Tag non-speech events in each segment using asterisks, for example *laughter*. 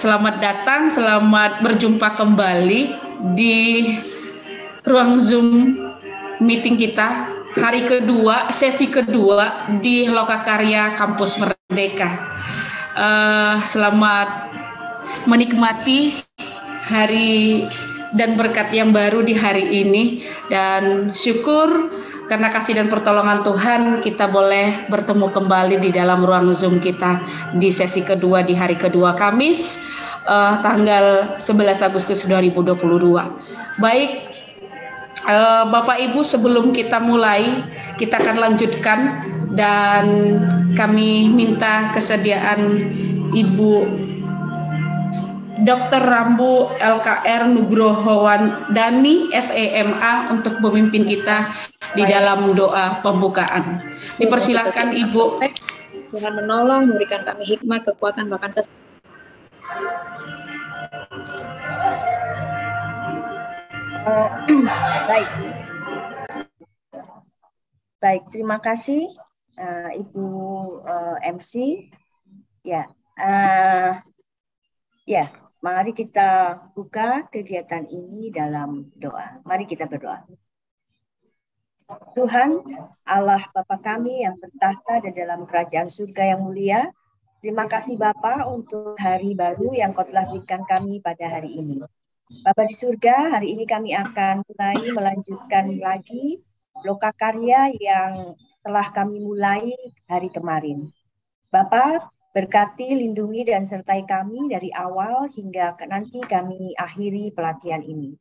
Selamat datang, selamat berjumpa kembali di ruang Zoom meeting kita hari kedua, sesi kedua di Lokakarya Kampus Merdeka. Uh, selamat menikmati hari dan berkat yang baru di hari ini dan syukur karena kasih dan pertolongan Tuhan kita boleh bertemu kembali di dalam ruang Zoom kita di sesi kedua di hari kedua Kamis uh, tanggal 11 Agustus 2022. Baik uh, Bapak Ibu sebelum kita mulai kita akan lanjutkan dan kami minta kesediaan Ibu Dr. Rambu LKR Nugroho Dani SEMA untuk memimpin kita di dalam doa pembukaan. Dipersilahkan Ibu. Dengan menolong, memberikan kami hikmat, kekuatan, bahkan kesempatan. Eh, *clears throat* uh, baik. Baik, terima kasih uh, Ibu uh, eh, MC. Ya, yeah. uh, ya. Yeah Mari kita buka kegiatan ini dalam doa. Mari kita berdoa. Tuhan Allah Bapa kami yang bertahta dan dalam kerajaan surga yang mulia, terima kasih Bapa untuk hari baru yang kau telah berikan kami pada hari ini. Bapa di surga, hari ini kami akan mulai melanjutkan lagi loka karya yang telah kami mulai hari kemarin. Bapak, Berkati, lindungi, dan sertai kami dari awal hingga nanti kami akhiri pelatihan ini.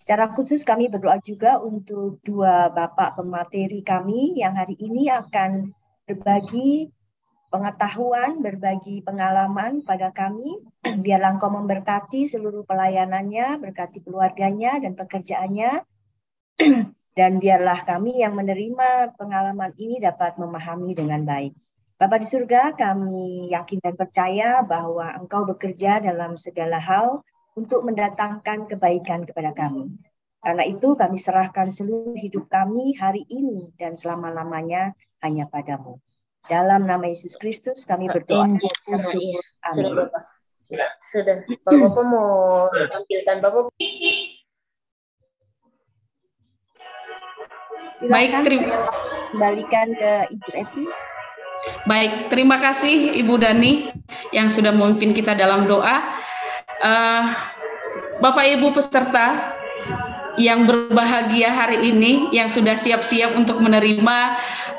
Secara khusus kami berdoa juga untuk dua Bapak pemateri kami yang hari ini akan berbagi pengetahuan, berbagi pengalaman pada kami. Biar engkau memberkati seluruh pelayanannya, berkati keluarganya dan pekerjaannya. *clears throat* dan biarlah kami yang menerima pengalaman ini dapat memahami dengan baik. Bapak di surga, kami yakin dan percaya bahwa Engkau bekerja dalam segala hal untuk mendatangkan kebaikan kepada kami. Karena itu kami serahkan seluruh hidup kami hari ini dan selama-lamanya hanya padamu. Dalam nama Yesus Kristus kami berdoa. Amin. Sudah, iya. Bapak mau tampilkan Bapak. Silakan Baik, terima. kembalikan ke Ibu Epi. Baik, terima kasih Ibu Dani yang sudah memimpin kita dalam doa. Uh, Bapak Ibu peserta yang berbahagia hari ini, yang sudah siap-siap untuk menerima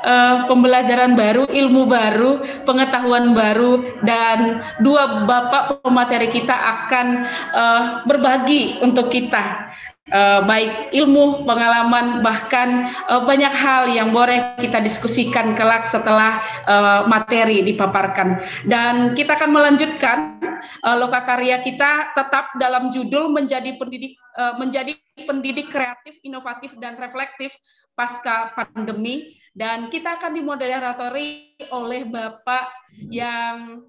uh, pembelajaran baru, ilmu baru, pengetahuan baru, dan dua bapak pemateri kita akan uh, berbagi untuk kita Uh, baik ilmu, pengalaman, bahkan uh, banyak hal yang boleh kita diskusikan kelak setelah uh, materi dipaparkan. Dan kita akan melanjutkan uh, loka karya kita tetap dalam judul menjadi pendidik uh, menjadi pendidik kreatif, inovatif dan reflektif pasca pandemi. Dan kita akan dimoderatori oleh Bapak yang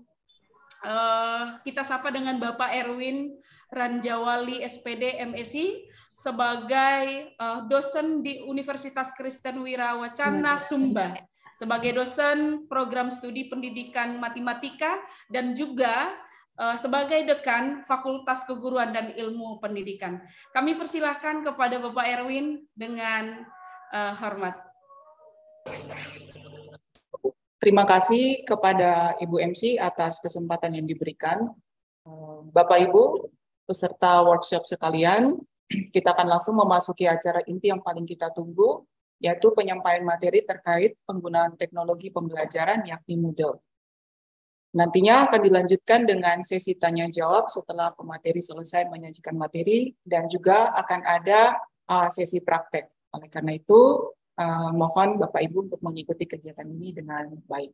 Uh, kita sapa dengan Bapak Erwin Ranjawali SPD MSI sebagai uh, dosen di Universitas Kristen Wirawacana iya. Sumba, sebagai dosen program studi pendidikan matematika dan juga uh, sebagai dekan Fakultas Keguruan dan Ilmu Pendidikan. Kami persilahkan kepada Bapak Erwin dengan uh, hormat. Terima kasih kepada Ibu MC atas kesempatan yang diberikan. Bapak Ibu, peserta workshop sekalian, *clears throat* kita akan langsung memasuki acara inti yang paling kita tunggu, yaitu penyampaian materi terkait penggunaan teknologi pembelajaran yakni Moodle. Nantinya akan dilanjutkan dengan sesi tanya jawab setelah pemateri selesai menyajikan materi dan juga akan ada uh, sesi praktek. Oleh karena itu, uh, mohon Bapak Ibu untuk mengikuti kegiatan ini dengan baik.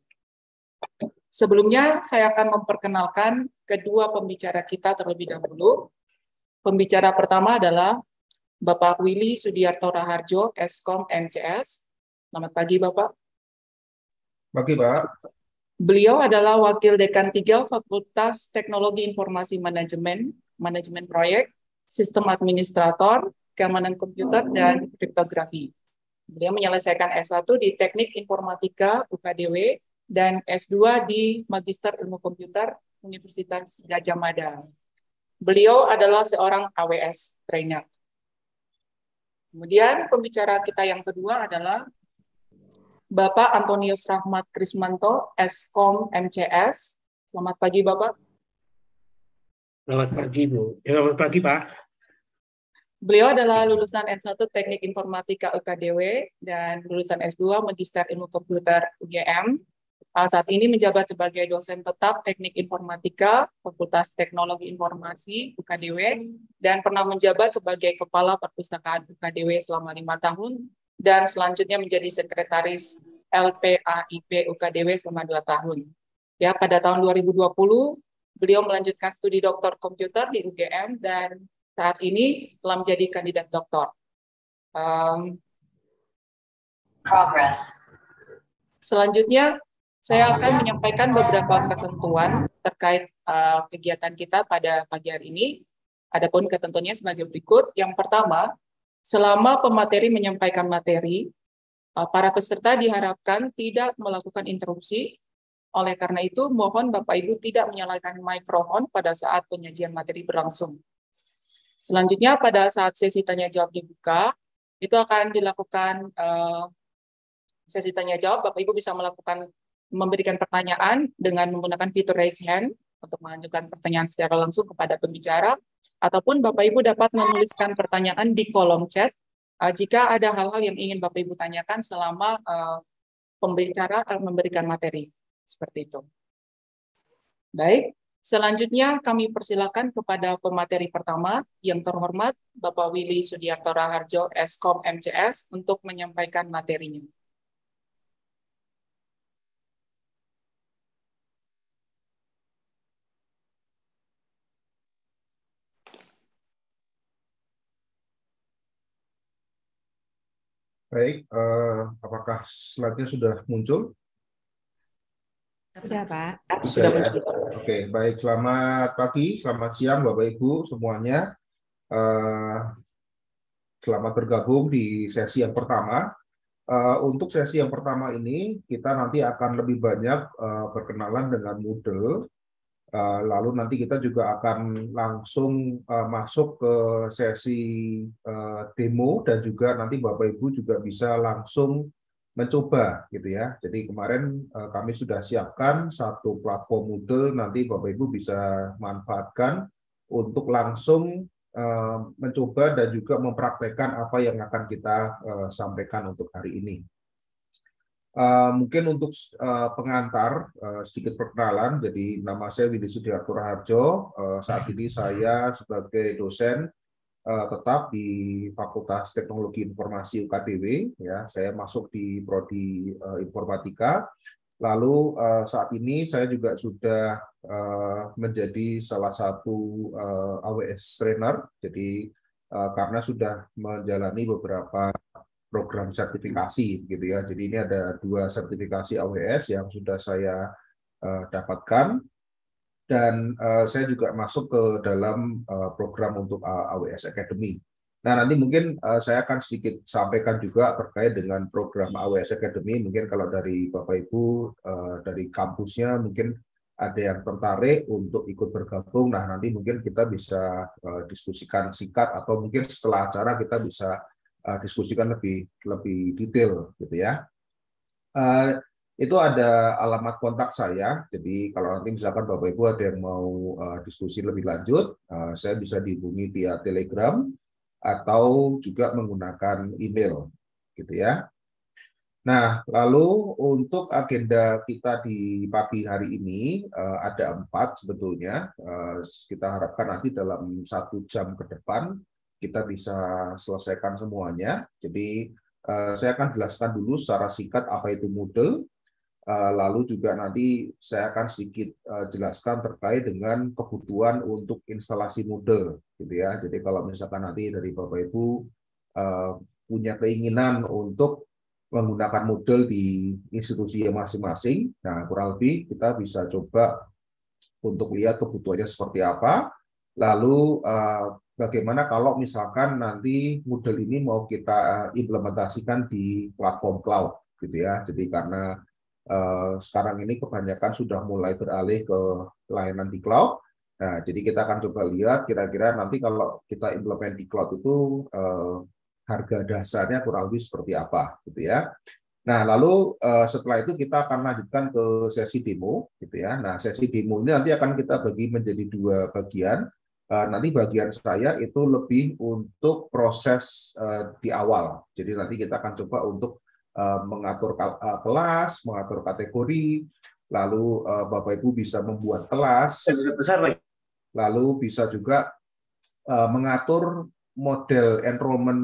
Sebelumnya, saya akan memperkenalkan kedua pembicara kita terlebih dahulu. Pembicara pertama adalah Bapak Willy Sudiarto Raharjo, Eskom MCS. Selamat pagi, Bapak. Pagi, Pak. Beliau adalah Wakil Dekan 3 Fakultas Teknologi Informasi Manajemen, Manajemen Proyek, Sistem Administrator, Keamanan Komputer, dan Kriptografi. Beliau menyelesaikan S1 di Teknik Informatika UKDW dan S2 di Magister Ilmu Komputer Universitas Gajah Mada. Beliau adalah seorang AWS trainer. Kemudian pembicara kita yang kedua adalah Bapak Antonius Rahmat Krismanto, SKom MCS. Selamat pagi, Bapak. Selamat pagi, Bu. Eh, selamat pagi, Pak. Beliau adalah lulusan S1 Teknik Informatika UKDW dan lulusan S2 Magister Ilmu Komputer UGM saat ini menjabat sebagai dosen tetap Teknik Informatika, Fakultas Teknologi Informasi, UKDW, dan pernah menjabat sebagai Kepala Perpustakaan UKDW selama lima tahun, dan selanjutnya menjadi Sekretaris LPAIP UKDW selama dua tahun. Ya, pada tahun 2020, beliau melanjutkan studi doktor komputer di UGM dan saat ini telah menjadi kandidat doktor. Um, Progress. Selanjutnya, saya akan menyampaikan beberapa ketentuan terkait uh, kegiatan kita pada pagi hari ini. Adapun ketentuannya sebagai berikut. Yang pertama, selama pemateri menyampaikan materi, uh, para peserta diharapkan tidak melakukan interupsi. Oleh karena itu, mohon Bapak Ibu tidak menyalakan mikrofon pada saat penyajian materi berlangsung. Selanjutnya, pada saat sesi tanya jawab dibuka, itu akan dilakukan uh, sesi tanya jawab. Bapak Ibu bisa melakukan memberikan pertanyaan dengan menggunakan fitur raise hand untuk mengajukan pertanyaan secara langsung kepada pembicara, ataupun Bapak Ibu dapat menuliskan pertanyaan di kolom chat uh, jika ada hal-hal yang ingin Bapak Ibu tanyakan selama uh, pembicara uh, memberikan materi. Seperti itu. Baik, selanjutnya kami persilakan kepada pemateri pertama yang terhormat Bapak Willy Sudiartora harjo Eskom MCS untuk menyampaikan materinya. Baik, uh, apakah slide-nya sudah muncul? Sudah, Pak. Sudah muncul. Oke, okay, baik. Selamat pagi, selamat siang, Bapak Ibu semuanya. Uh, selamat bergabung di sesi yang pertama. Uh, untuk sesi yang pertama ini, kita nanti akan lebih banyak uh, berkenalan dengan Moodle Eh, lalu nanti kita juga akan langsung eh, masuk ke sesi eh, demo dan juga nanti Bapak Ibu juga bisa langsung mencoba gitu ya. Jadi kemarin kami sudah siapkan satu platform Moodle nanti Bapak Ibu bisa manfaatkan untuk langsung mencoba dan juga mempraktekkan apa yang akan kita sampaikan untuk hari ini. Eh, mungkin untuk uh, pengantar uh, sedikit perkenalan, jadi nama saya Widi Sudiarto Harjo. Uh, saat ini saya sebagai dosen uh, tetap di Fakultas Teknologi Informasi UKDW. Ya, saya masuk di prodi uh, informatika. Lalu uh, saat ini saya juga sudah uh, menjadi salah satu uh, AWS trainer. Jadi uh, karena sudah menjalani beberapa program sertifikasi gitu ya. Jadi ini ada dua sertifikasi AWS yang sudah saya uh, dapatkan dan uh, saya juga masuk ke dalam uh, program untuk uh, AWS Academy. Nah, nanti mungkin uh, saya akan sedikit sampaikan juga terkait dengan program AWS Academy. Mungkin kalau dari Bapak Ibu uh, dari kampusnya mungkin ada yang tertarik untuk ikut bergabung. Nah, nanti mungkin kita bisa uh, diskusikan singkat atau mungkin setelah acara kita bisa uh, diskusikan lebih lebih detail gitu ya. Uh, itu ada alamat kontak saya. Jadi kalau nanti misalkan Bapak Ibu ada yang mau uh, diskusi lebih lanjut, uh, saya bisa dihubungi via Telegram atau juga menggunakan email gitu ya. Nah, lalu untuk agenda kita di pagi hari ini ada empat sebetulnya. Kita harapkan nanti dalam satu jam ke depan kita bisa selesaikan semuanya. Jadi eh, saya akan jelaskan dulu secara singkat apa itu Moodle, eh, lalu juga nanti saya akan sedikit eh, jelaskan terkait dengan kebutuhan untuk instalasi Moodle, gitu ya. Jadi kalau misalkan nanti dari Bapak Ibu punya keinginan untuk menggunakan Moodle di institusi masing-masing, nah kurang lebih kita bisa coba untuk lihat kebutuhannya seperti apa, lalu bagaimana kalau misalkan nanti model ini mau kita eh, implementasikan di platform cloud gitu ya. Jadi karena eh, sekarang ini kebanyakan sudah mulai beralih ke layanan di cloud. Nah, jadi kita akan coba lihat kira-kira nanti kalau kita implement di cloud itu eh, harga dasarnya kurang lebih seperti apa gitu ya. Nah, lalu setelah itu kita akan lanjutkan ke sesi demo gitu ya. Nah, sesi demo ini nanti akan kita bagi menjadi dua bagian Eh, nanti bagian saya itu lebih untuk proses eh, di awal. Jadi nanti kita akan coba untuk eh, mengatur kelas, mengatur kategori, lalu Bapak Ibu bisa membuat kelas, lalu bisa juga mengatur model enrollment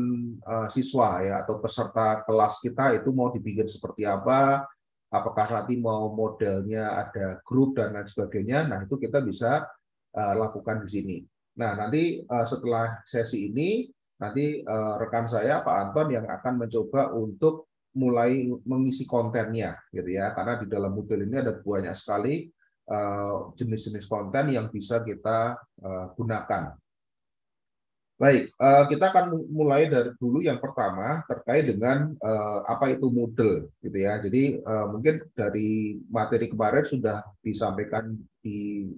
siswa ya atau peserta kelas kita itu mau dibikin seperti apa, apakah nanti mau modelnya ada grup dan lain sebagainya. Nah itu kita bisa lakukan di sini. Nah, nanti eh, setelah sesi ini, nanti eh, rekan saya Pak Anton yang akan mencoba untuk mulai mengisi kontennya, gitu ya. Karena di dalam model ini ada banyak sekali eh, jenis-jenis konten yang bisa kita gunakan. Baik, kita akan mulai dari dulu yang pertama terkait dengan apa itu model, gitu ya. Jadi mungkin dari materi kemarin sudah disampaikan di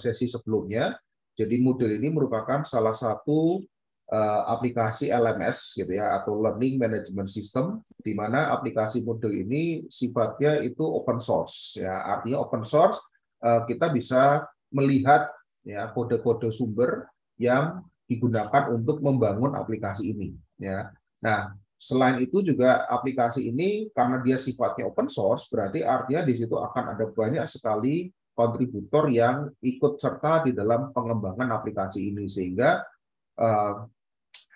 sesi sebelumnya jadi model ini merupakan salah satu eh, aplikasi LMS gitu ya atau Learning Management System di mana aplikasi model ini sifatnya itu open source ya artinya open source eh, kita bisa melihat ya kode-kode sumber yang digunakan untuk membangun aplikasi ini ya. Nah, selain itu juga aplikasi ini karena dia sifatnya open source berarti artinya di situ akan ada banyak sekali kontributor yang ikut serta di dalam pengembangan aplikasi ini sehingga uh,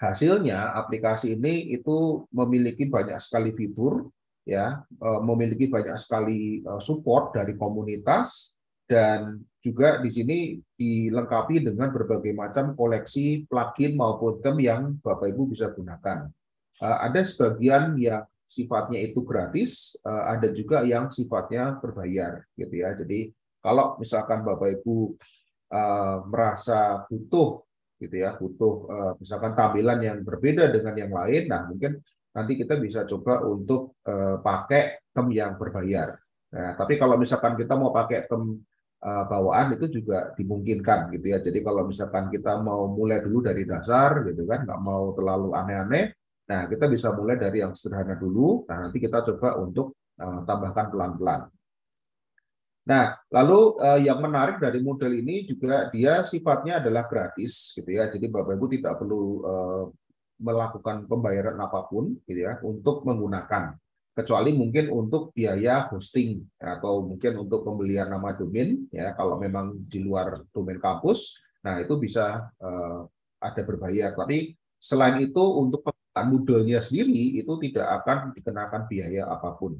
hasilnya aplikasi ini itu memiliki banyak sekali fitur ya uh, memiliki banyak sekali uh, support dari komunitas dan juga di sini dilengkapi dengan berbagai macam koleksi plugin maupun tem yang Bapak Ibu bisa gunakan. Ada sebagian yang sifatnya itu gratis, ada juga yang sifatnya berbayar gitu ya. Jadi kalau misalkan Bapak Ibu eh, merasa butuh gitu ya, butuh eh, misalkan tampilan yang berbeda dengan yang lain, nah mungkin nanti kita bisa coba untuk eh, pakai tem yang berbayar. Nah, tapi kalau misalkan kita mau pakai tem bawaan itu juga dimungkinkan gitu ya. Jadi kalau misalkan kita mau mulai dulu dari dasar gitu kan, nggak mau terlalu aneh-aneh, nah kita bisa mulai dari yang sederhana dulu. Nah nanti kita coba untuk tambahkan pelan-pelan. Nah, lalu eh, yang menarik dari model ini juga dia sifatnya adalah gratis, gitu ya. Jadi Bapak Ibu tidak perlu eh, melakukan pembayaran apapun, gitu ya, untuk menggunakan. Kecuali mungkin untuk biaya hosting atau mungkin untuk pembelian nama domain, ya. Kalau memang di luar domain kampus, nah itu bisa eh, ada berbayar. Tapi selain itu untuk modelnya sendiri itu tidak akan dikenakan biaya apapun.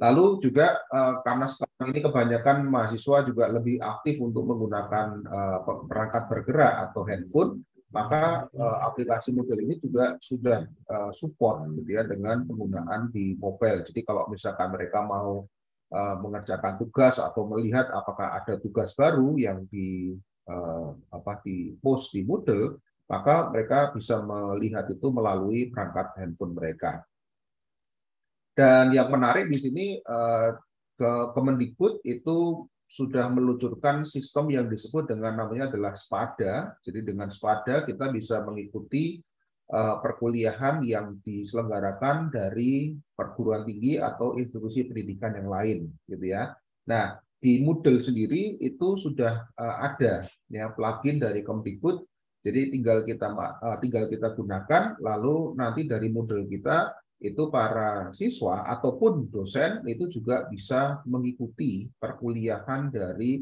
Lalu juga eh, karena sekarang ini kebanyakan mahasiswa juga lebih aktif untuk menggunakan eh, perangkat bergerak atau handphone, maka eh, aplikasi model ini juga sudah support gitu ya dengan penggunaan di mobile. Jadi kalau misalkan mereka mau mengerjakan tugas atau melihat apakah ada tugas baru yang di apa di post di Moodle, maka mereka bisa melihat itu melalui perangkat handphone mereka. Dan yang menarik di sini eh, ke Kemendikbud itu sudah meluncurkan sistem yang disebut dengan namanya adalah SPADA. Jadi dengan SPADA kita bisa mengikuti eh, perkuliahan yang diselenggarakan dari perguruan tinggi atau institusi pendidikan yang lain, gitu ya. Nah, di Moodle sendiri itu sudah eh, ada ya plugin dari Kemdikbud. Jadi tinggal kita tinggal kita gunakan, lalu nanti dari Moodle kita itu para siswa ataupun dosen itu juga bisa mengikuti perkuliahan dari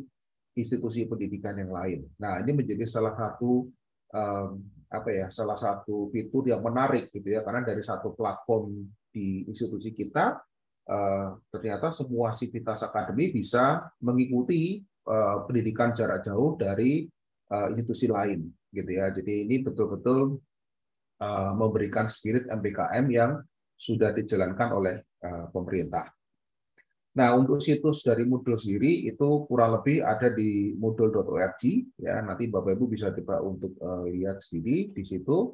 institusi pendidikan yang lain. Nah, ini menjadi salah satu um, apa ya, salah satu fitur yang menarik gitu ya karena dari satu platform di institusi kita uh, ternyata semua sivitas akademi bisa mengikuti uh, pendidikan jarak jauh dari uh, institusi lain gitu ya. Jadi ini betul-betul uh, memberikan spirit MBKM yang sudah dijalankan oleh eh, pemerintah. Nah, untuk situs dari modul sendiri itu kurang lebih ada di moodle.org ya. Nanti Bapak Ibu bisa coba untuk uh, lihat sendiri di situ.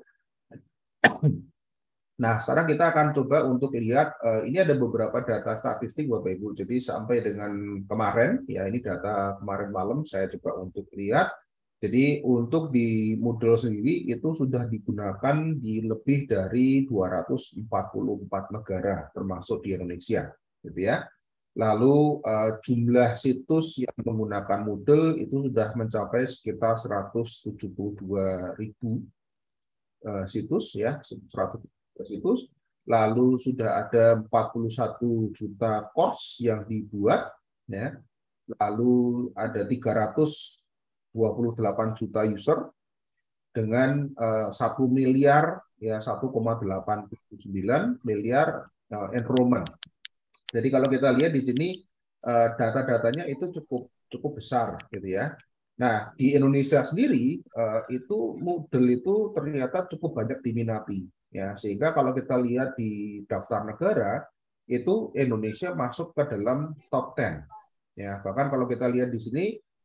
Nah, sekarang kita akan coba untuk lihat uh, ini ada beberapa data statistik Bapak Ibu. Jadi sampai dengan kemarin ya ini data kemarin malam saya coba untuk lihat jadi untuk di Moodle sendiri itu sudah digunakan di lebih dari 244 negara termasuk di Indonesia, gitu ya. Lalu eh, jumlah situs yang menggunakan Moodle itu sudah mencapai sekitar 172 ribu eh, situs ya, 100 situs. Lalu sudah ada 41 juta course yang dibuat ya. Lalu ada 300 28 juta user dengan eh, satu miliar ya 1,89 miliar eh, enrollment. Jadi kalau kita lihat di sini eh, data-datanya itu cukup cukup besar gitu ya. Nah, di Indonesia sendiri itu model itu ternyata cukup banyak diminati ya. Sehingga kalau kita lihat di daftar negara itu Indonesia masuk ke dalam top 10. Ya, bahkan kalau kita lihat di sini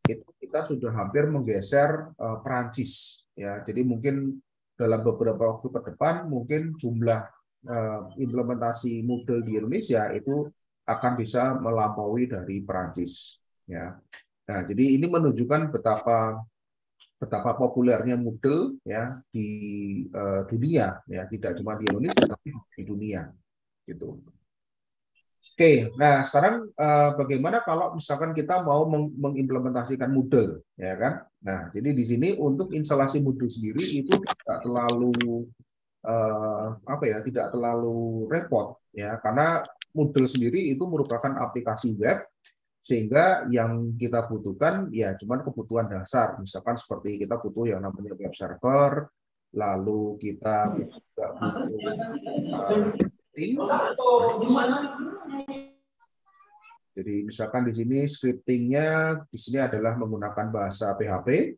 itu kita sudah hampir menggeser uh, Perancis ya. Jadi mungkin dalam beberapa waktu ke depan mungkin jumlah uh, implementasi model di Indonesia itu akan bisa melampaui dari Perancis ya. Nah, jadi ini menunjukkan betapa betapa populernya model ya di uh, dunia ya, tidak cuma di Indonesia tapi di dunia gitu. Oke, nah sekarang uh, bagaimana kalau misalkan kita mau meng mengimplementasikan Moodle, ya kan? Nah, jadi di sini untuk instalasi Moodle sendiri itu tidak terlalu uh, apa ya, tidak terlalu repot, ya, karena Moodle sendiri itu merupakan aplikasi web sehingga yang kita butuhkan ya cuma kebutuhan dasar, misalkan seperti kita butuh yang namanya web server, lalu kita juga butuh uh, jadi misalkan di sini scriptingnya di sini adalah menggunakan bahasa PHP.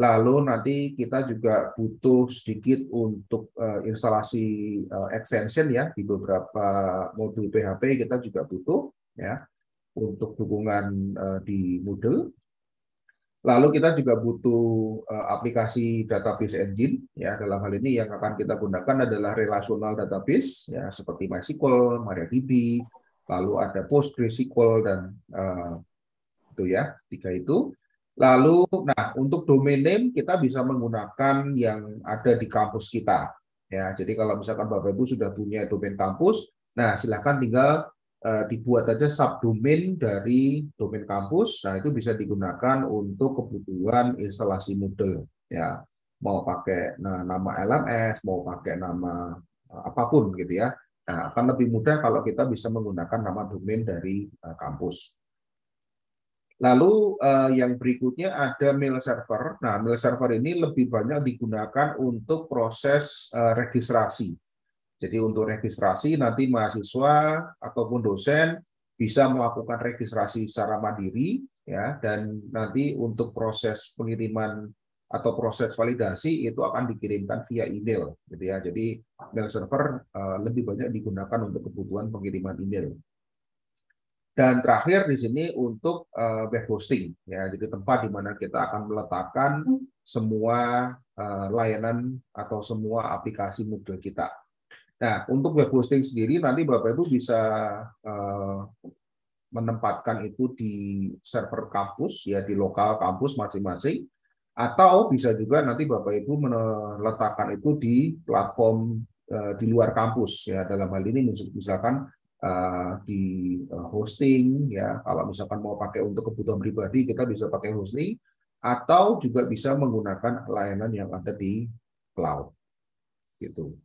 Lalu nanti kita juga butuh sedikit untuk uh, instalasi uh, extension ya di beberapa modul PHP kita juga butuh ya untuk dukungan uh, di Moodle. Lalu kita juga butuh eh, aplikasi database engine ya dalam hal ini yang akan kita gunakan adalah relational database ya seperti MySQL, MariaDB, lalu ada PostgreSQL dan uh, itu ya tiga itu. Lalu nah untuk domain name kita bisa menggunakan yang ada di kampus kita ya. Jadi kalau misalkan Bapak Ibu sudah punya domain kampus, nah silahkan tinggal Eh, dibuat aja subdomain dari domain kampus. Nah, itu bisa digunakan untuk kebutuhan instalasi Moodle ya. Mau pakai nah, nama LMS, mau pakai nama eh, apapun gitu ya. Nah, akan lebih mudah kalau kita bisa menggunakan nama domain dari eh, kampus. Lalu yang berikutnya ada mail server. Nah, mail server ini lebih banyak digunakan untuk proses registrasi jadi untuk registrasi nanti mahasiswa ataupun dosen bisa melakukan registrasi secara mandiri ya dan nanti untuk proses pengiriman atau proses validasi itu akan dikirimkan via email gitu ya. Jadi mail server eh, lebih banyak digunakan untuk kebutuhan pengiriman email. Dan terakhir di sini untuk web eh, hosting ya. Jadi tempat di mana kita akan meletakkan semua eh, layanan atau semua aplikasi Moodle kita Nah, untuk web hosting sendiri nanti Bapak Ibu bisa eh, menempatkan itu di server kampus ya di lokal kampus masing-masing atau bisa juga nanti Bapak Ibu meletakkan itu di platform eh, di luar kampus ya dalam hal ini misalkan eh, di hosting ya kalau misalkan mau pakai untuk kebutuhan pribadi kita bisa pakai hosting atau juga bisa menggunakan layanan yang ada di cloud gitu.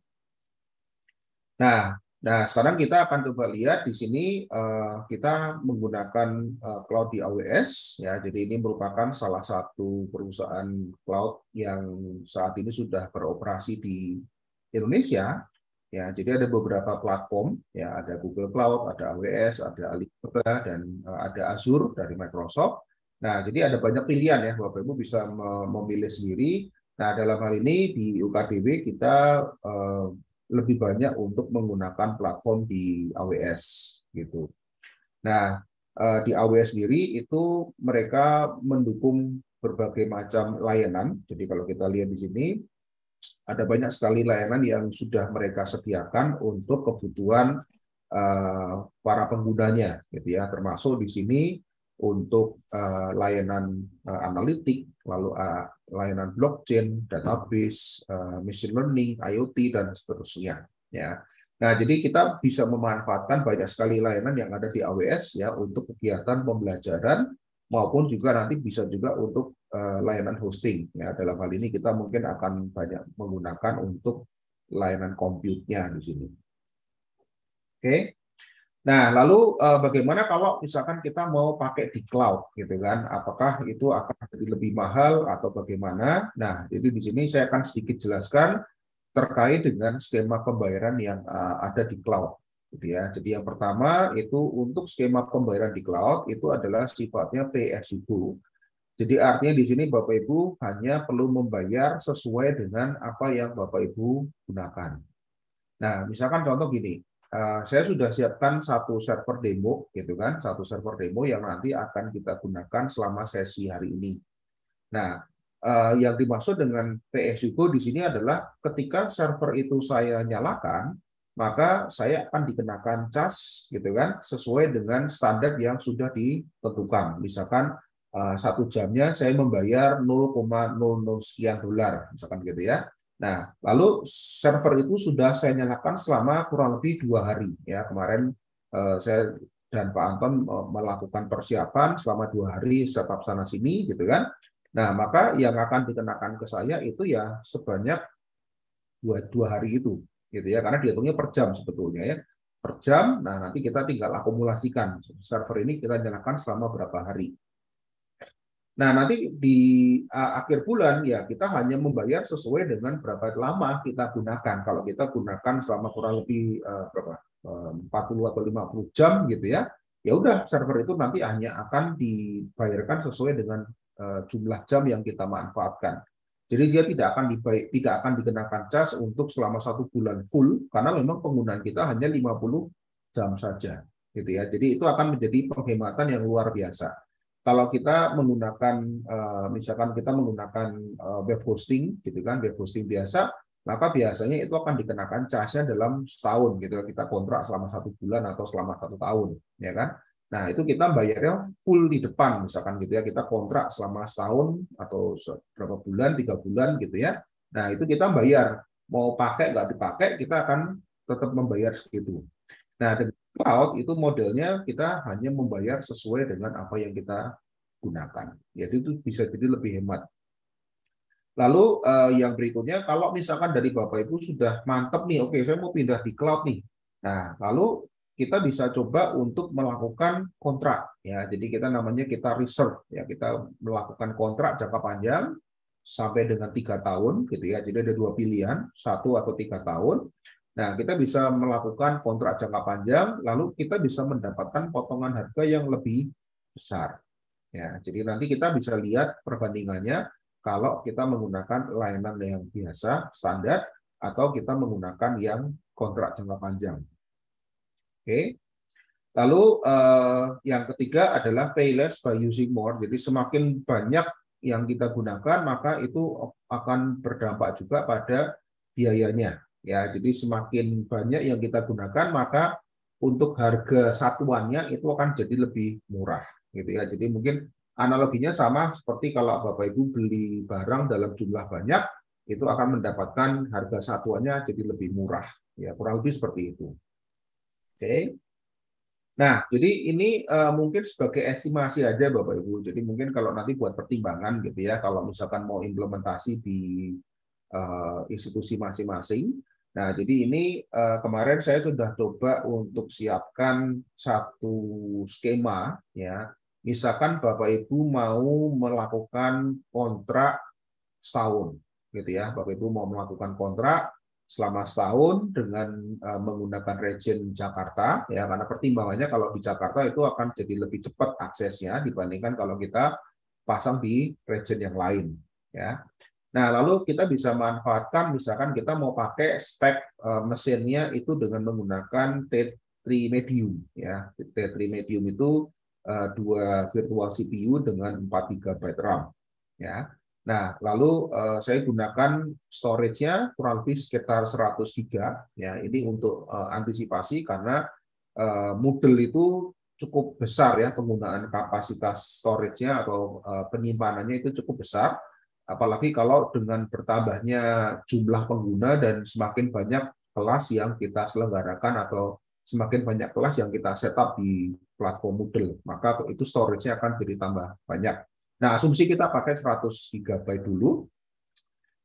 Nah, nah sekarang kita akan coba lihat di sini uh, kita menggunakan uh, cloud di AWS ya. Jadi ini merupakan salah satu perusahaan cloud yang saat ini sudah beroperasi di Indonesia. Ya, jadi ada beberapa platform ya, ada Google Cloud, ada AWS, ada Alibaba dan eh, ada Azure dari Microsoft. Nah, jadi ada banyak pilihan ya, Bapak Ibu bisa memilih sendiri. Nah, dalam hal ini di UKDW kita lebih banyak untuk menggunakan platform di AWS gitu. Nah, eh, di AWS sendiri itu mereka mendukung berbagai macam layanan. Jadi kalau kita lihat di sini ada banyak sekali layanan yang sudah mereka sediakan untuk kebutuhan eh, para penggunanya gitu ya termasuk di sini untuk eh, layanan analitik lalu layanan blockchain, database, eh, machine learning, IoT dan seterusnya. Ya. Nah, jadi kita bisa memanfaatkan banyak sekali layanan yang ada di AWS ya untuk kegiatan pembelajaran maupun juga nanti bisa juga untuk eh, layanan hosting. Ya, dalam hal ini kita mungkin akan banyak menggunakan untuk layanan compute-nya di sini. Oke. Okay. Nah, lalu eh, bagaimana kalau misalkan kita mau pakai di cloud gitu kan? Apakah itu akan jadi lebih mahal atau bagaimana? Nah, jadi di sini saya akan sedikit jelaskan terkait dengan skema pembayaran yang eh, ada di cloud gitu ya. Jadi yang pertama itu untuk skema pembayaran di cloud itu adalah sifatnya PSU. Jadi artinya di sini Bapak Ibu hanya perlu membayar sesuai dengan apa yang Bapak Ibu gunakan. Nah, misalkan contoh gini, Eh, saya sudah siapkan satu server demo, gitu kan, satu server demo yang nanti akan kita gunakan selama sesi hari ini. Nah, eh, yang dimaksud dengan PSU di sini adalah ketika server itu saya nyalakan, maka saya akan dikenakan charge, gitu kan, sesuai dengan standar yang sudah ditentukan. Misalkan eh, satu jamnya saya membayar 0,00 sekian dolar, misalkan gitu ya. Nah, lalu server itu sudah saya nyalakan selama kurang lebih dua hari. Ya, kemarin eh, saya dan Pak Anton eh, melakukan persiapan selama dua hari setup sana sini, gitu kan. Nah, maka yang akan dikenakan ke saya itu ya sebanyak dua, dua hari itu, gitu ya, karena dihitungnya per jam sebetulnya ya, per jam. Nah, nanti kita tinggal akumulasikan server ini kita nyalakan selama berapa hari. Nah, nanti di uh, akhir bulan ya kita hanya membayar sesuai dengan berapa lama kita gunakan. Kalau kita gunakan selama kurang lebih uh, berapa? E, uh, 40 atau 50 jam gitu ya. Ya udah server itu nanti hanya akan dibayarkan sesuai dengan uh, jumlah jam yang kita manfaatkan. Jadi dia tidak akan dibayar, tidak akan dikenakan cas untuk selama satu bulan full karena memang penggunaan kita hanya 50 jam saja gitu ya. Jadi itu akan menjadi penghematan yang luar biasa kalau kita menggunakan eh, misalkan kita menggunakan eh, web hosting gitu kan web hosting biasa maka biasanya itu akan dikenakan charge-nya dalam setahun gitu kita kontrak selama satu bulan atau selama satu tahun ya kan nah itu kita bayarnya full di depan misalkan gitu ya kita kontrak selama setahun atau berapa bulan tiga bulan gitu ya nah itu kita bayar mau pakai nggak dipakai kita akan tetap membayar segitu nah Cloud itu modelnya kita hanya membayar sesuai dengan apa yang kita gunakan. Jadi itu bisa jadi lebih hemat. Lalu eh, yang berikutnya, kalau misalkan dari Bapak Ibu sudah mantep nih, oke okay, saya mau pindah di cloud nih. Nah, lalu kita bisa coba untuk melakukan kontrak ya. Jadi kita namanya kita reserve ya, kita melakukan kontrak jangka panjang sampai dengan tiga tahun gitu ya. Jadi ada dua pilihan, satu atau tiga tahun. Nah, kita bisa melakukan kontrak jangka panjang, lalu kita bisa mendapatkan potongan harga yang lebih besar. Ya, jadi nanti kita bisa lihat perbandingannya kalau kita menggunakan layanan yang biasa, standar, atau kita menggunakan yang kontrak jangka panjang. Oke. Lalu eh, yang ketiga adalah pay less by using more. Jadi semakin banyak yang kita gunakan, maka itu akan berdampak juga pada biayanya Ya, jadi semakin banyak yang kita gunakan maka untuk harga satuannya itu akan jadi lebih murah gitu ya. Jadi mungkin analoginya sama seperti kalau Bapak Ibu beli barang dalam jumlah banyak itu akan mendapatkan harga satuannya jadi lebih murah ya, kurang lebih seperti itu. Oke. Nah, jadi ini uh, mungkin sebagai estimasi aja Bapak Ibu. Jadi mungkin kalau nanti buat pertimbangan gitu ya, kalau misalkan mau implementasi di uh, institusi masing-masing, Nah, jadi ini uh, kemarin saya sudah coba untuk siapkan satu skema ya. Misalkan Bapak Ibu mau melakukan kontrak setahun gitu ya. Bapak Ibu mau melakukan kontrak selama setahun dengan uh, menggunakan region Jakarta ya karena pertimbangannya kalau di Jakarta itu akan jadi lebih cepat aksesnya dibandingkan kalau kita pasang di region yang lain ya. Nah, lalu kita bisa manfaatkan, misalkan kita mau pakai spek eh, mesinnya itu dengan menggunakan T3 medium. Ya, T3 medium itu eh, dua virtual CPU dengan 4 GB RAM. Ya, nah lalu eh, saya gunakan storage-nya kurang lebih sekitar 100 GB. Ya, ini untuk antisipasi karena model itu cukup besar ya penggunaan kapasitas storage-nya atau penyimpanannya itu cukup besar Apalagi kalau dengan bertambahnya jumlah pengguna dan semakin banyak kelas yang kita selenggarakan atau semakin banyak kelas yang kita setup di platform Moodle, maka itu storage-nya akan jadi tambah banyak. Nah, asumsi kita pakai 100 GB dulu.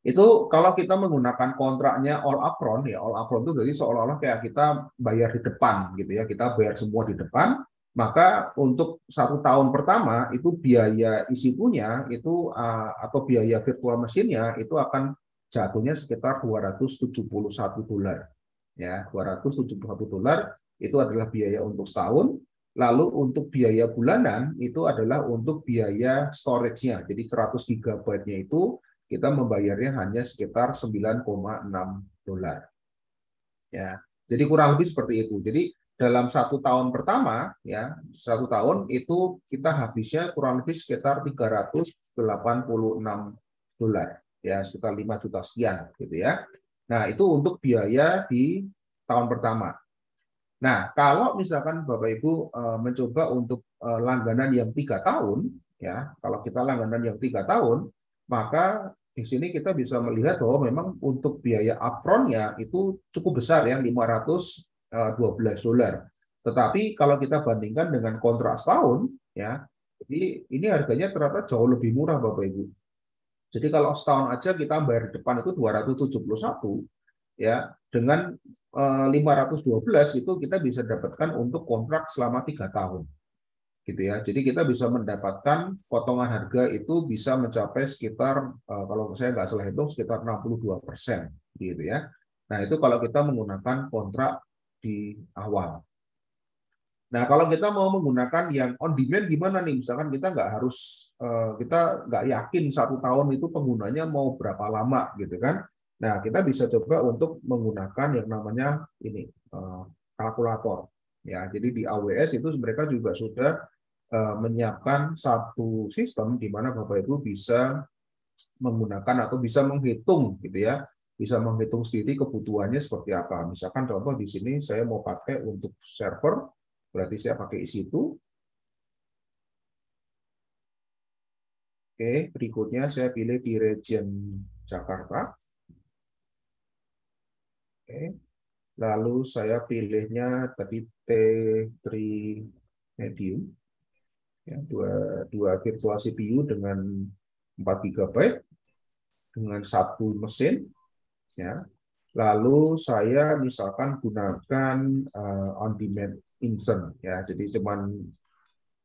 Itu kalau kita menggunakan kontraknya all upfront, ya all upfront itu jadi seolah-olah kayak kita bayar di depan gitu ya, kita bayar semua di depan maka untuk satu tahun pertama itu biaya e punya itu eh, atau biaya virtual mesinnya itu akan jatuhnya sekitar 271 dolar. Ya, 271 dolar itu adalah biaya untuk setahun. Lalu untuk biaya bulanan itu adalah untuk biaya storage-nya. Jadi 100 GB-nya itu kita membayarnya hanya sekitar 9,6 dolar. Ya. Jadi kurang lebih seperti itu. Jadi dalam satu tahun pertama ya satu tahun hmm. itu kita habisnya kurang lebih sekitar 386 dolar ya sekitar 5 juta sekian gitu ya. Nah itu untuk biaya di tahun pertama. Nah kalau misalkan bapak ibu eh, mencoba untuk eh, langganan yang tiga tahun ya kalau kita langganan yang tiga tahun maka di sini kita bisa melihat bahwa memang untuk biaya upfront upfrontnya itu cukup besar ya 500 12 eh, dolar. Tetapi kalau kita bandingkan dengan kontrak setahun, ya, jadi ini harganya ternyata jauh lebih murah Bapak Ibu. Jadi kalau setahun aja kita bayar di depan itu 271, ya, dengan 512 eh, itu kita bisa dapatkan untuk kontrak selama tiga tahun. Gitu ya. Jadi kita bisa mendapatkan potongan harga itu bisa mencapai sekitar eh, kalau saya nggak salah hitung sekitar 62 persen, gitu ya. Nah itu kalau kita menggunakan kontrak di awal. Nah, kalau kita mau menggunakan yang on demand gimana nih? Misalkan kita nggak harus, eh, kita nggak yakin satu tahun itu penggunanya mau berapa lama gitu kan? Nah, kita bisa coba untuk menggunakan yang namanya ini eh, kalkulator. Ya, jadi di AWS itu mereka juga sudah eh, menyiapkan satu sistem di mana Bapak Ibu bisa menggunakan atau bisa menghitung gitu ya bisa menghitung sendiri kebutuhannya seperti apa. Misalkan contoh di sini saya mau pakai untuk server, berarti saya pakai isi itu. Oke, berikutnya saya pilih di region Jakarta. Oke. Lalu saya pilihnya tadi T3 medium. Ya, dua, dua virtual CPU dengan 4 GB dengan satu mesin ya lalu saya misalkan gunakan uh, eh, on demand instant ya jadi cuman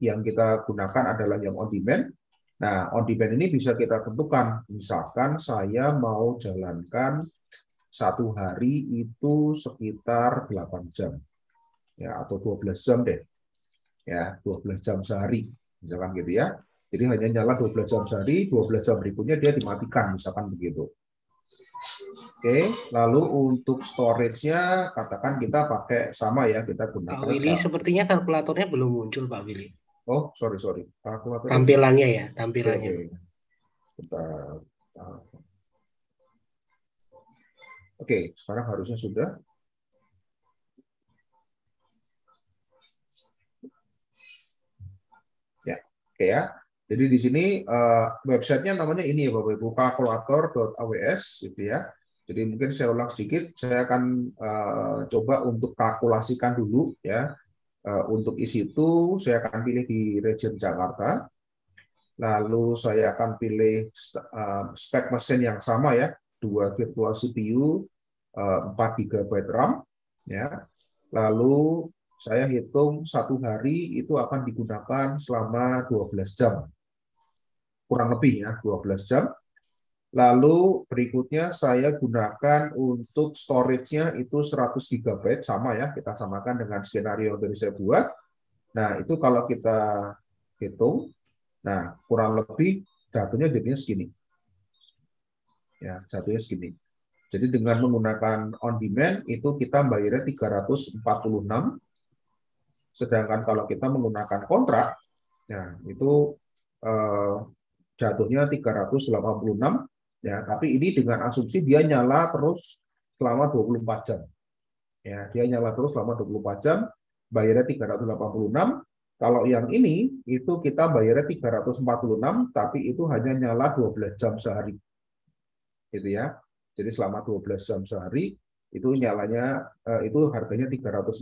yang kita gunakan adalah yang on demand nah on demand ini bisa kita tentukan misalkan saya mau jalankan satu hari itu sekitar 8 jam ya atau 12 jam deh ya 12 jam sehari misalkan gitu ya jadi hanya nyala 12 jam sehari 12 jam berikutnya dia dimatikan misalkan begitu Oke, lalu untuk storage-nya katakan kita pakai sama ya, kita gunakan. Pak Willy, sepertinya kalkulatornya belum muncul Pak Willy. Oh, sorry sorry. Kalkulator. Tampilannya ya, tampilannya. Oke. Kita. Oke, sekarang harusnya sudah. Ya, oke ya. Jadi di sini uh, websitenya namanya ini ya Bapak Ibu, kalkulator.aws gitu ya. Jadi mungkin saya ulang sedikit, saya akan uh, coba untuk kalkulasikan dulu ya. Uh, untuk isi itu saya akan pilih di region Jakarta. Lalu saya akan pilih uh, spek mesin yang sama ya, dua virtual CPU, uh, 4 GB RAM ya. Lalu saya hitung satu hari itu akan digunakan selama 12 jam. Kurang lebih ya, 12 jam. Lalu berikutnya saya gunakan untuk storage-nya itu 100 GB, sama ya, kita samakan dengan skenario yang tadi saya buat. Nah, itu kalau kita hitung, nah kurang lebih jatuhnya jadinya segini. Ya, jatuhnya segini. Jadi dengan menggunakan on demand itu kita bayarnya 346. Sedangkan kalau kita menggunakan kontrak, nah itu eh, jatuhnya 386 Ya, tapi ini dengan asumsi dia nyala terus selama 24 jam. Ya, dia nyala terus selama 24 jam, bayarnya 386. Kalau yang ini itu kita bayarnya 346, tapi itu hanya nyala 12 jam sehari. Gitu ya. Jadi selama 12 jam sehari itu nyalanya eh, itu harganya 346.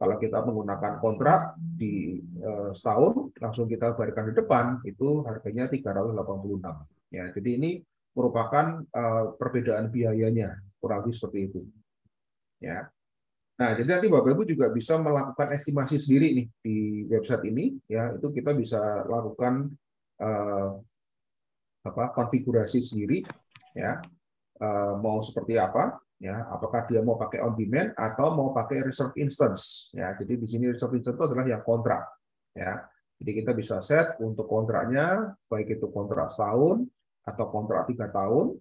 Kalau kita menggunakan kontrak di eh, setahun langsung kita bayarkan di depan itu harganya 386. Ya, jadi ini merupakan eh, perbedaan biayanya kurang lebih seperti itu ya nah jadi nanti bapak ibu juga bisa melakukan estimasi sendiri nih di website ini ya itu kita bisa lakukan uh, apa konfigurasi sendiri ya uh, mau seperti apa ya apakah dia mau pakai on demand atau mau pakai reserve instance ya jadi di sini reserve instance itu adalah yang kontrak ya jadi kita bisa set untuk kontraknya baik itu kontrak tahun atau kontrak tiga tahun.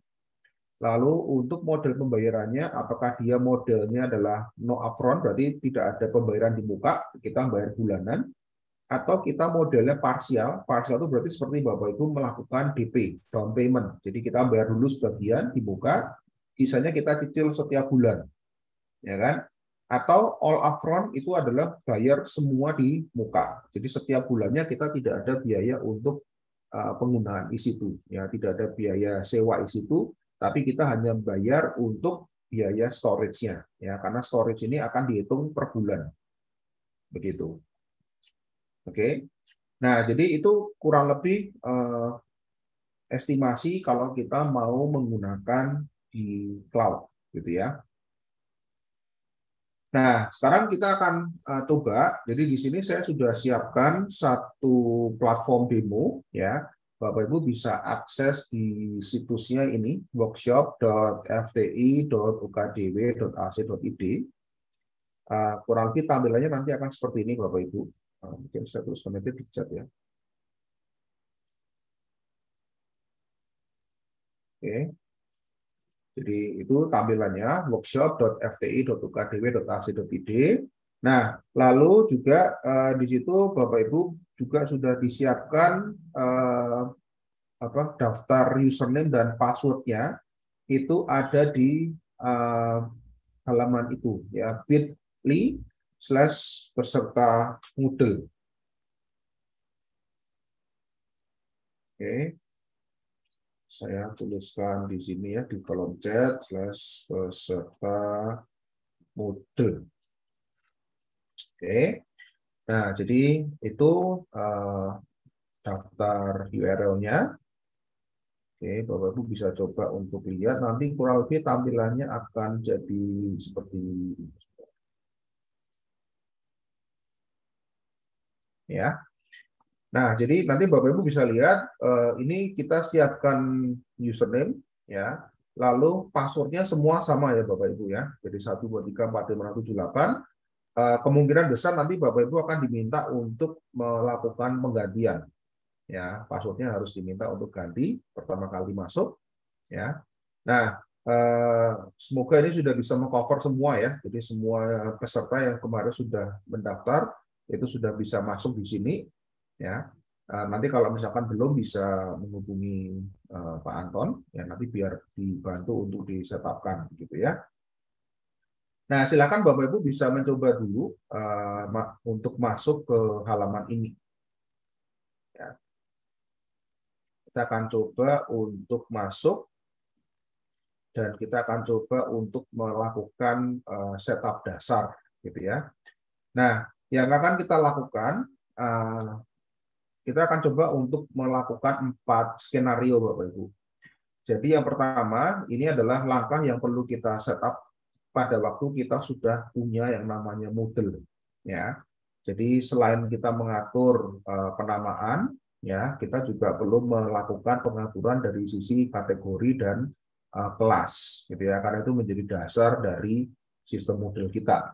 Lalu untuk model pembayarannya, apakah dia modelnya adalah no upfront, berarti tidak ada pembayaran di muka, kita bayar bulanan, atau kita modelnya parsial. Parsial itu berarti seperti Bapak Ibu melakukan DP, down payment. Jadi kita bayar dulu sebagian di muka, sisanya kita cicil setiap bulan. Ya kan? atau all upfront itu adalah bayar semua di muka. Jadi setiap bulannya kita tidak ada biaya untuk Eh, penggunaan di situ. Ya, tidak ada biaya sewa di situ, tapi kita hanya bayar untuk biaya storage-nya. Ya, karena storage ini akan dihitung per bulan. Begitu. Oke. Nah, jadi itu kurang lebih eh, estimasi kalau kita mau menggunakan di cloud, gitu ya. Nah, sekarang kita akan uh, coba. Jadi di sini saya sudah siapkan satu platform demo ya. Bapak Ibu bisa akses di situsnya ini workshop.fti.ukdw.ac.id. Uh, eh, kurang lebih tampilannya nanti akan seperti ini Bapak Ibu. Uh, mungkin saya tuliskan komentar di chat ya. Oke. Okay. Jadi itu tampilannya workshop.fti.ukdw.ac.id. Nah, lalu juga uh, di situ Bapak Ibu juga sudah disiapkan uh, apa daftar username dan passwordnya itu ada di uh, halaman itu ya bit.ly slash peserta Moodle. Oke. Okay saya tuliskan di sini ya di kolom chat slash peserta mode. Oke. Nah, jadi itu uh, daftar URL-nya. Oke, okay, Bapak-Ibu bisa coba untuk lihat. Nanti kurang lebih tampilannya akan jadi seperti ini. Ya, Nah, jadi nanti Bapak Ibu bisa lihat eh, ini kita siapkan username ya. Lalu passwordnya semua sama ya Bapak Ibu ya. Jadi 1 2 3 4 5 6 7 8. kemungkinan besar nanti Bapak Ibu akan diminta untuk melakukan penggantian. Ya, passwordnya harus diminta untuk ganti pertama kali masuk ya. Nah, eh, semoga ini sudah bisa mengcover semua ya. Jadi semua peserta yang kemarin sudah mendaftar itu sudah bisa masuk di sini ya eh, nanti kalau misalkan belum bisa menghubungi eh, Pak Anton ya nanti biar dibantu untuk disetapkan gitu ya nah silakan Bapak Ibu bisa mencoba dulu eh, untuk masuk ke halaman ini ya. kita akan coba untuk masuk dan kita akan coba untuk melakukan setup dasar gitu ya nah yang akan kita lakukan kita akan coba untuk melakukan empat skenario Bapak Ibu. Jadi yang pertama ini adalah langkah yang perlu kita setup pada waktu kita sudah punya yang namanya model ya. Jadi selain kita mengatur eh, penamaan ya, kita juga perlu melakukan pengaturan dari sisi kategori dan eh, kelas gitu ya karena itu menjadi dasar dari sistem model kita.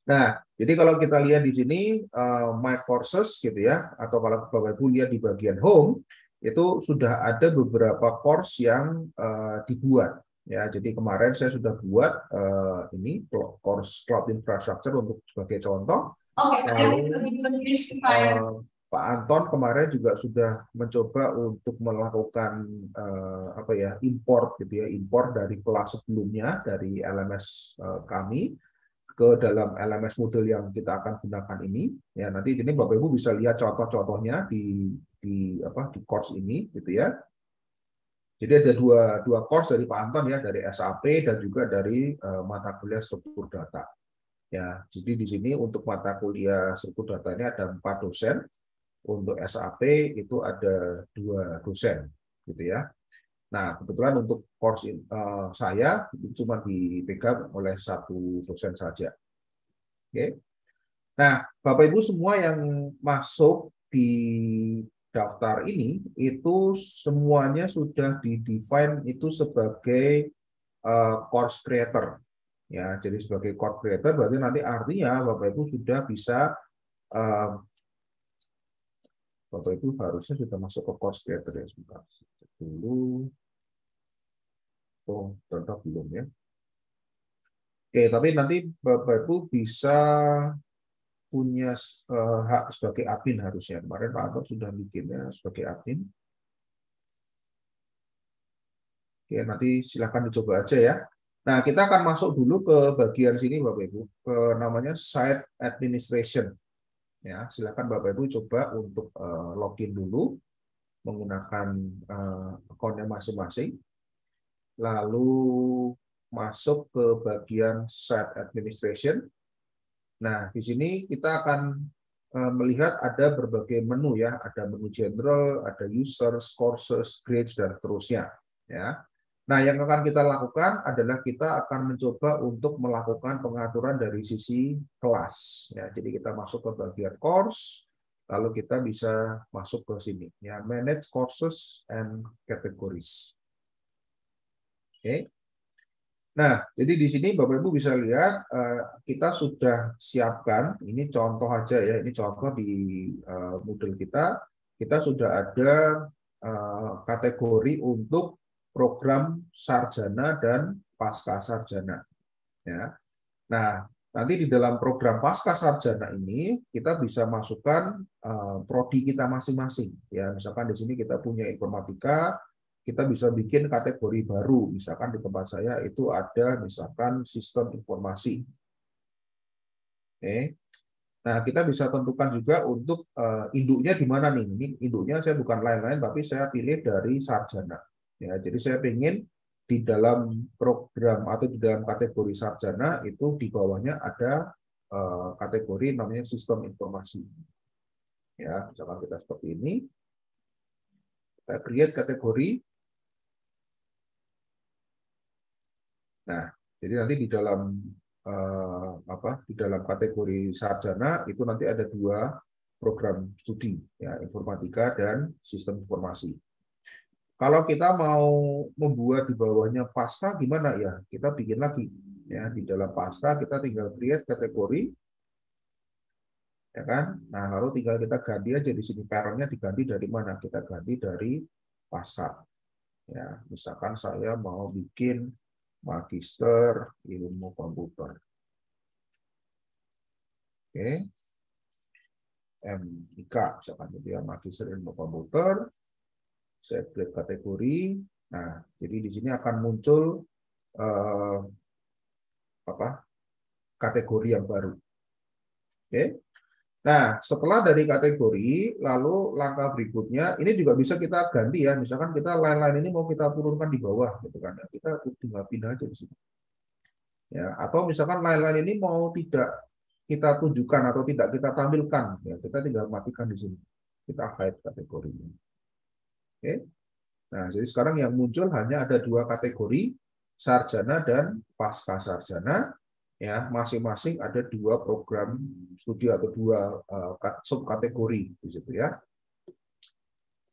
Nah, jadi kalau kita lihat di sini uh, my courses gitu ya atau kalau Bapak Ibu lihat di bagian home itu sudah ada beberapa course yang uh, dibuat ya. Jadi kemarin saya sudah buat uh, ini course cloud infrastructure untuk sebagai contoh. Oke, okay, uh, ya. Pak Anton kemarin juga sudah mencoba untuk melakukan uh, apa ya import gitu ya import dari kelas sebelumnya dari LMS uh, kami ke dalam LMS model yang kita akan gunakan ini. Ya, nanti ini Bapak Ibu bisa lihat contoh-contohnya di di apa di course ini gitu ya. Jadi ada dua dua course dari Pak Anton ya dari SAP dan juga dari uh, mata kuliah struktur data. Ya, jadi di sini untuk mata kuliah struktur datanya ada empat dosen, untuk SAP itu ada dua dosen, gitu ya. Nah, kebetulan untuk course in, uh, saya itu cuma dipegang oleh satu dosen saja. Oke. Okay. Nah, Bapak Ibu semua yang masuk di daftar ini itu semuanya sudah di define itu sebagai uh, course creator. Ya, jadi sebagai course creator berarti nanti artinya Bapak Ibu sudah bisa uh, Bapak Ibu harusnya sudah masuk ke course creator ya sebentar. Dulu Oh, contoh belum ya. Oke, tapi nanti Bapak Ibu bisa punya eh, hak sebagai admin harusnya. Kemarin Pak Anton sudah bikinnya sebagai admin. Oke, nanti silahkan dicoba aja ya. Nah, kita akan masuk dulu ke bagian sini Bapak Ibu, ke namanya site administration. Ya, silakan Bapak Ibu coba untuk eh, login dulu menggunakan eh, akunnya masing-masing lalu masuk ke bagian set administration. Nah, di sini kita akan eh, melihat ada berbagai menu ya, ada menu general, ada users, courses, grades dan seterusnya ya. Nah, yang akan kita lakukan adalah kita akan mencoba untuk melakukan pengaturan dari sisi kelas ya. Jadi kita masuk ke bagian course, lalu kita bisa masuk ke sini ya, manage courses and categories. Oke. Nah, jadi di sini Bapak Ibu bisa lihat eh, kita sudah siapkan ini contoh aja ya, ini contoh di eh, model kita, kita sudah ada eh, kategori untuk program sarjana dan pasca sarjana. Ya. Nah, nanti di dalam program pasca sarjana ini kita bisa masukkan prodi kita masing-masing. Ya, misalkan di sini kita punya informatika, kita bisa bikin kategori baru. Misalkan di tempat saya itu ada misalkan sistem informasi. Oke. Nah, kita bisa tentukan juga untuk eh, induknya di mana nih. Ini induknya saya bukan lain-lain, tapi saya pilih dari sarjana. Ya, jadi saya ingin di dalam program atau di dalam kategori sarjana itu di bawahnya ada eh, kategori namanya sistem informasi. Ya, misalkan kita seperti ini. Kita create kategori Nah, jadi nanti di dalam uh, apa di dalam kategori sarjana itu nanti ada dua program studi ya informatika dan sistem informasi. Kalau kita mau membuat di bawahnya pasca gimana ya? Kita bikin lagi ya di dalam pasca kita tinggal create kategori ya kan? Nah, lalu tinggal kita ganti aja di sini parent-nya diganti dari mana? Kita ganti dari pasca. Ya, misalkan saya mau bikin magister ilmu komputer. Oke. Okay. MIK, misalkan dia magister ilmu komputer, saya klik kategori. Nah, jadi di sini akan muncul eh, apa? kategori yang baru. Oke. Okay. Nah, setelah dari kategori, lalu langkah berikutnya, ini juga bisa kita ganti ya. Misalkan kita lain-lain ini mau kita turunkan di bawah, gitu kan? Ya, kita tinggal pindah aja di sini. Ya, atau misalkan lain-lain ini mau tidak kita tunjukkan atau tidak kita tampilkan, ya kita tinggal matikan di sini. Kita hide kategorinya. Oke. Nah, jadi sekarang yang muncul hanya ada dua kategori, sarjana dan pasca sarjana ya masing-masing ada dua program studi atau dua eh, sub kategori di ya.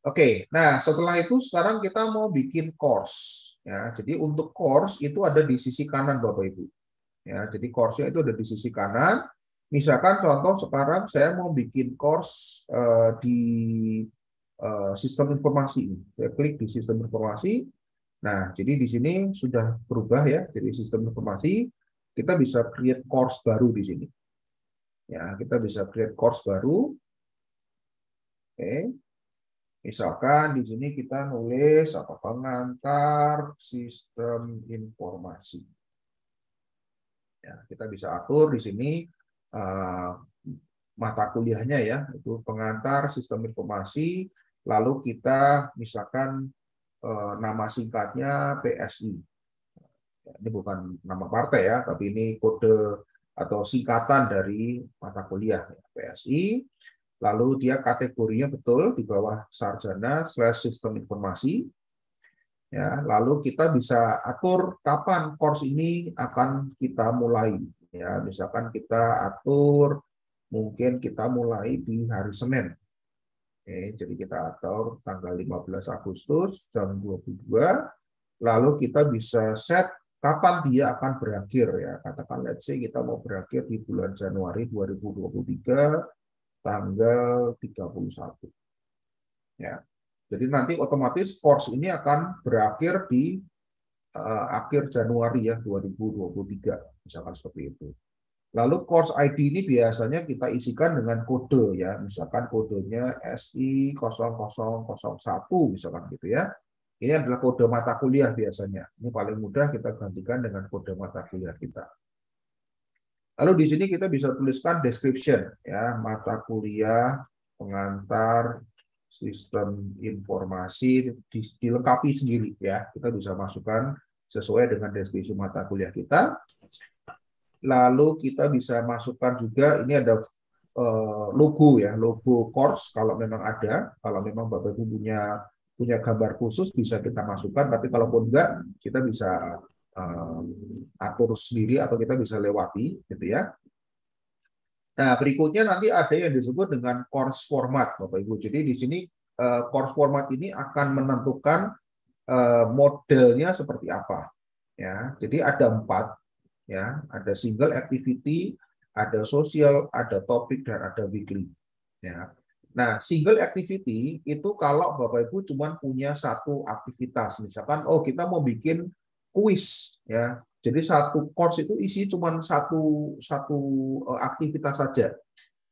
Oke, nah setelah itu sekarang kita mau bikin course ya. Jadi untuk course itu ada di sisi kanan Bapak Ibu. Ya, jadi course-nya itu ada di sisi kanan. Misalkan contoh sekarang saya mau bikin course uh, di uh, sistem informasi. Saya klik di sistem informasi. Nah, jadi di sini sudah berubah ya. Jadi sistem informasi kita bisa create course baru di sini. Ya, kita bisa create course baru. Oke. Misalkan di sini kita nulis apa pengantar sistem informasi. Ya, kita bisa atur di sini uh, mata kuliahnya ya, itu pengantar sistem informasi, lalu kita misalkan uh, nama singkatnya PSI ini bukan nama partai ya, tapi ini kode atau singkatan dari mata kuliah PSI. Lalu dia kategorinya betul di bawah sarjana slash sistem informasi. Ya, lalu kita bisa atur kapan course ini akan kita mulai. Ya, misalkan kita atur mungkin kita mulai di hari Senin. Oke, jadi kita atur tanggal 15 Agustus jam 22. Lalu kita bisa set kapan dia akan berakhir ya. Katakan let's say kita mau berakhir di bulan Januari 2023 tanggal 31. Ya. Jadi nanti otomatis course ini akan berakhir di uh, akhir Januari ya 2023 misalkan seperti itu. Lalu course ID ini biasanya kita isikan dengan kode ya, misalkan kodenya SI0001 misalkan gitu ya. Ini adalah kode mata kuliah biasanya. Ini paling mudah kita gantikan dengan kode mata kuliah kita. Lalu di sini kita bisa tuliskan description ya, mata kuliah, pengantar, sistem informasi dilengkapi sendiri ya. Kita bisa masukkan sesuai dengan deskripsi mata kuliah kita. Lalu kita bisa masukkan juga ini ada eh, logo ya, logo course kalau memang ada, kalau memang Bapak Ibu punya punya gambar khusus bisa kita masukkan, tapi kalaupun enggak kita bisa um, atur sendiri atau kita bisa lewati gitu ya. Nah, berikutnya nanti ada yang disebut dengan course format, Bapak Ibu. Jadi di sini uh, course format ini akan menentukan uh, modelnya seperti apa. Ya, jadi ada empat, ya, ada single activity, ada social, ada topik, dan ada weekly. Ya, Nah, single activity itu kalau Bapak Ibu cuma punya satu aktivitas, misalkan oh kita mau bikin kuis ya. Jadi satu course itu isi cuma satu satu eh, aktivitas saja.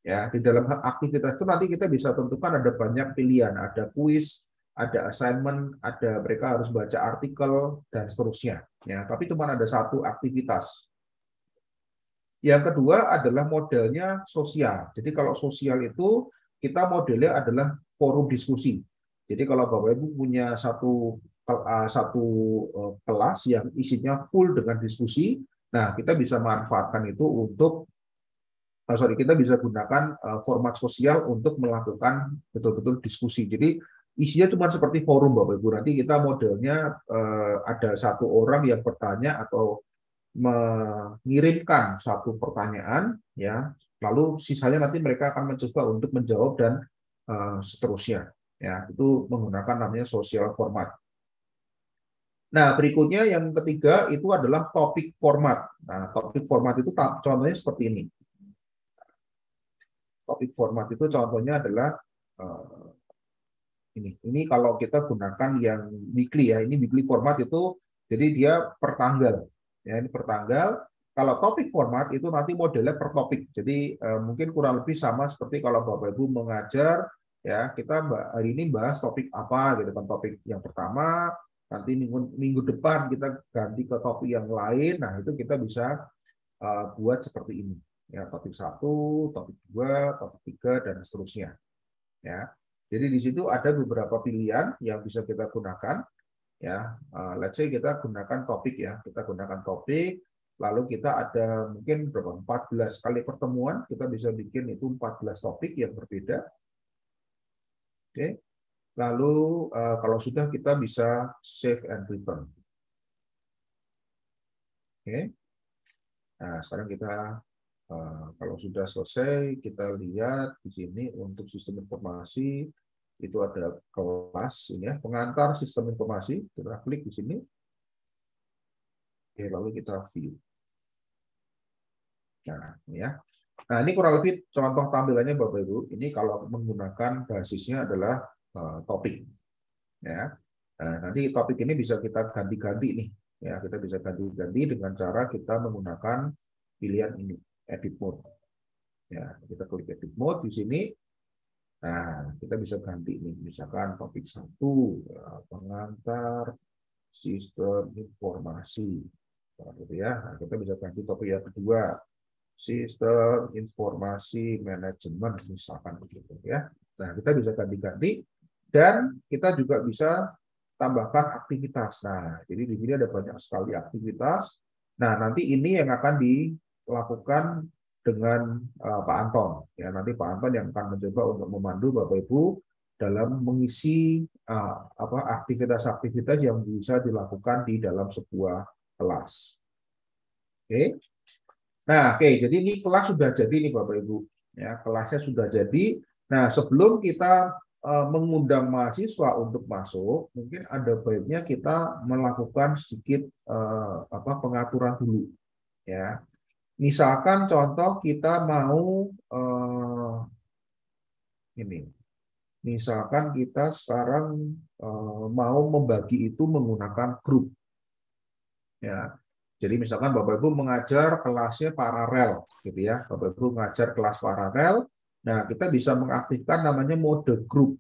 Ya, di dalam aktivitas itu nanti kita bisa tentukan ada banyak pilihan, ada kuis, ada assignment, ada mereka harus baca artikel dan seterusnya. Ya, tapi cuma ada satu aktivitas. Yang kedua adalah modelnya sosial. Jadi kalau sosial itu kita modelnya adalah forum diskusi. Jadi kalau Bapak Ibu punya satu eh, satu eh, kelas yang isinya full dengan diskusi, nah kita bisa manfaatkan itu untuk eh, sorry kita bisa gunakan format sosial untuk melakukan betul-betul diskusi. Jadi isinya cuma seperti forum Bapak Ibu. Nanti kita modelnya ada satu orang yang bertanya atau mengirimkan satu pertanyaan ya Lalu sisanya nanti mereka akan mencoba untuk menjawab dan eh, seterusnya. Ya, itu menggunakan namanya social format. Nah, berikutnya yang ketiga itu adalah topik format. Nah, topik format itu contohnya seperti ini. Topik format itu contohnya adalah eh, ini. Ini kalau kita gunakan yang weekly ya, ini weekly format itu jadi dia pertanggal Ya, ini pertanggal kalau topik format itu nanti modelnya per topik. Jadi eh, mungkin kurang lebih sama seperti kalau Bapak Ibu mengajar ya, kita hari ini bahas topik apa gitu kan topik yang pertama, nanti minggu minggu depan kita ganti ke topik yang lain. Nah, itu kita bisa eh, buat seperti ini. Ya, topik satu, topik dua, topik tiga, dan seterusnya. Ya. Jadi di situ ada beberapa pilihan yang bisa kita gunakan ya eh, let's say kita gunakan topik ya kita gunakan topik Lalu kita ada mungkin berapa 14 kali pertemuan, kita bisa bikin itu 14 topik yang berbeda. Oke. Lalu eh, kalau sudah kita bisa save and return. Oke. Nah, sekarang kita eh, kalau sudah selesai kita lihat di sini untuk sistem informasi itu ada kelas ini ya, pengantar sistem informasi. Kita klik di sini. Oke, lalu kita view. Nah, ya. Nah, ini kurang lebih contoh tampilannya Bapak Ibu. Ini kalau menggunakan basisnya adalah uh, topik. Ya. Nah, nanti topik ini bisa kita ganti-ganti nih. Ya, kita bisa ganti-ganti dengan cara kita menggunakan pilihan ini, edit mode. Ya, kita klik edit mode di sini. Nah, kita bisa ganti ini misalkan topik satu eh, pengantar sistem informasi. Nah, gitu ya. Nah, kita bisa ganti topik yang kedua sistem informasi manajemen misalkan begitu ya. Nah, kita bisa ganti-ganti dan kita juga bisa tambahkan aktivitas. Nah, jadi di sini ada banyak sekali aktivitas. Nah, nanti ini yang akan dilakukan dengan uh, Pak Anton. Ya, nanti Pak Anton yang akan mencoba untuk memandu Bapak Ibu dalam mengisi uh, apa aktivitas-aktivitas yang bisa dilakukan di dalam sebuah kelas. Oke. Okay. Nah, oke, okay, jadi ini kelas sudah jadi nih Bapak Ibu. Ya, kelasnya sudah jadi. Nah, sebelum kita eh, mengundang mahasiswa untuk masuk, mungkin ada baiknya kita melakukan sedikit eh, apa pengaturan dulu. Ya. Misalkan contoh kita mau eh, ini. Misalkan kita sekarang mau membagi itu menggunakan grup. Ya. Jadi misalkan Bapak Ibu mengajar kelasnya paralel, gitu ya. Bapak Ibu mengajar kelas paralel. Nah, kita bisa mengaktifkan namanya mode grup.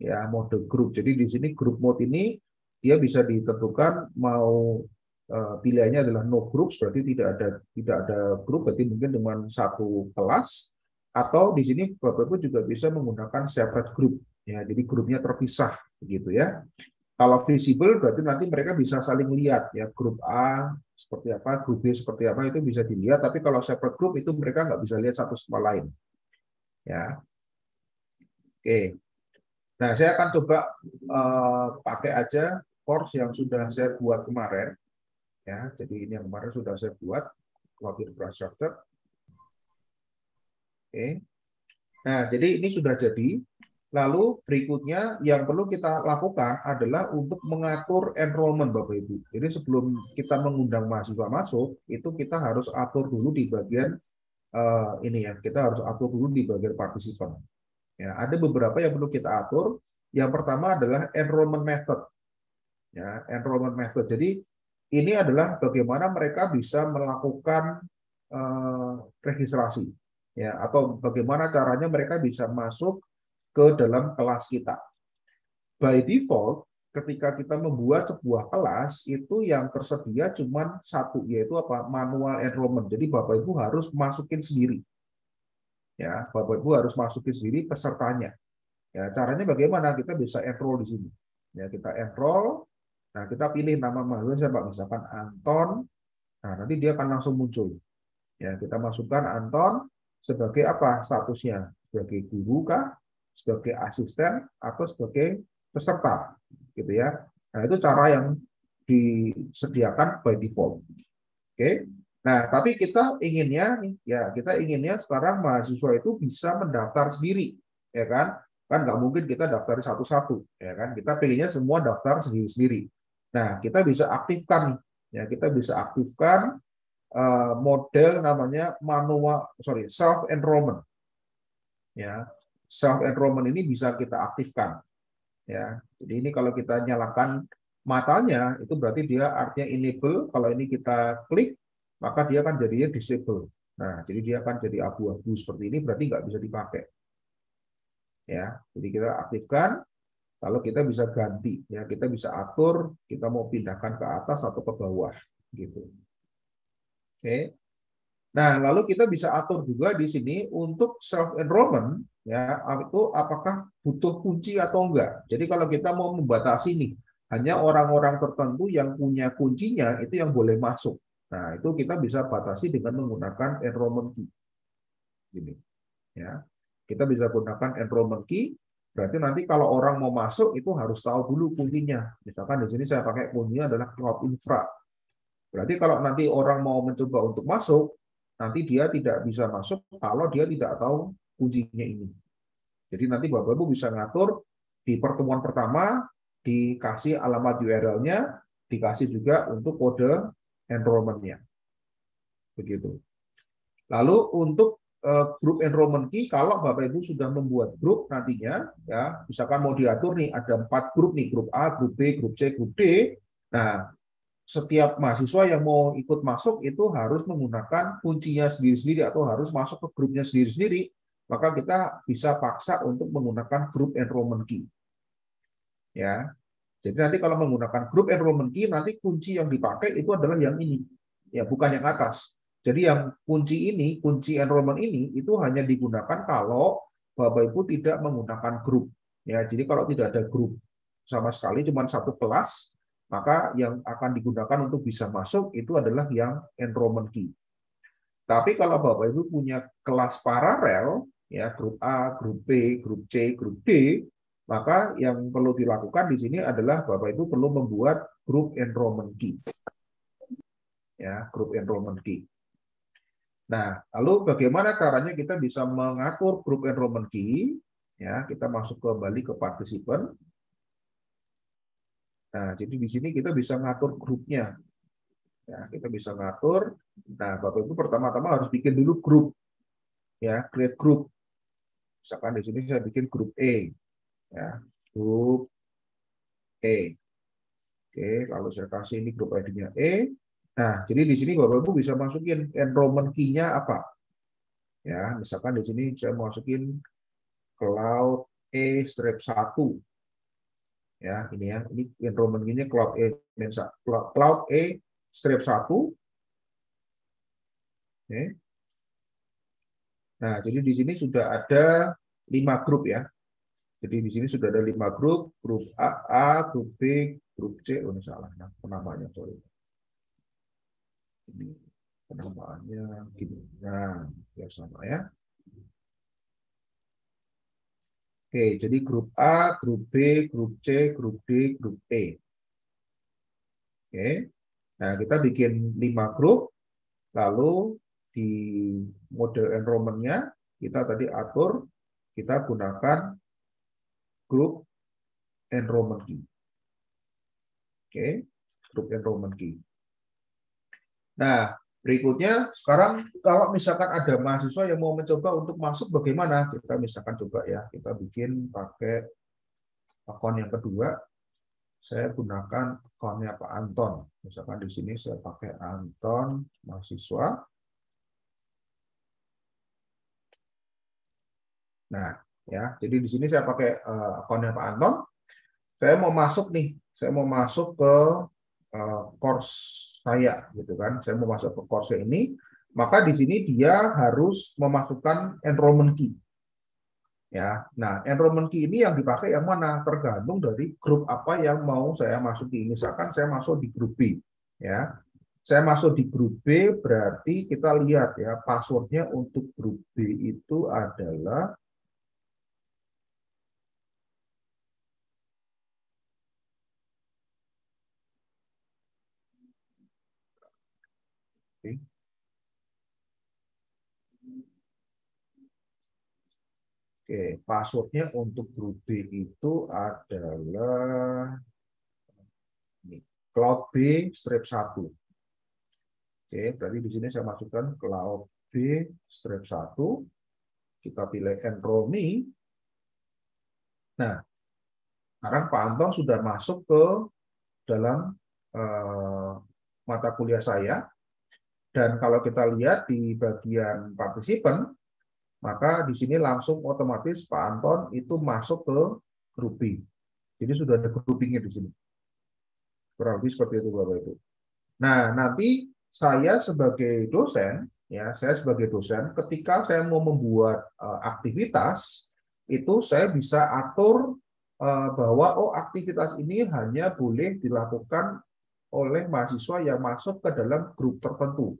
Ya, mode grup. Jadi di sini grup mode ini dia bisa ditentukan mau eh, pilihannya adalah no groups berarti tidak ada tidak ada grup berarti mungkin dengan satu kelas atau di sini Bapak Ibu juga bisa menggunakan separate group ya jadi grupnya terpisah begitu ya kalau visible berarti nanti mereka bisa saling lihat ya grup A seperti apa, grup B seperti apa itu bisa dilihat. Tapi kalau separate group itu mereka nggak bisa lihat satu sama lain. Ya, oke. Nah saya akan coba uh, pakai aja course yang sudah saya buat kemarin. Ya, jadi ini yang kemarin sudah saya buat cloud infrastructure. Oke. Nah, jadi ini sudah jadi. Lalu berikutnya yang perlu kita lakukan adalah untuk mengatur enrollment Bapak Ibu. Jadi sebelum kita mengundang mahasiswa masuk, itu kita harus atur dulu di bagian uh, ini ya, kita harus atur dulu di bagian partisipan. Ya, ada beberapa yang perlu kita atur. Yang pertama adalah enrollment method. Ya, enrollment method. Jadi ini adalah bagaimana mereka bisa melakukan uh, registrasi ya atau bagaimana caranya mereka bisa masuk ke dalam kelas kita. By default, ketika kita membuat sebuah kelas itu yang tersedia cuma satu yaitu apa manual enrollment jadi bapak ibu harus masukin sendiri ya bapak ibu harus masukin sendiri pesertanya ya caranya bagaimana kita bisa enroll di sini ya kita enroll nah kita pilih nama mahasiswa siapa misalkan Anton nah nanti dia akan langsung muncul ya kita masukkan Anton sebagai apa statusnya sebagai guru kah sebagai asisten atau sebagai peserta gitu ya. Nah, itu cara yang disediakan by default. Oke. Nah, tapi kita inginnya nih, ya kita inginnya sekarang mahasiswa itu bisa mendaftar sendiri, ya kan? Kan nggak mungkin kita daftar satu-satu, ya kan? Kita pengennya semua daftar sendiri-sendiri. Nah, kita bisa aktifkan, ya kita bisa aktifkan eh, model namanya manual, sorry, self enrollment, ya self enrollment ini bisa kita aktifkan. Ya, jadi ini kalau kita nyalakan matanya itu berarti dia artinya enable. Kalau ini kita klik maka dia akan jadinya disable. Nah, jadi dia akan jadi abu-abu seperti ini berarti nggak bisa dipakai. Ya, jadi kita aktifkan lalu kita bisa ganti ya, kita bisa atur kita mau pindahkan ke atas atau ke bawah gitu. Oke. Nah, lalu kita bisa atur juga di sini untuk self enrollment ya itu apakah butuh kunci atau enggak. Jadi kalau kita mau membatasi nih, hanya orang-orang tertentu yang punya kuncinya itu yang boleh masuk. Nah, itu kita bisa batasi dengan menggunakan enrollment key. ini Ya. Kita bisa gunakan enrollment key, berarti nanti kalau orang mau masuk itu harus tahu dulu kuncinya. Misalkan di sini saya pakai kuncinya adalah cloud infra. Berarti kalau nanti orang mau mencoba untuk masuk, nanti dia tidak bisa masuk kalau dia tidak tahu kuncinya ini. Jadi nanti Bapak Ibu bisa ngatur di pertemuan pertama dikasih alamat URL-nya, dikasih juga untuk kode enrollment-nya. Begitu. Lalu untuk eh, grup enrollment key, kalau Bapak Ibu sudah membuat grup nantinya, ya misalkan mau diatur nih, ada empat grup nih, grup A, grup B, grup C, grup D. Nah, setiap mahasiswa yang mau ikut masuk itu harus menggunakan kuncinya sendiri-sendiri atau harus masuk ke grupnya sendiri-sendiri maka kita bisa paksa untuk menggunakan group enrollment key. Ya. Jadi nanti kalau menggunakan group enrollment key nanti kunci yang dipakai itu adalah yang ini. Ya, bukan yang atas. Jadi yang kunci ini, kunci enrollment ini itu hanya digunakan kalau Bapak Ibu tidak menggunakan grup. Ya, jadi kalau tidak ada grup sama sekali cuma satu kelas, maka yang akan digunakan untuk bisa masuk itu adalah yang enrollment key. Tapi kalau Bapak Ibu punya kelas paralel, ya grup A, grup B, grup C, grup D, maka yang perlu dilakukan di sini adalah Bapak Ibu perlu membuat grup enrollment key. Ya, grup enrollment key. Nah, lalu bagaimana caranya kita bisa mengatur grup enrollment key? Ya, kita masuk kembali ke participant. Nah, jadi di sini kita bisa ngatur grupnya. Ya, kita bisa ngatur. Nah, Bapak Ibu pertama-tama harus bikin dulu grup. Ya, create group Misalkan di sini saya bikin grup E, ya grup E. Oke, lalu saya kasih ini grup ID-nya E. Nah, jadi di sini Bapak Ibu bisa masukin enrollment key-nya apa. Ya, misalkan di sini saya masukin cloud E strip 1. Ya, ini ya. Ini enrollment key-nya cloud E cloud E strip 1. Oke. Nah, jadi di sini sudah ada lima grup ya. Jadi di sini sudah ada lima grup, grup A, A grup B, grup C, oh ini salah nah, penamaannya sorry. Ini penamaannya gini. Nah, biar sama ya. Oke, jadi grup A, grup B, grup C, grup D, grup E. Oke. Nah, kita bikin lima grup, lalu di model enrollment-nya, kita tadi atur, kita gunakan grup enrollment key. Oke, grup enrollment key. Nah, berikutnya sekarang kalau misalkan ada mahasiswa yang mau mencoba untuk masuk bagaimana? Kita misalkan coba ya, kita bikin pakai akun yang kedua. Saya gunakan akunnya Pak Anton. Misalkan di sini saya pakai Anton mahasiswa. Nah, ya. Jadi di sini saya pakai uh, akunnya Pak Anton. Saya mau masuk nih, saya mau masuk ke eh, course saya gitu kan. Saya mau masuk ke course ini, maka di sini dia harus memasukkan enrollment key. Ya. Nah, enrollment key ini yang dipakai yang mana? Tergantung dari grup apa yang mau saya masuki. Misalkan saya masuk di grup B, ya. Saya masuk di grup B berarti kita lihat ya passwordnya untuk grup B itu adalah Oke, passwordnya untuk grup B itu adalah ini, cloud B strip 1. Oke, berarti di sini saya masukkan cloud B strip 1. Kita pilih enroll me. Nah, sekarang Pak Anton sudah masuk ke dalam eh, mata kuliah saya. Dan kalau kita lihat di bagian Participant. Maka di sini langsung otomatis Pak Anton itu masuk ke grouping. Jadi sudah ada groupingnya di sini. Kurang lebih seperti itu Bapak Ibu. Nah, nanti saya sebagai dosen, ya, saya sebagai dosen ketika saya mau membuat uh, aktivitas itu saya bisa atur uh, bahwa oh aktivitas ini hanya boleh dilakukan oleh mahasiswa yang masuk ke dalam grup tertentu.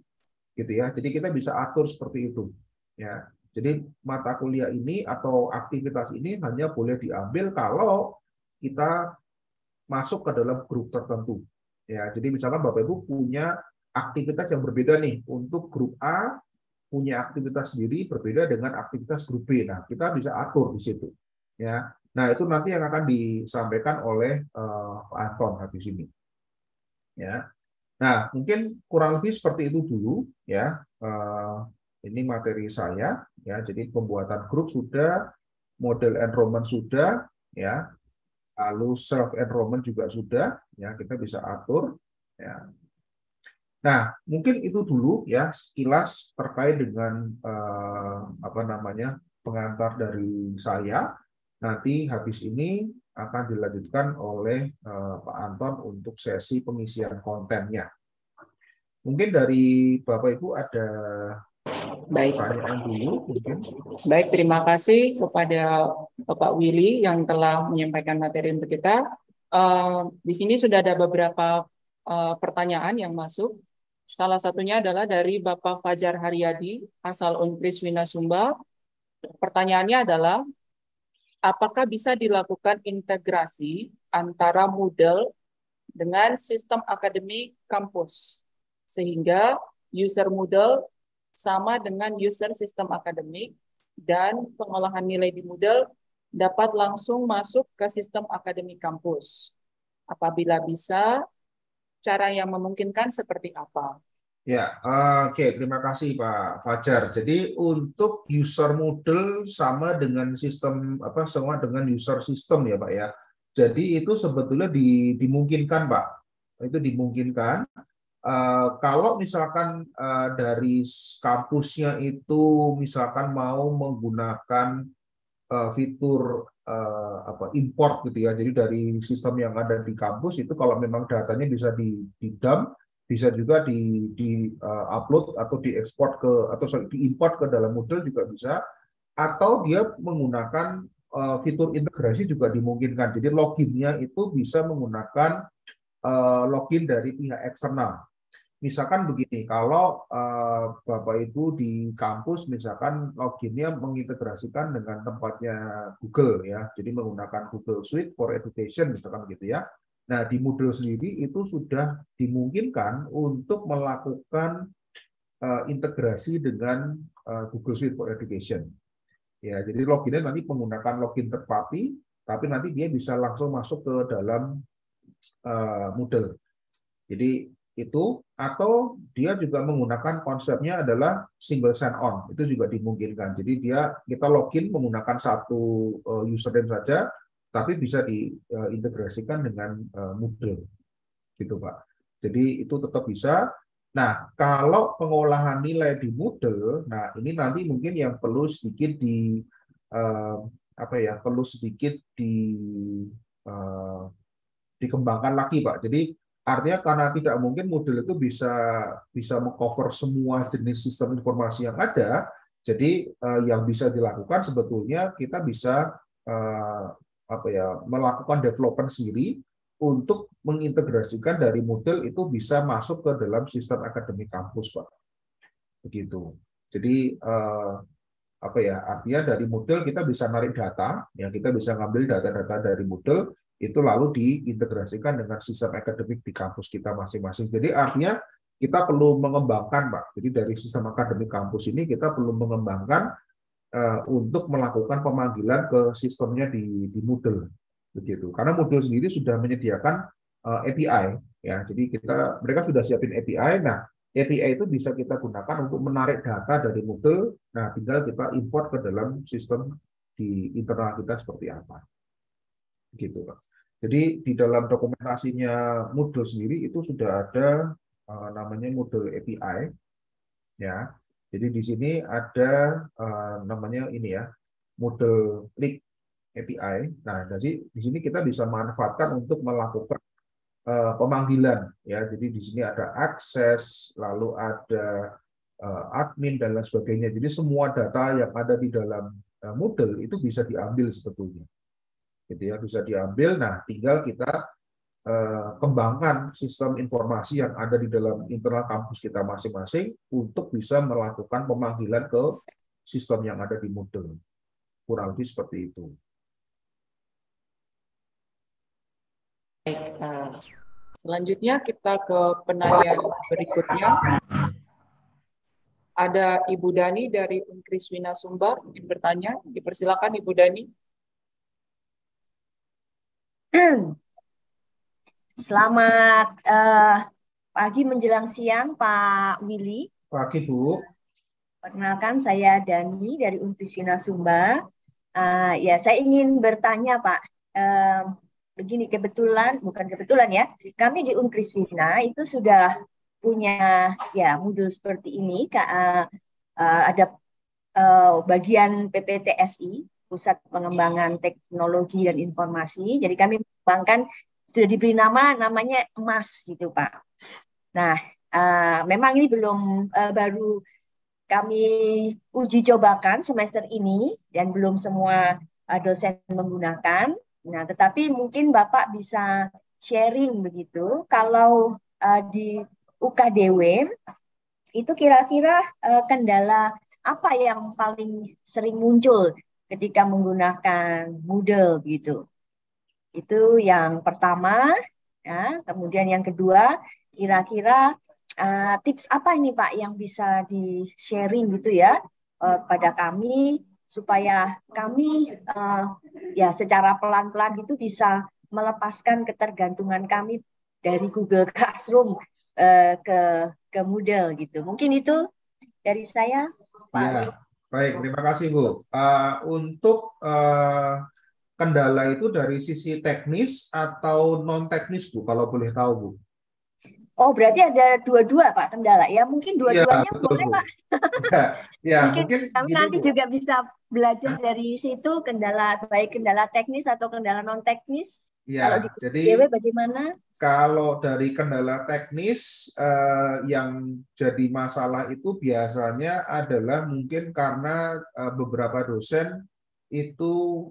Gitu ya. Jadi kita bisa atur seperti itu. Ya. Jadi mata kuliah ini atau aktivitas ini hanya boleh diambil kalau kita masuk ke dalam grup tertentu. Ya, jadi misalnya Bapak Ibu punya aktivitas yang berbeda nih untuk grup A punya aktivitas sendiri berbeda dengan aktivitas grup B. Nah, kita bisa atur di situ. Ya. Nah, itu nanti yang akan disampaikan oleh uh, Pak Anton habis ini. Ya. Nah, mungkin kurang lebih seperti itu dulu ya. Uh, ini materi saya ya jadi pembuatan grup sudah model enrollment sudah ya lalu self enrollment juga sudah ya kita bisa atur ya nah mungkin itu dulu ya sekilas terkait dengan eh, apa namanya pengantar dari saya nanti habis ini akan dilanjutkan oleh eh, Pak Anton untuk sesi pengisian kontennya mungkin dari Bapak Ibu ada Baik. Baik, terima kasih kepada Bapak Willy yang telah menyampaikan materi untuk kita. Uh, di sini sudah ada beberapa uh, pertanyaan yang masuk. Salah satunya adalah dari Bapak Fajar Haryadi, asal Wina Winasumba. Pertanyaannya adalah, apakah bisa dilakukan integrasi antara model dengan sistem akademik kampus sehingga user model sama dengan user sistem akademik dan pengolahan nilai di Moodle dapat langsung masuk ke sistem akademik kampus. Apabila bisa, cara yang memungkinkan seperti apa? Ya, oke, okay, terima kasih Pak Fajar. Jadi untuk user model sama dengan sistem apa semua dengan user sistem ya Pak ya. Jadi itu sebetulnya dimungkinkan Pak. Itu dimungkinkan Eh, kalau misalkan uh, dari kampusnya itu misalkan mau menggunakan uh, fitur uh, apa import gitu ya. Jadi dari sistem yang ada di kampus itu kalau memang datanya bisa di didam bisa juga di di uh, upload atau diekspor ke atau sorry, diimport ke dalam Moodle juga bisa atau dia menggunakan uh, fitur integrasi juga dimungkinkan. Jadi loginnya itu bisa menggunakan uh, login dari pihak eksternal misalkan begini, kalau eh, Bapak Ibu di kampus misalkan loginnya mengintegrasikan dengan tempatnya Google ya, jadi menggunakan Google Suite for Education misalkan gitu ya. Nah di Moodle sendiri itu sudah dimungkinkan untuk melakukan eh, integrasi dengan eh, Google Suite for Education. Ya, jadi loginnya nanti menggunakan login terpapi, tapi nanti dia bisa langsung masuk ke dalam uh, Moodle. Jadi itu atau dia juga menggunakan konsepnya adalah single sign on itu juga dimungkinkan jadi dia kita login menggunakan satu eh, username saja tapi bisa diintegrasikan eh, dengan eh, Moodle gitu pak jadi itu tetap bisa nah kalau pengolahan nilai di Moodle nah ini nanti mungkin yang perlu sedikit di apa ya perlu sedikit di dikembangkan lagi pak jadi artinya karena tidak mungkin model itu bisa bisa mengcover semua jenis sistem informasi yang ada jadi eh, yang bisa dilakukan sebetulnya kita bisa eh, apa ya melakukan development sendiri untuk mengintegrasikan dari model itu bisa masuk ke dalam sistem akademik kampus pak begitu jadi eh, apa ya artinya dari model kita bisa narik data ya kita bisa ngambil data-data dari model itu lalu diintegrasikan dengan sistem akademik di kampus kita masing-masing jadi artinya kita perlu mengembangkan pak jadi dari sistem akademik kampus ini kita perlu mengembangkan uh, untuk melakukan pemanggilan ke sistemnya di di model begitu karena model sendiri sudah menyediakan uh, eh, API ya jadi kita mereka sudah siapin API nah API itu bisa kita gunakan untuk menarik data dari Moodle. Nah, tinggal kita import ke dalam sistem di internal kita seperti apa. Gitu, Pak. Jadi di dalam dokumentasinya Moodle sendiri itu sudah ada uh, namanya Moodle API. Ya. Jadi di sini ada uh, namanya ini ya, Moodle Link API. Nah, jadi di sini kita bisa manfaatkan untuk melakukan Eh, pemanggilan ya jadi di sini ada akses lalu ada eh, admin dan lain sebagainya jadi semua data yang ada di dalam eh, model itu bisa diambil sebetulnya gitu ya bisa diambil nah tinggal kita kembangkan sistem informasi yang ada di dalam internal kampus kita masing-masing untuk bisa melakukan pemanggilan ke sistem yang ada di model kurang lebih seperti itu. Baik, uh, Selanjutnya kita ke penanya berikutnya. Ada Ibu Dani dari Unkriswina Sumbar yang bertanya. Dipersilakan Ibu Dani. Selamat uh, pagi menjelang siang Pak Willy. Pagi Bu. Perkenalkan saya Dani dari Unkriswina Sumbar. Uh, eh, ya saya ingin bertanya Pak. Uh, begini kebetulan bukan kebetulan ya kami di Unkriswina itu sudah punya ya modul seperti ini uh, uh, ada uh, bagian PPTSI pusat pengembangan teknologi dan informasi jadi kami mengembangkan sudah diberi nama namanya emas gitu pak nah uh, memang ini belum uh, baru kami uji cobakan semester ini dan belum semua uh, dosen menggunakan Nah, tetapi mungkin Bapak bisa sharing begitu kalau uh, di UKDW itu kira-kira uh, kendala apa yang paling sering muncul ketika menggunakan Moodle gitu. Itu yang pertama, ya. Kemudian yang kedua, kira-kira uh, tips apa ini Pak yang bisa di sharing gitu ya uh, pada kami supaya kami uh, ya secara pelan-pelan itu bisa melepaskan ketergantungan kami dari Google Classroom uh, ke ke Moodle gitu. Mungkin itu dari saya. Pak. Ya, baik, terima kasih Bu. Uh, untuk uh, kendala itu dari sisi teknis atau non teknis Bu, kalau boleh tahu Bu? Oh berarti ada dua-dua Pak kendala ya mungkin iya, dua-duanya ya, boleh Pak. ya, ya mungkin, kami gitu. nanti juga bisa belajar dari situ kendala baik kendala teknis atau kendala non teknis. Ya, kalau jadi DW bagaimana? Kalau dari kendala teknis eh, yang jadi masalah itu biasanya adalah mungkin karena eh, beberapa dosen itu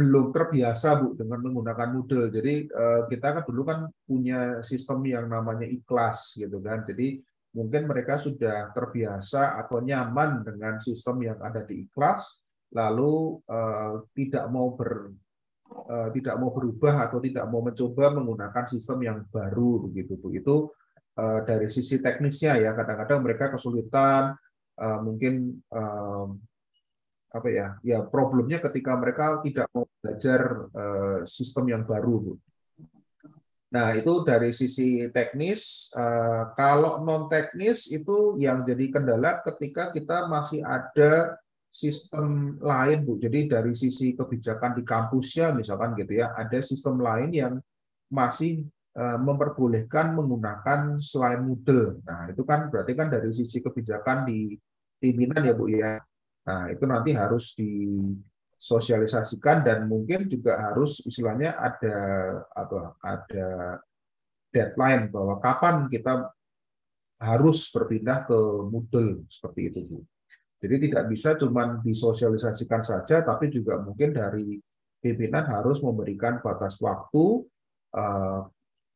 belum terbiasa Bu dengan menggunakan Moodle. Jadi eh, kita kan dulu kan punya sistem yang namanya ikhlas gitu kan. Jadi mungkin mereka sudah terbiasa atau nyaman dengan sistem yang ada di ikhlas lalu eh, tidak mau ber eh, tidak mau berubah atau tidak mau mencoba menggunakan sistem yang baru begitu Bu. Itu dari sisi teknisnya ya kadang-kadang mereka kesulitan mungkin apa ya ya problemnya ketika mereka tidak mau belajar uh, sistem yang baru bu. Nah itu dari sisi teknis uh, kalau non teknis itu yang jadi kendala ketika kita masih ada sistem lain bu jadi dari sisi kebijakan di kampusnya misalkan gitu ya ada sistem lain yang masih eh, memperbolehkan menggunakan selain Moodle. Nah, itu kan berarti kan dari sisi kebijakan di pimpinan ya Bu ya Nah, itu nanti harus disosialisasikan dan mungkin juga harus istilahnya ada apa ada deadline bahwa kapan kita harus berpindah ke Moodle seperti itu, Bu. Jadi tidak bisa cuma disosialisasikan saja, tapi juga mungkin dari pimpinan harus memberikan batas waktu eh,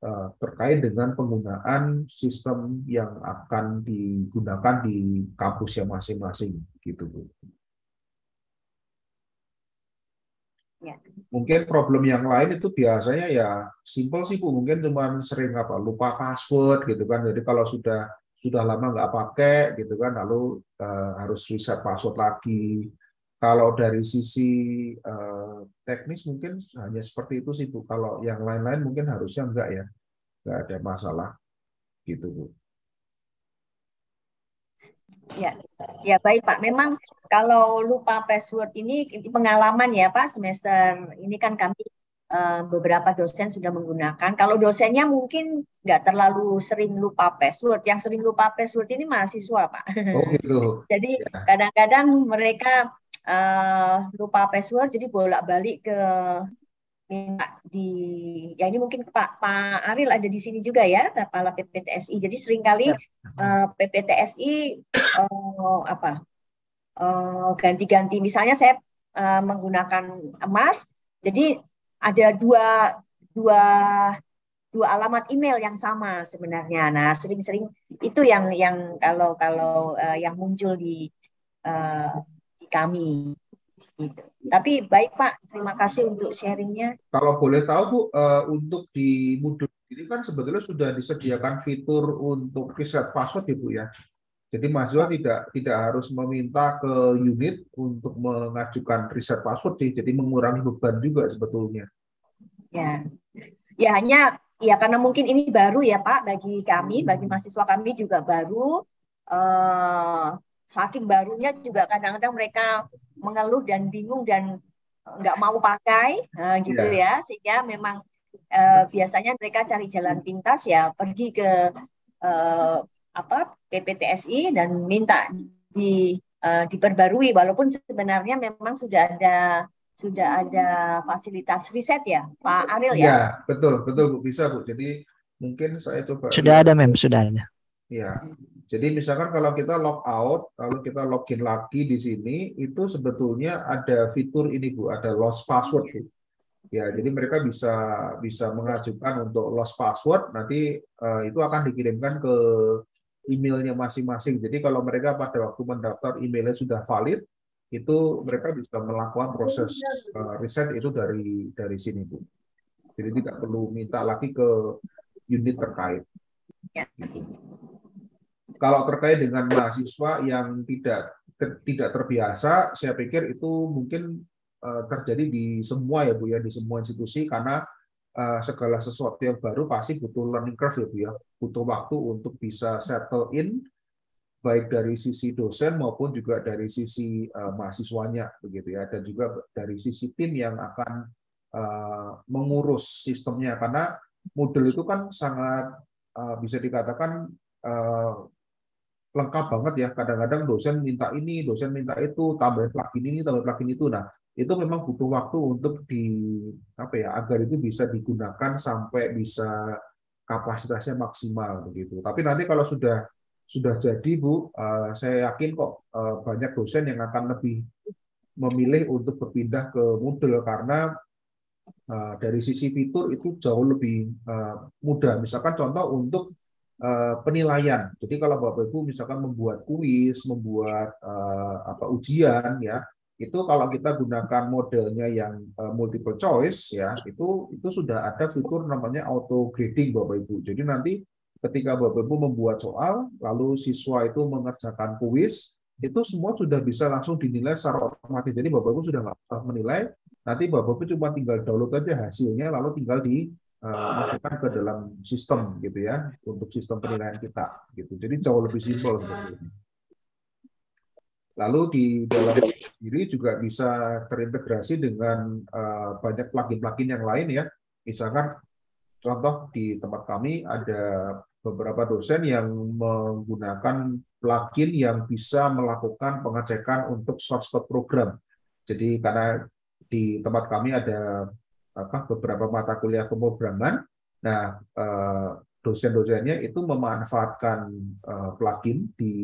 Eh, terkait dengan penggunaan sistem yang akan digunakan di kampusnya masing-masing gitu Bu. Ya. Mungkin problem yang lain itu biasanya ya simple sih Bu, mungkin cuma sering apa lupa password gitu kan. Jadi kalau sudah sudah lama nggak pakai gitu kan lalu uh, harus reset password lagi kalau dari sisi eh, teknis mungkin hanya seperti itu sih Bu. Kalau yang lain-lain mungkin harusnya enggak ya. Enggak ada masalah gitu Bu. Ya, ya baik Pak. Memang kalau lupa password ini pengalaman ya Pak semester ini kan kami eh, beberapa dosen sudah menggunakan. Kalau dosennya mungkin nggak terlalu sering lupa password. Yang sering lupa password ini mahasiswa, Pak. Oh gitu. *laughs* Jadi ya. kadang-kadang ya. mereka uh, lupa password jadi bolak-balik ke minta di ya ini mungkin Pak Pak Aril ada di sini juga ya kepala PPTSI jadi seringkali uh, ya. eh, PPTSI uh, eh, apa ganti ganti-ganti misalnya saya uh, menggunakan emas jadi ada dua dua dua alamat email yang sama sebenarnya nah sering-sering itu yang yang kalau kalau uh, yang muncul di uh, kami. Gitu. Tapi baik Pak, terima kasih untuk sharingnya. Kalau boleh tahu Bu, eh, untuk di Moodle ini kan sebetulnya sudah disediakan fitur untuk reset password ya Bu ya. Jadi mahasiswa tidak tidak harus meminta ke unit untuk mengajukan reset password sih, jadi mengurangi beban juga sebetulnya. Ya, ya hanya ya karena mungkin ini baru ya Pak bagi kami, bagi mahasiswa kami juga baru. Uh, saking barunya juga kadang-kadang mereka mengeluh dan bingung dan eh, nggak mau pakai nah, gitu ya. ya sehingga memang eh, biasanya mereka cari jalan pintas ya pergi ke eh, apa PPTSI dan minta di eh, diperbarui walaupun sebenarnya memang sudah ada sudah ada fasilitas riset ya Pak Aril ya. Ya betul betul bisa Bu jadi mungkin saya coba sudah ada mem sudah ada. Ya jadi misalkan kalau kita log out, lalu kita login lagi di sini, itu sebetulnya ada fitur ini Bu, ada lost password Bu. Ya, jadi mereka bisa bisa mengajukan untuk lost password, nanti uh, itu akan dikirimkan ke emailnya masing-masing. Jadi kalau mereka pada waktu mendaftar emailnya sudah valid, itu mereka bisa melakukan proses uh, reset itu dari dari sini Bu. Jadi tidak perlu minta lagi ke unit terkait. Ya. Gitu kalau terkait dengan mahasiswa yang tidak tidak terbiasa, saya pikir itu mungkin eh, terjadi di semua ya Bu ya, di semua institusi karena eh, segala sesuatu yang baru pasti butuh learning curve ya Bu ya, butuh waktu untuk bisa settle in baik dari sisi dosen maupun juga dari sisi uh, mahasiswanya begitu ya dan juga dari sisi tim yang akan mengurus sistemnya karena model itu kan sangat bisa dikatakan lengkap banget ya. Kadang-kadang dosen minta ini, dosen minta itu, tambahin plugin ini, tambahin plugin itu. Nah, itu memang butuh waktu untuk di apa ya agar itu bisa digunakan sampai bisa kapasitasnya maksimal begitu. Tapi nanti kalau sudah sudah jadi Bu, uh, saya yakin kok uh, banyak dosen yang akan lebih memilih untuk berpindah ke Moodle karena uh, dari sisi fitur itu jauh lebih mudah. Misalkan contoh untuk Eh, penilaian. Jadi kalau Bapak Ibu misalkan membuat kuis, membuat uh, apa ujian ya, itu kalau kita gunakan modelnya yang uh, multiple choice ya, itu itu sudah ada fitur namanya auto grading Bapak Ibu. Jadi nanti ketika Bapak Ibu membuat soal, lalu siswa itu mengerjakan kuis, itu semua sudah bisa langsung dinilai secara otomatis. Jadi Bapak Ibu sudah nggak menilai, nanti Bapak Ibu cuma tinggal download aja hasilnya, lalu tinggal di Eh, ah, masukkan ke iya. dalam sistem gitu ya untuk sistem penilaian kita gitu. Jadi jauh lebih simpel Lalu di dalam diri juga bisa terintegrasi dengan eh, banyak plugin-plugin yang lain ya. Misalkan contoh di tempat kami ada beberapa dosen yang menggunakan plugin yang bisa melakukan pengecekan untuk source code program. Jadi karena di tempat kami ada apa beberapa mata kuliah pemrograman. Nah, eh, dosen-dosennya itu memanfaatkan eh, plugin di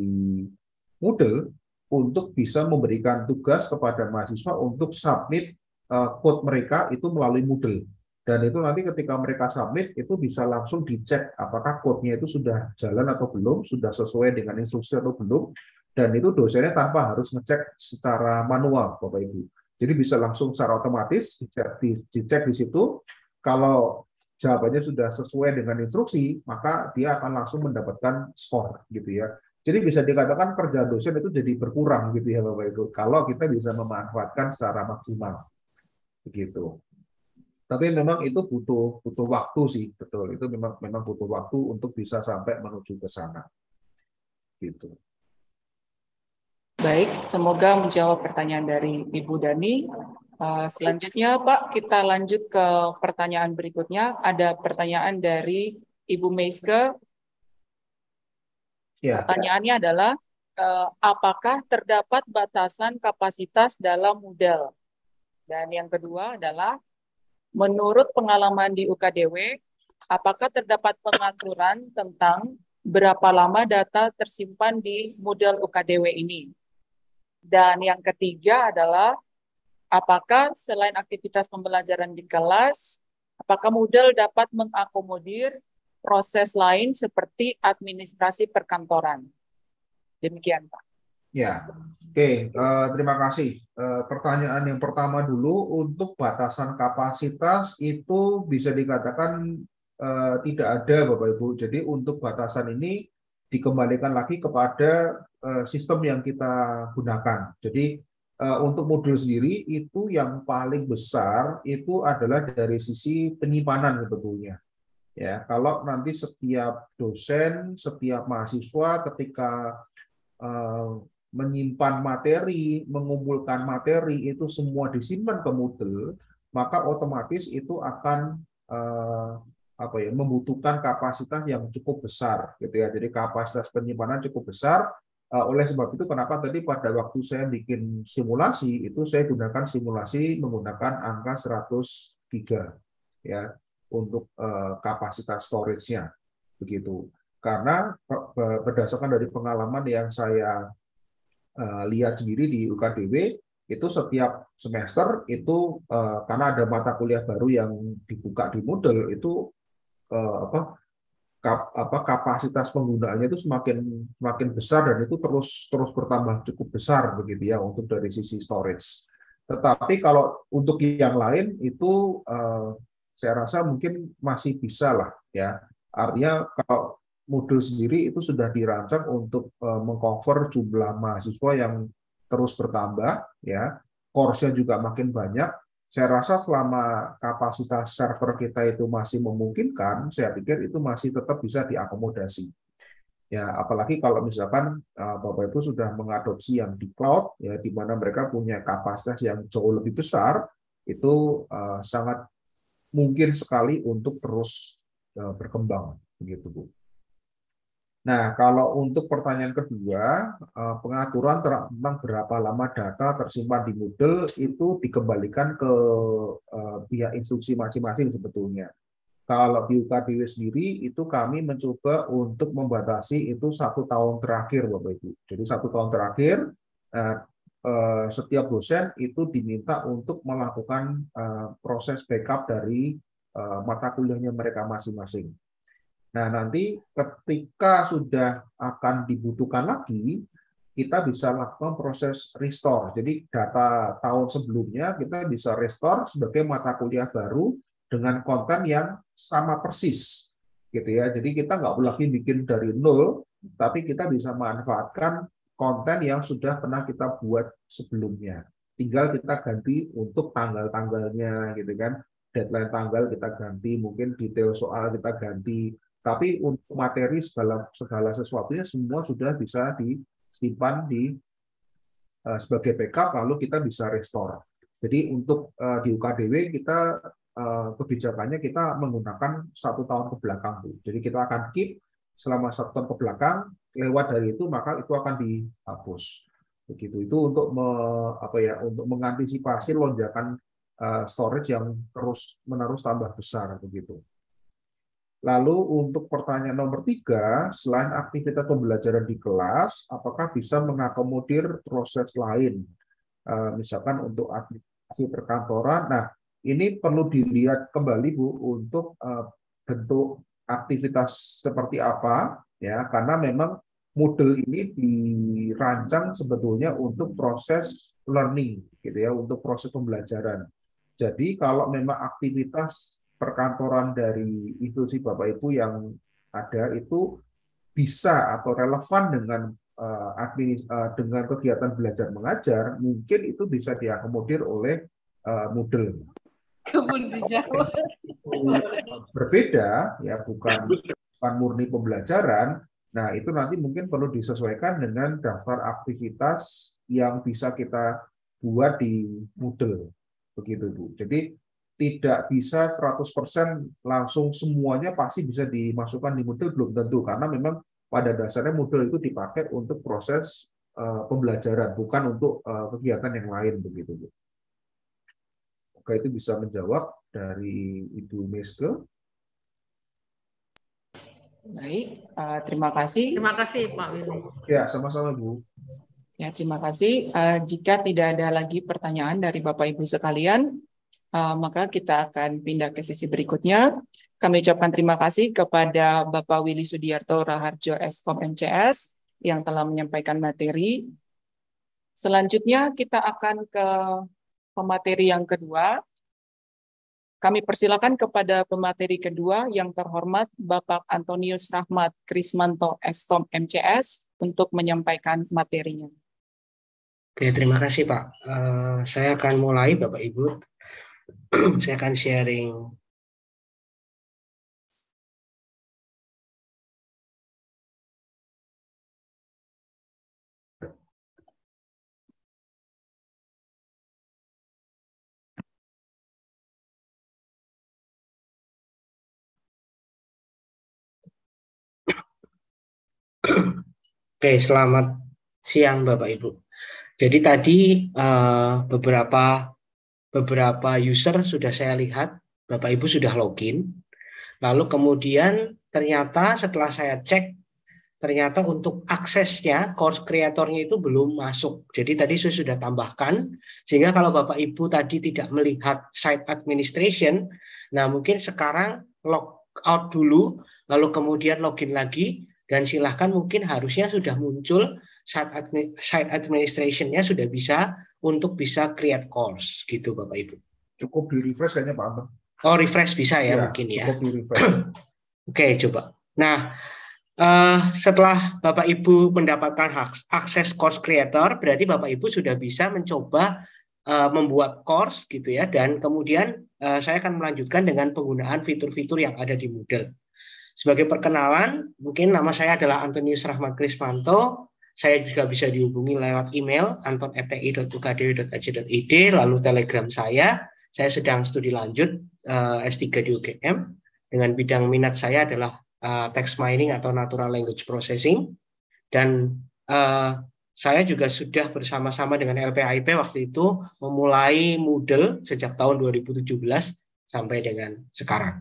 Moodle untuk bisa memberikan tugas kepada mahasiswa untuk submit eh, code mereka itu melalui Moodle. Dan itu nanti ketika mereka submit itu bisa langsung dicek apakah code-nya itu sudah jalan atau belum, sudah sesuai dengan instruksi atau belum. Dan itu dosennya tanpa harus ngecek secara manual, Bapak Ibu. Jadi bisa langsung secara otomatis dicek di, dicek di situ. Kalau jawabannya sudah sesuai dengan instruksi, maka dia akan langsung mendapatkan skor gitu ya. Jadi bisa dikatakan kerja dosen itu jadi berkurang gitu ya Bapak Ibu. Kalau kita bisa memanfaatkan secara maksimal. Begitu. Tapi memang itu butuh butuh waktu sih, betul. Itu memang memang butuh waktu untuk bisa sampai menuju ke sana. Gitu. Baik, semoga menjawab pertanyaan dari Ibu Dani. Eh, selanjutnya, Pak, kita lanjut ke pertanyaan berikutnya. Ada pertanyaan dari Ibu Meiske. Ya. Pertanyaannya adalah, eh, apakah terdapat batasan kapasitas dalam model? Dan yang kedua adalah, menurut pengalaman di UKDW, apakah terdapat pengaturan tentang berapa lama data tersimpan di model UKDW ini? Dan yang ketiga adalah apakah selain aktivitas pembelajaran di kelas, apakah Moodle dapat mengakomodir proses lain seperti administrasi perkantoran. Demikian, Pak. Ya, oke. Okay. Uh, eh, terima kasih. Uh, pertanyaan yang pertama dulu untuk batasan kapasitas itu bisa dikatakan uh, tidak ada, Bapak Ibu. Jadi untuk batasan ini dikembalikan lagi kepada Eh, sistem yang kita gunakan. Jadi eh, untuk modul sendiri itu yang paling besar itu adalah dari sisi penyimpanan sebetulnya. Ya, kalau nanti setiap dosen, setiap mahasiswa ketika eh, menyimpan materi, mengumpulkan materi itu semua disimpan ke modul, maka otomatis itu akan apa ya membutuhkan kapasitas yang cukup besar gitu ya. Jadi kapasitas penyimpanan cukup besar Eh, oleh sebab itu kenapa tadi pada waktu saya bikin simulasi itu saya gunakan simulasi menggunakan angka 100 giga ya untuk eh, kapasitas storage-nya begitu. Karena berdasarkan dari pengalaman yang saya eh, lihat sendiri di UKDW itu setiap semester itu karena ada mata kuliah baru yang dibuka di Moodle itu apa kap, apa kapasitas penggunaannya itu semakin semakin besar dan itu terus terus bertambah cukup besar begitu ya untuk dari sisi storage. Tetapi kalau untuk yang lain itu uh, saya rasa mungkin masih bisa lah ya. Artinya kalau modul sendiri itu sudah dirancang untuk uh, mengcover jumlah mahasiswa yang terus bertambah ya, course-nya juga makin banyak saya rasa selama kapasitas server kita itu masih memungkinkan, saya pikir itu masih tetap bisa diakomodasi. Ya, apalagi kalau misalkan eh, Bapak Ibu sudah mengadopsi yang di cloud, ya di mana mereka punya kapasitas yang jauh lebih besar, itu eh, sangat mungkin sekali untuk terus eh, berkembang, begitu Bu. Nah, kalau untuk pertanyaan kedua, eh, pengaturan tentang berapa lama data tersimpan di Moodle itu dikembalikan ke eh, pihak instruksi masing-masing sebetulnya. Kalau di UKDW sendiri, itu kami mencoba untuk membatasi itu satu tahun terakhir, Bapak-Ibu. Jadi satu tahun terakhir, eh, setiap dosen itu diminta untuk melakukan proses backup dari mata kuliahnya mereka masing-masing. Nah, nanti ketika sudah akan dibutuhkan lagi, kita bisa lakukan proses restore. Jadi data tahun sebelumnya kita bisa restore sebagai mata kuliah baru dengan konten yang sama persis. gitu ya. Jadi kita nggak lagi bikin dari nol, tapi kita bisa manfaatkan konten yang sudah pernah kita buat sebelumnya. Tinggal kita ganti untuk tanggal-tanggalnya gitu kan. Deadline tanggal kita ganti, mungkin detail soal kita ganti, tapi untuk materi segala segala sesuatunya semua sudah bisa disimpan di eh, sebagai backup lalu kita bisa restore. Jadi untuk eh, di UKDW kita uh, kebijakannya kita menggunakan satu tahun ke belakang. Jadi kita akan keep selama satu tahun ke belakang lewat dari itu maka itu akan dihapus. Begitu itu untuk me, apa ya untuk mengantisipasi lonjakan storage yang terus menerus tambah besar begitu. Lalu untuk pertanyaan nomor tiga, selain aktivitas pembelajaran di kelas, apakah bisa mengakomodir proses lain? Eh, misalkan untuk aktivitas perkantoran. Nah, ini perlu dilihat kembali Bu untuk eh, bentuk aktivitas seperti apa ya, karena memang model ini dirancang sebetulnya untuk proses learning gitu ya, untuk proses pembelajaran. Jadi kalau memang aktivitas perkantoran dari institusi Bapak Ibu yang ada itu bisa atau relevan dengan eh, eh, dengan kegiatan belajar mengajar mungkin itu bisa diakomodir oleh eh, model berbeda ya bukan bukan murni pembelajaran. Nah itu nanti mungkin perlu disesuaikan dengan daftar aktivitas yang bisa kita buat di model begitu Bu. Jadi tidak bisa 100% langsung semuanya pasti bisa dimasukkan di Moodle belum tentu karena memang pada dasarnya Moodle itu dipakai untuk proses eh, pembelajaran bukan untuk eh, kegiatan yang lain begitu Bu. Oke itu bisa menjawab dari Ibu Meske. Baik, eh, terima kasih. Terima kasih Pak Wilu. Ya, sama-sama Bu. Ya, terima kasih. jika tidak ada lagi pertanyaan dari Bapak Ibu sekalian, Uh, maka kita akan pindah ke sisi berikutnya. Kami ucapkan terima kasih kepada Bapak Willy Sudiarto Raharjo Eskom MCS yang telah menyampaikan materi. Selanjutnya kita akan ke pemateri yang kedua. Kami persilakan kepada pemateri kedua yang terhormat Bapak Antonius Rahmat Krismanto Eskom MCS untuk menyampaikan materinya. Oke, terima kasih Pak. Uh, saya akan mulai Bapak Ibu. *clears throat* saya akan sharing Oke, selamat siang Bapak Ibu. Jadi tadi uh, beberapa beberapa user sudah saya lihat Bapak Ibu sudah login. Lalu kemudian ternyata setelah saya cek ternyata untuk aksesnya course kreatornya itu belum masuk. Jadi tadi saya sudah tambahkan sehingga kalau Bapak Ibu tadi tidak melihat site administration, nah mungkin sekarang log out dulu lalu kemudian login lagi dan silahkan mungkin harusnya sudah muncul site, administration-nya sudah bisa untuk bisa create course gitu Bapak Ibu. Cukup di refresh kayaknya Pak Anton. Oh refresh bisa ya, ya mungkin ya. Oke *clears throat* okay, Oke coba. Nah uh, setelah Bapak Ibu mendapatkan akses course creator berarti Bapak Ibu sudah bisa mencoba uh, membuat course gitu ya dan kemudian uh, saya akan melanjutkan dengan penggunaan fitur-fitur yang ada di Moodle. Sebagai perkenalan, mungkin nama saya adalah Antonius Rahmat Krismanto. Saya juga bisa dihubungi lewat email anton@ti.ukdw.ac.id lalu Telegram saya. Saya sedang studi lanjut uh, eh, S3 di UGM dengan bidang minat saya adalah uh, text mining atau natural language processing dan uh, saya juga sudah bersama-sama dengan LPIP waktu itu memulai Moodle sejak tahun 2017 sampai dengan sekarang.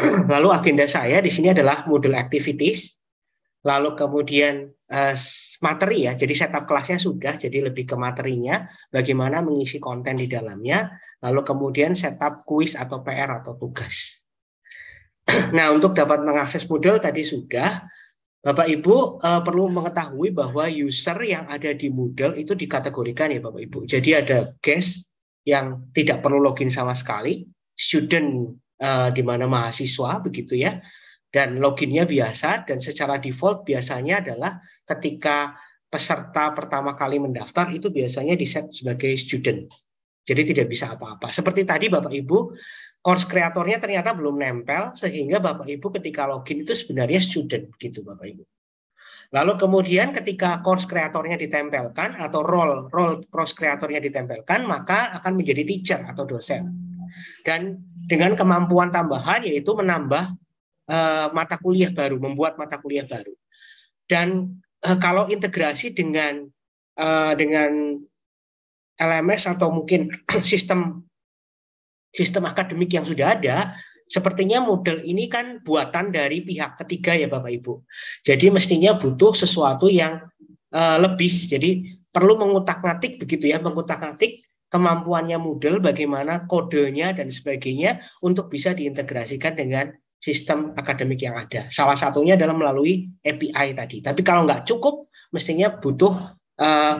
*clears throat* Lalu agenda saya di sini adalah Moodle Activities lalu kemudian uh, materi ya, jadi setup kelasnya sudah, jadi lebih ke materinya, bagaimana mengisi konten di dalamnya, lalu kemudian setup kuis atau PR atau tugas. *clears throat* Nah, untuk dapat mengakses Moodle tadi sudah, Bapak Ibu uh, perlu mengetahui bahwa user yang ada di Moodle itu dikategorikan ya Bapak Ibu. Jadi ada guest yang tidak perlu login sama sekali, student uh, di mana mahasiswa begitu ya. Dan loginnya biasa dan secara default biasanya adalah ketika peserta pertama kali mendaftar itu biasanya di set sebagai student. Jadi tidak bisa apa-apa. Seperti tadi Bapak Ibu, course kreatornya ternyata belum nempel sehingga Bapak Ibu ketika login itu sebenarnya student gitu Bapak Ibu. Lalu kemudian ketika course kreatornya ditempelkan atau role role course kreatornya ditempelkan maka akan menjadi teacher atau dosen. Dan dengan kemampuan tambahan yaitu menambah Eh, mata kuliah baru, membuat mata kuliah baru. Dan uh, kalau integrasi dengan uh, dengan LMS atau mungkin *clears throat* sistem sistem akademik yang sudah ada, sepertinya model ini kan buatan dari pihak ketiga ya Bapak Ibu. Jadi mestinya butuh sesuatu yang uh, lebih. Jadi perlu mengutak-ngatik begitu ya, mengutak-ngatik kemampuannya model, bagaimana kodenya dan sebagainya untuk bisa diintegrasikan dengan sistem akademik yang ada. Salah satunya adalah melalui API tadi. Tapi kalau nggak cukup, mestinya butuh uh,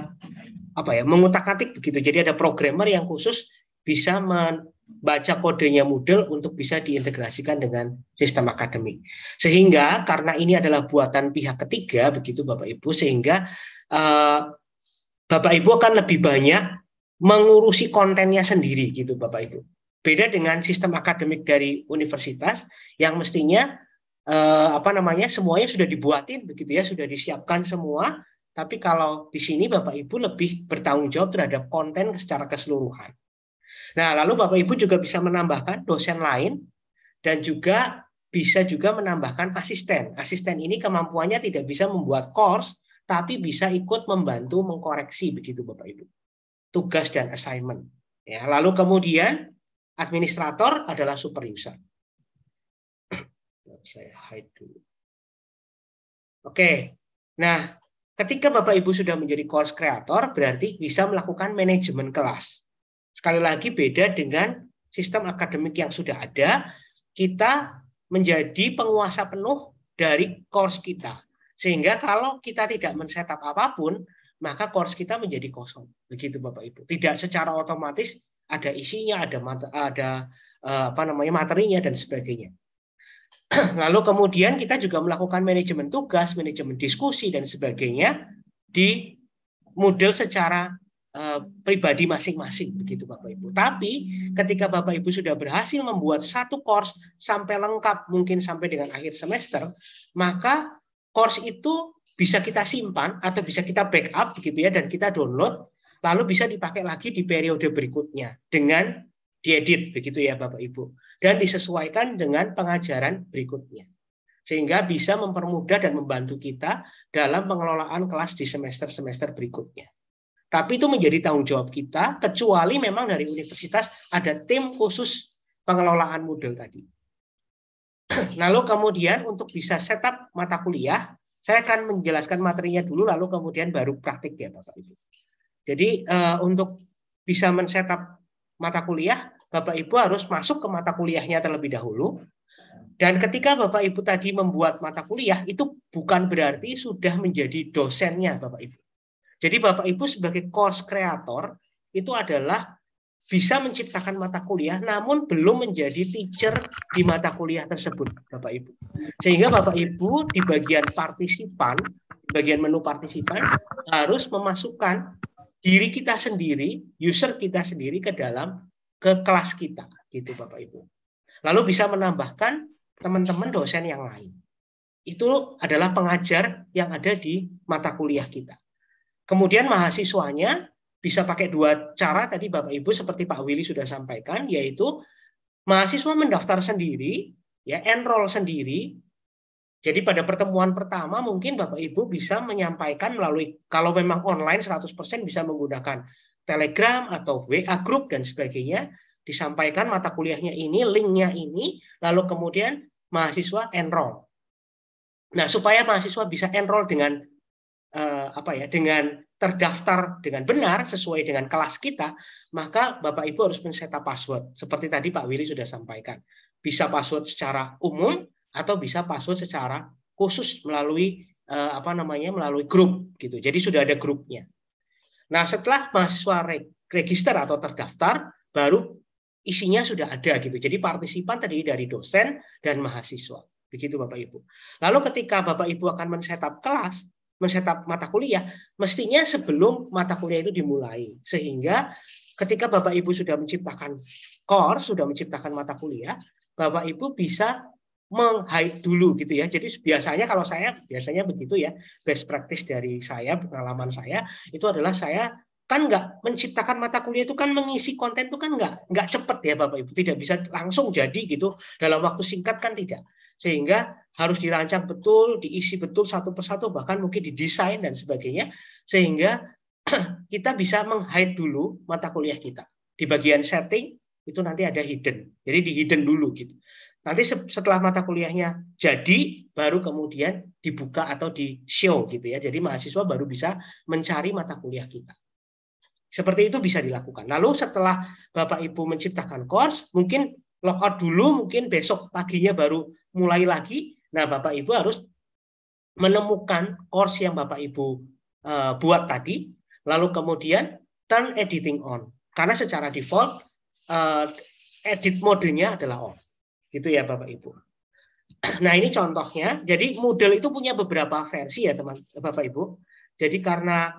apa ya mengutak-atik begitu. Jadi ada programmer yang khusus bisa membaca kodenya Moodle untuk bisa diintegrasikan dengan sistem akademik. Sehingga karena ini adalah buatan pihak ketiga begitu Bapak Ibu, sehingga uh, Bapak Ibu akan lebih banyak mengurusi kontennya sendiri gitu Bapak Ibu. Beda dengan sistem akademik dari universitas yang mestinya eh, apa namanya semuanya sudah dibuatin begitu ya, sudah disiapkan semua. Tapi kalau di sini Bapak Ibu lebih bertanggung jawab terhadap konten secara keseluruhan. Nah, lalu Bapak Ibu juga bisa menambahkan dosen lain dan juga bisa juga menambahkan asisten. Asisten ini kemampuannya tidak bisa membuat course, tapi bisa ikut membantu mengkoreksi begitu Bapak Ibu. Tugas dan assignment. Ya, lalu kemudian Administrator adalah super user. Saya hide dulu. Oke. Nah, ketika Bapak Ibu sudah menjadi course creator, berarti bisa melakukan manajemen kelas. Sekali lagi beda dengan sistem akademik yang sudah ada, kita menjadi penguasa penuh dari course kita. Sehingga kalau kita tidak men-setup apapun, maka course kita menjadi kosong. Begitu Bapak Ibu. Tidak secara otomatis ada isinya, ada mata, ada eh, apa namanya materinya dan sebagainya. *clears throat* Lalu kemudian kita juga melakukan manajemen tugas, manajemen diskusi dan sebagainya di model secara eh, pribadi masing-masing begitu Bapak Ibu. Tapi ketika Bapak Ibu sudah berhasil membuat satu course sampai lengkap mungkin sampai dengan akhir semester, maka course itu bisa kita simpan atau bisa kita backup begitu ya dan kita download lalu bisa dipakai lagi di periode berikutnya dengan diedit begitu ya Bapak Ibu dan disesuaikan dengan pengajaran berikutnya sehingga bisa mempermudah dan membantu kita dalam pengelolaan kelas di semester-semester berikutnya. Tapi itu menjadi tanggung jawab kita kecuali memang dari universitas ada tim khusus pengelolaan model tadi. *clears throat* Lalu kemudian untuk bisa setup mata kuliah, saya akan menjelaskan materinya dulu lalu kemudian baru praktik ya Bapak Ibu. Jadi uh, untuk bisa men-setup mata kuliah, Bapak Ibu harus masuk ke mata kuliahnya terlebih dahulu. Dan ketika Bapak Ibu tadi membuat mata kuliah, itu bukan berarti sudah menjadi dosennya Bapak Ibu. Jadi Bapak Ibu sebagai course creator itu adalah bisa menciptakan mata kuliah namun belum menjadi teacher di mata kuliah tersebut Bapak Ibu. Sehingga Bapak Ibu di bagian partisipan, bagian menu partisipan harus memasukkan diri kita sendiri, user kita sendiri ke dalam ke kelas kita, gitu Bapak Ibu. Lalu bisa menambahkan teman-teman dosen yang lain. Itu adalah pengajar yang ada di mata kuliah kita. Kemudian mahasiswanya bisa pakai dua cara tadi Bapak Ibu seperti Pak Willy sudah sampaikan yaitu mahasiswa mendaftar sendiri, ya enroll sendiri jadi pada pertemuan pertama mungkin Bapak Ibu bisa menyampaikan melalui kalau memang online 100% bisa menggunakan Telegram atau WA group dan sebagainya, disampaikan mata kuliahnya ini, linknya ini, lalu kemudian mahasiswa enroll. Nah, supaya mahasiswa bisa enroll dengan eh, apa ya, dengan terdaftar dengan benar sesuai dengan kelas kita, maka Bapak Ibu harus men-setup password. Seperti tadi Pak Willy sudah sampaikan. Bisa password secara umum atau bisa password secara khusus melalui uh, apa namanya melalui grup gitu. Jadi sudah ada grupnya. Nah, setelah mahasiswa re register atau terdaftar baru isinya sudah ada gitu. Jadi partisipan tadi dari dosen dan mahasiswa. Begitu Bapak Ibu. Lalu ketika Bapak Ibu akan men-setup kelas, men-setup mata kuliah, mestinya sebelum mata kuliah itu dimulai. Sehingga ketika Bapak Ibu sudah menciptakan core sudah menciptakan mata kuliah, Bapak Ibu bisa menghide dulu gitu ya. Jadi biasanya kalau saya biasanya begitu ya, best practice dari saya, pengalaman saya itu adalah saya kan nggak menciptakan mata kuliah itu kan mengisi konten itu kan nggak nggak cepet ya bapak ibu tidak bisa langsung jadi gitu dalam waktu singkat kan tidak sehingga harus dirancang betul diisi betul satu persatu bahkan mungkin didesain dan sebagainya sehingga *clears throat* kita bisa menghide dulu mata kuliah kita di bagian setting itu nanti ada hidden jadi di hidden dulu gitu Nanti setelah mata kuliahnya jadi, baru kemudian dibuka atau di show gitu ya. Jadi mahasiswa baru bisa mencari mata kuliah kita. Seperti itu bisa dilakukan. Lalu setelah Bapak Ibu menciptakan course, mungkin lockout dulu, mungkin besok paginya baru mulai lagi. Nah, Bapak Ibu harus menemukan course yang Bapak Ibu uh, buat tadi, lalu kemudian turn editing on. Karena secara default uh, edit modenya adalah on. Gitu ya Bapak Ibu. Nah ini contohnya. Jadi model itu punya beberapa versi ya teman Bapak Ibu. Jadi karena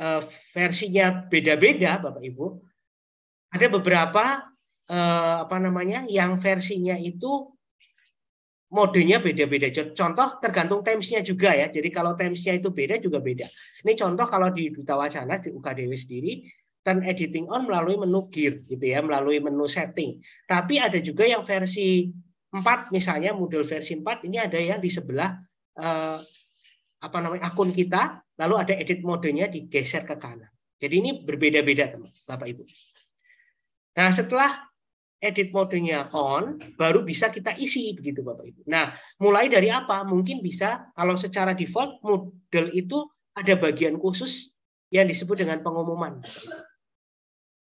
uh, versinya beda-beda Bapak Ibu, ada beberapa uh, apa namanya yang versinya itu modenya beda-beda. Contoh tergantung timesnya juga ya. Jadi kalau timesnya itu beda juga beda. Ini contoh kalau di Duta Wacana di UKDW sendiri turn editing on melalui menu gear gitu ya, melalui menu setting. Tapi ada juga yang versi 4 misalnya model versi 4 ini ada yang di sebelah eh, apa namanya akun kita, lalu ada edit modenya digeser ke kanan. Jadi ini berbeda-beda teman, Bapak Ibu. Nah, setelah edit modenya on, baru bisa kita isi begitu Bapak Ibu. Nah, mulai dari apa? Mungkin bisa kalau secara default model itu ada bagian khusus yang disebut dengan pengumuman.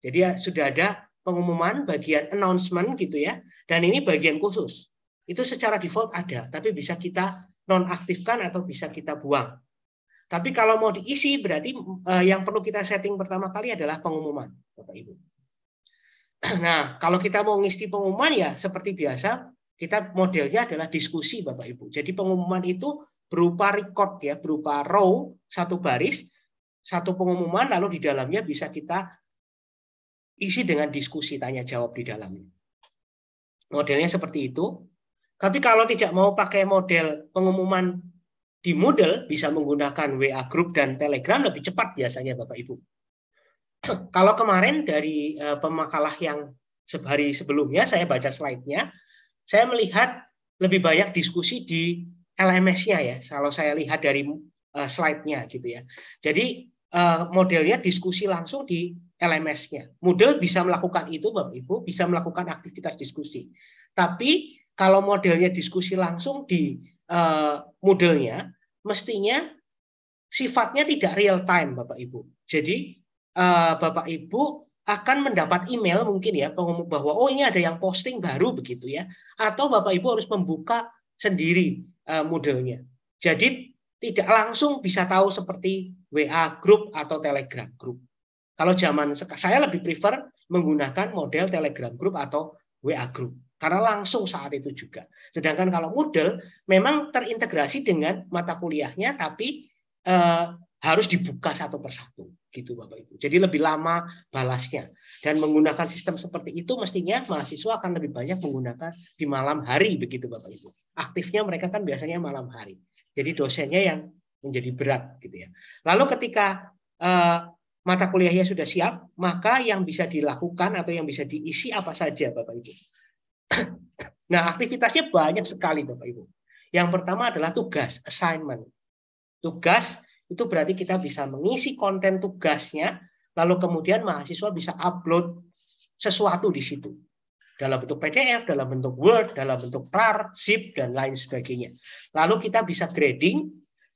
Jadi ya, sudah ada pengumuman bagian announcement gitu ya. Dan ini bagian khusus. Itu secara default ada, tapi bisa kita nonaktifkan atau bisa kita buang. Tapi kalau mau diisi berarti eh, yang perlu kita setting pertama kali adalah pengumuman, Bapak Ibu. *clears throat* Nah, kalau kita mau ngisi pengumuman ya seperti biasa, kita modelnya adalah diskusi Bapak Ibu. Jadi pengumuman itu berupa record ya, berupa row satu baris, satu pengumuman lalu di dalamnya bisa kita isi dengan diskusi tanya jawab di dalamnya. Modelnya seperti itu. Tapi kalau tidak mau pakai model pengumuman di Moodle bisa menggunakan WA Group dan Telegram lebih cepat biasanya Bapak Ibu. *clears throat* Kalau kemarin dari eh, pemakalah yang sehari sebelumnya saya baca slide-nya, saya melihat lebih banyak diskusi di LMS-nya ya. Kalau saya lihat dari eh, slide-nya gitu ya. Jadi eh, modelnya diskusi langsung di LMS-nya. Model bisa melakukan itu, Bapak Ibu, bisa melakukan aktivitas diskusi. Tapi kalau modelnya diskusi langsung di uh, eh, modelnya, mestinya sifatnya tidak real time, Bapak Ibu. Jadi uh, Bapak Ibu akan mendapat email mungkin ya pengumum bahwa oh ini ada yang posting baru begitu ya, atau Bapak Ibu harus membuka sendiri uh, eh, modelnya. Jadi tidak langsung bisa tahu seperti WA group atau Telegram group. Kalau zaman saya lebih prefer menggunakan model Telegram Group atau WA Group karena langsung saat itu juga. Sedangkan kalau model memang terintegrasi dengan mata kuliahnya tapi eh, harus dibuka satu persatu gitu Bapak Ibu. Jadi lebih lama balasnya dan menggunakan sistem seperti itu mestinya mahasiswa akan lebih banyak menggunakan di malam hari begitu Bapak Ibu. Aktifnya mereka kan biasanya malam hari. Jadi dosennya yang menjadi berat gitu ya. Lalu ketika eh, mata kuliahnya sudah siap, maka yang bisa dilakukan atau yang bisa diisi apa saja Bapak Ibu. *clears throat* Nah, aktivitasnya banyak sekali Bapak Ibu. Yang pertama adalah tugas, assignment. Tugas itu berarti kita bisa mengisi konten tugasnya, lalu kemudian mahasiswa bisa upload sesuatu di situ. Dalam bentuk PDF, dalam bentuk Word, dalam bentuk PRAR, ZIP, dan lain sebagainya. Lalu kita bisa grading,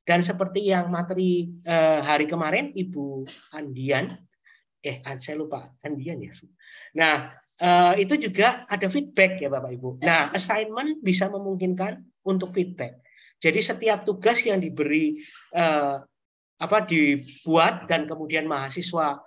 dan seperti yang materi eh, hari kemarin Ibu Andian, eh saya lupa Andian ya. Nah eh, itu juga ada feedback ya Bapak Ibu. Nah assignment bisa memungkinkan untuk feedback. Jadi setiap tugas yang diberi eh, apa dibuat dan kemudian mahasiswa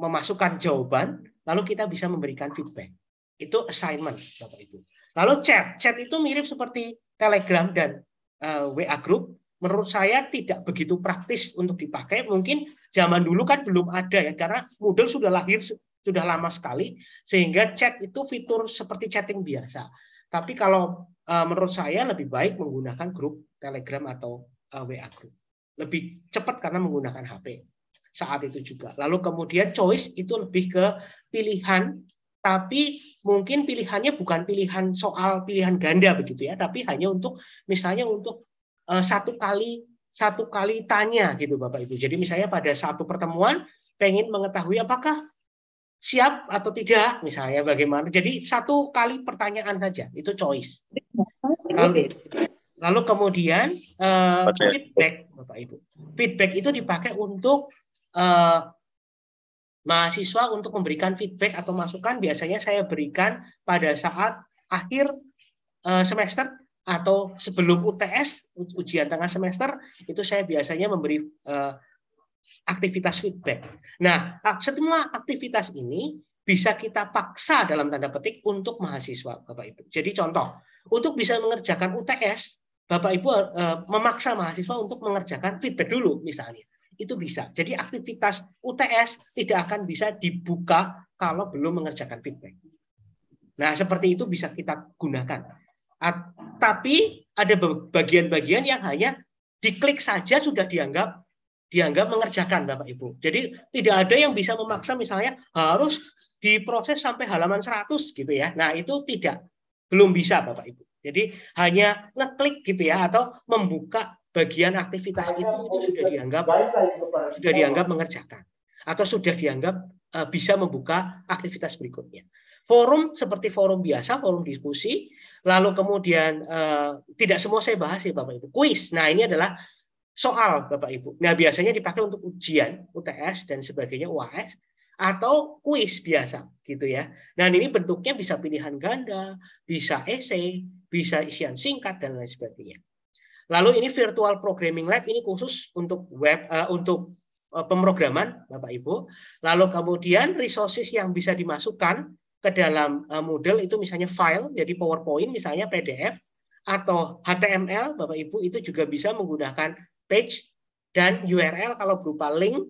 memasukkan jawaban, lalu kita bisa memberikan feedback. Itu assignment Bapak Ibu. Lalu chat, chat itu mirip seperti Telegram dan uh, eh, WA group menurut saya tidak begitu praktis untuk dipakai. Mungkin zaman dulu kan belum ada ya karena model sudah lahir sudah lama sekali sehingga chat itu fitur seperti chatting biasa. Tapi kalau uh, menurut saya lebih baik menggunakan grup Telegram atau uh, eh, WA group. Lebih cepat karena menggunakan HP saat itu juga. Lalu kemudian choice itu lebih ke pilihan tapi mungkin pilihannya bukan pilihan soal pilihan ganda begitu ya, tapi hanya untuk misalnya untuk uh, satu kali satu kali tanya gitu Bapak Ibu. Jadi misalnya pada satu pertemuan pengen mengetahui apakah siap atau tidak misalnya bagaimana. Jadi satu kali pertanyaan saja itu choice. Lalu, lalu kemudian uh, feedback Bapak Ibu. Feedback itu dipakai untuk uh, mahasiswa untuk memberikan feedback atau masukan biasanya saya berikan pada saat akhir eh, semester atau sebelum UTS ujian tengah semester itu saya biasanya memberi eh, aktivitas feedback. Nah, semua aktivitas ini bisa kita paksa dalam tanda petik untuk mahasiswa Bapak Ibu. Jadi contoh, untuk bisa mengerjakan UTS, Bapak Ibu eh, memaksa mahasiswa untuk mengerjakan feedback dulu misalnya itu bisa. Jadi aktivitas UTS tidak akan bisa dibuka kalau belum mengerjakan feedback. Nah, seperti itu bisa kita gunakan. A tapi ada bagian-bagian yang hanya diklik saja sudah dianggap dianggap mengerjakan Bapak Ibu. Jadi tidak ada yang bisa memaksa misalnya harus diproses sampai halaman 100 gitu ya. Nah, itu tidak belum bisa Bapak Ibu. Jadi hanya ngeklik gitu ya atau membuka bagian aktivitas itu itu sudah dianggap sudah dianggap mengerjakan atau sudah dianggap e, bisa membuka aktivitas berikutnya. Forum seperti forum biasa, forum diskusi, lalu kemudian e, tidak semua saya bahas ya Bapak Ibu. Kuis. Nah, ini adalah soal Bapak Ibu. Nah, biasanya dipakai untuk ujian, UTS dan sebagainya, UAS atau kuis biasa gitu ya. Nah, ini bentuknya bisa pilihan ganda, bisa esai, bisa isian singkat dan lain sebagainya. Lalu ini virtual programming lab ini khusus untuk web uh, untuk uh, pemrograman Bapak Ibu. Lalu kemudian resources yang bisa dimasukkan ke dalam uh, eh, model itu misalnya file jadi PowerPoint misalnya PDF atau HTML Bapak Ibu itu juga bisa menggunakan page dan URL kalau berupa link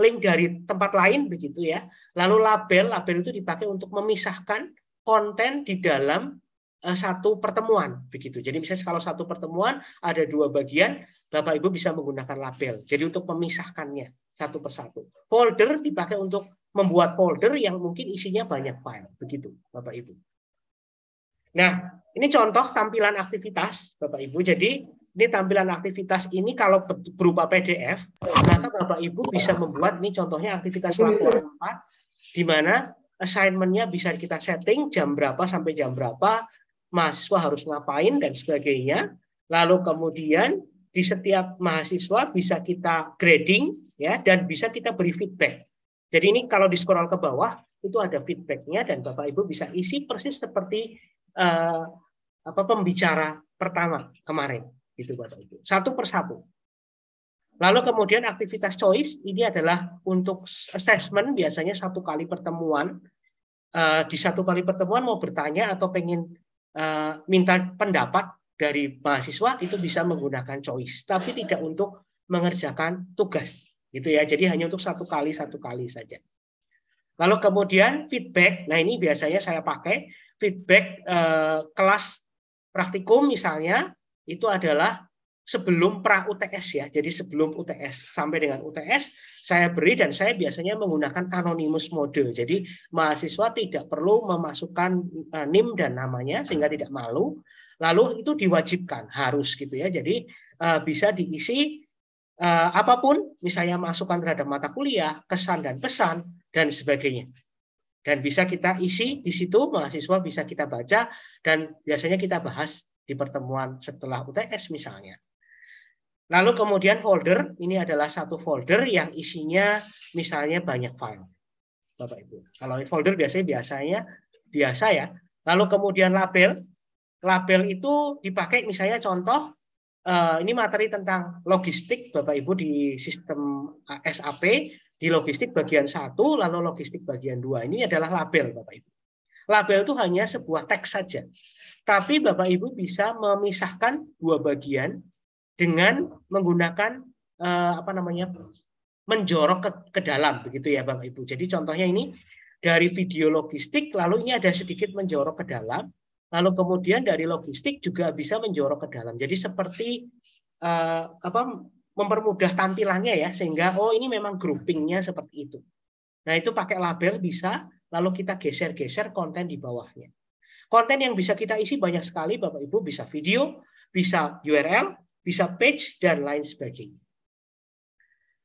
link dari tempat lain begitu ya. Lalu label label itu dipakai untuk memisahkan konten di dalam Eh, satu pertemuan begitu. Jadi misalnya kalau satu pertemuan ada dua bagian, Bapak Ibu bisa menggunakan label. Jadi untuk memisahkannya satu persatu. Folder dipakai untuk membuat folder yang mungkin isinya banyak file begitu, Bapak Ibu. Nah, ini contoh tampilan aktivitas Bapak Ibu. Jadi ini tampilan aktivitas ini kalau berupa PDF, maka Bapak Ibu bisa membuat ini contohnya aktivitas laporan 4 di mana assignmentnya bisa kita setting jam berapa sampai jam berapa, mahasiswa harus ngapain dan sebagainya. Lalu kemudian di setiap mahasiswa bisa kita grading ya dan bisa kita beri feedback. Jadi ini kalau di scroll ke bawah itu ada feedbacknya dan Bapak Ibu bisa isi persis seperti uh, apa pembicara pertama kemarin itu Bapak Ibu. Satu persatu. Lalu kemudian aktivitas choice ini adalah untuk assessment biasanya satu kali pertemuan uh, di satu kali pertemuan mau bertanya atau pengen Eh, minta pendapat dari mahasiswa itu bisa menggunakan choice, tapi tidak untuk mengerjakan tugas, gitu ya. Jadi hanya untuk satu kali satu kali saja. Lalu kemudian feedback, nah ini biasanya saya pakai feedback eh, kelas praktikum misalnya itu adalah sebelum pra UTS ya. Jadi sebelum UTS sampai dengan UTS saya beri dan saya biasanya menggunakan anonymous mode. Jadi mahasiswa tidak perlu memasukkan eh, NIM dan namanya sehingga tidak malu. Lalu itu diwajibkan harus gitu ya. Jadi eh, bisa diisi eh, apapun misalnya masukan terhadap mata kuliah, kesan dan pesan dan sebagainya dan bisa kita isi di situ mahasiswa bisa kita baca dan biasanya kita bahas di pertemuan setelah UTS misalnya. Lalu kemudian folder, ini adalah satu folder yang isinya misalnya banyak file. Bapak Ibu. Kalau folder biasanya biasanya biasa ya. Lalu kemudian label. Label itu dipakai misalnya contoh eh, ini materi tentang logistik Bapak Ibu di sistem eh, SAP di logistik bagian satu lalu logistik bagian dua ini adalah label Bapak Ibu. Label itu hanya sebuah teks saja. Tapi Bapak Ibu bisa memisahkan dua bagian dengan menggunakan uh, apa namanya menjorok ke, ke dalam begitu ya Bang Ibu. Jadi contohnya ini dari video logistik lalu ini ada sedikit menjorok ke dalam, lalu kemudian dari logistik juga bisa menjorok ke dalam. Jadi seperti uh, apa mempermudah tampilannya ya sehingga oh ini memang groupingnya seperti itu. Nah itu pakai label bisa lalu kita geser-geser konten di bawahnya. Konten yang bisa kita isi banyak sekali Bapak Ibu bisa video, bisa URL, bisa page, dan lain sebagainya.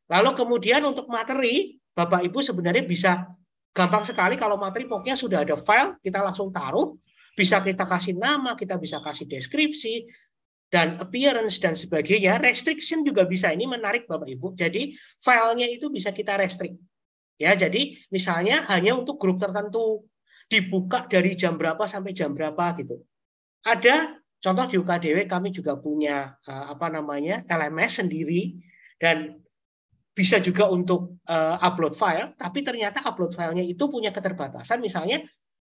Lalu kemudian untuk materi, Bapak Ibu sebenarnya bisa gampang sekali kalau materi pokoknya sudah ada file, kita langsung taruh, bisa kita kasih nama, kita bisa kasih deskripsi, dan appearance dan sebagainya. Restriction juga bisa, ini menarik Bapak Ibu. Jadi filenya itu bisa kita restrict. Ya, jadi misalnya hanya untuk grup tertentu, dibuka dari jam berapa sampai jam berapa gitu. Ada Contoh di UKDW kami juga punya eh, apa namanya LMS sendiri dan bisa juga untuk eh, upload file, tapi ternyata upload filenya itu punya keterbatasan. Misalnya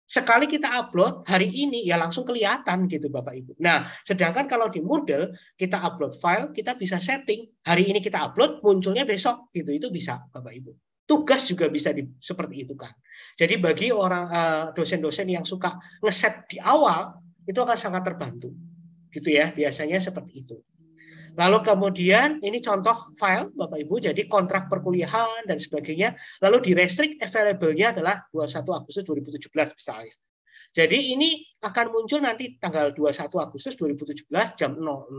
sekali kita upload hari ini ya langsung kelihatan gitu Bapak Ibu. Nah, sedangkan kalau di Moodle kita upload file, kita bisa setting hari ini kita upload munculnya besok gitu. Itu bisa Bapak Ibu. Tugas juga bisa di, seperti itu kan. Jadi bagi orang eh, dosen-dosen yang suka ngeset di awal itu akan sangat terbantu. Gitu ya, biasanya seperti itu. Lalu kemudian ini contoh file Bapak Ibu, jadi kontrak perkuliahan dan sebagainya. Lalu di restrict available-nya adalah 21 Agustus 2017 misalnya. Jadi ini akan muncul nanti tanggal 21 Agustus 2017 jam 00.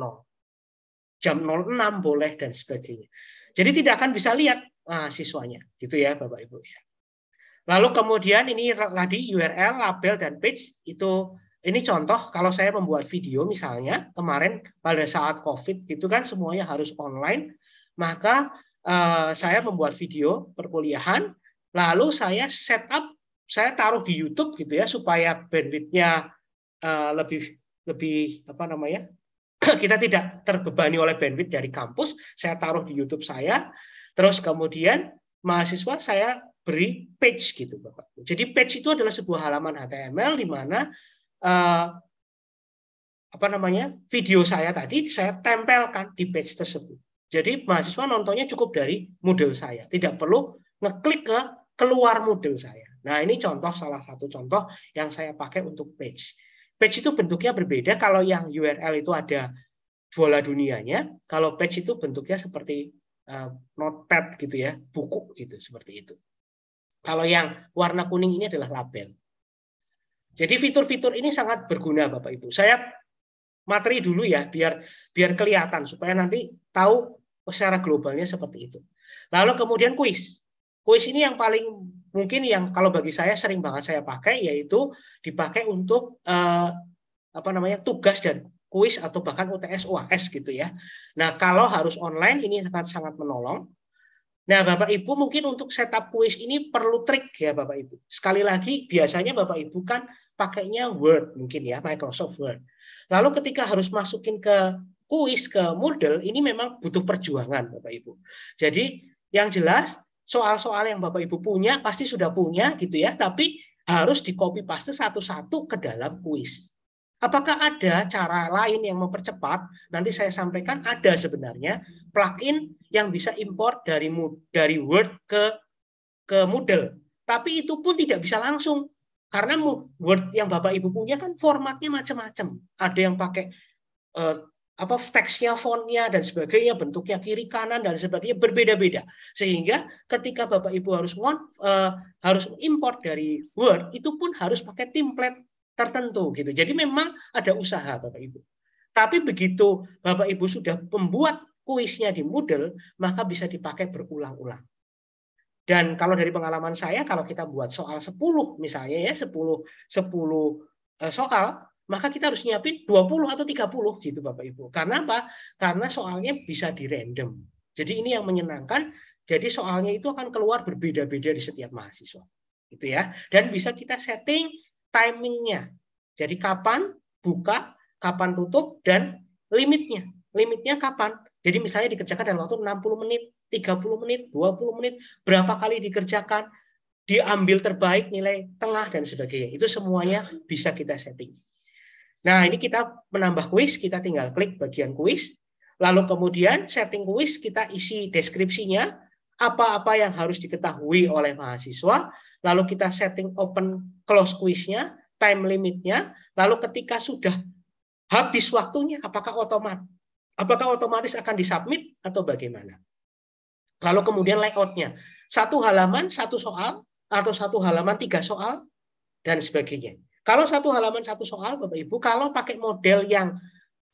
Jam 06 boleh dan sebagainya. Jadi tidak akan bisa lihat ah, siswanya, gitu ya Bapak Ibu. Ya. Lalu kemudian ini tadi URL, label, dan page itu ini contoh kalau saya membuat video misalnya kemarin pada saat COVID itu kan semuanya harus online, maka eh, saya membuat video perkuliahan, lalu saya setup, saya taruh di YouTube gitu ya supaya bandwidthnya eh, lebih lebih apa namanya *clears throat* kita tidak terbebani oleh bandwidth dari kampus, saya taruh di YouTube saya, terus kemudian mahasiswa saya beri page gitu Bapak. Jadi page itu adalah sebuah halaman HTML di mana eh, apa namanya video saya tadi saya tempelkan di page tersebut. Jadi mahasiswa nontonnya cukup dari model saya, tidak perlu ngeklik ke keluar model saya. Nah ini contoh salah satu contoh yang saya pakai untuk page. Page itu bentuknya berbeda. Kalau yang URL itu ada bola dunianya, kalau page itu bentuknya seperti uh, notepad gitu ya, buku gitu seperti itu. Kalau yang warna kuning ini adalah label. Jadi fitur-fitur ini sangat berguna Bapak Ibu. Saya materi dulu ya biar biar kelihatan supaya nanti tahu oh, secara globalnya seperti itu. Lalu kemudian kuis. Kuis ini yang paling mungkin yang kalau bagi saya sering banget saya pakai yaitu dipakai untuk eh, apa namanya tugas dan kuis atau bahkan UTS UAS gitu ya. Nah, kalau harus online ini sangat sangat menolong Nah, Bapak Ibu mungkin untuk setup kuis ini perlu trik ya Bapak Ibu. Sekali lagi biasanya Bapak Ibu kan pakainya Word mungkin ya, Microsoft Word. Lalu ketika harus masukin ke kuis ke Moodle ini memang butuh perjuangan Bapak Ibu. Jadi yang jelas soal-soal yang Bapak Ibu punya pasti sudah punya gitu ya, tapi harus di copy paste satu-satu ke dalam kuis. Apakah ada cara lain yang mempercepat? Nanti saya sampaikan ada sebenarnya plugin yang bisa import dari dari Word ke ke Moodle. Tapi itu pun tidak bisa langsung karena Word yang Bapak Ibu punya kan formatnya macam-macam. Ada yang pakai uh, apa teksnya, fontnya dan sebagainya, bentuknya kiri kanan dan sebagainya berbeda-beda. Sehingga ketika Bapak Ibu harus eh, harus import dari Word itu pun harus pakai template tertentu gitu. Jadi memang ada usaha Bapak Ibu. Tapi begitu Bapak Ibu sudah membuat kuisnya di Moodle, maka bisa dipakai berulang-ulang. Dan kalau dari pengalaman saya, kalau kita buat soal 10 misalnya ya, 10, 10 eh, soal, maka kita harus nyiapin 20 atau 30 gitu Bapak Ibu. Karena apa? Karena soalnya bisa di random. Jadi ini yang menyenangkan, jadi soalnya itu akan keluar berbeda-beda di setiap mahasiswa. Gitu ya. Dan bisa kita setting timingnya. Jadi kapan buka, kapan tutup, dan limitnya. Limitnya kapan? Jadi misalnya dikerjakan dalam waktu 60 menit, 30 menit, 20 menit, berapa kali dikerjakan, diambil terbaik nilai tengah dan sebagainya. Itu semuanya bisa kita setting. Nah, ini kita menambah kuis, kita tinggal klik bagian kuis, lalu kemudian setting kuis kita isi deskripsinya, apa-apa yang harus diketahui oleh mahasiswa, lalu kita setting open close quiznya, time limitnya, lalu ketika sudah habis waktunya, apakah otomat, apakah otomatis akan disubmit atau bagaimana? Lalu kemudian layoutnya, satu halaman satu soal atau satu halaman tiga soal dan sebagainya. Kalau satu halaman satu soal, Bapak Ibu, kalau pakai model yang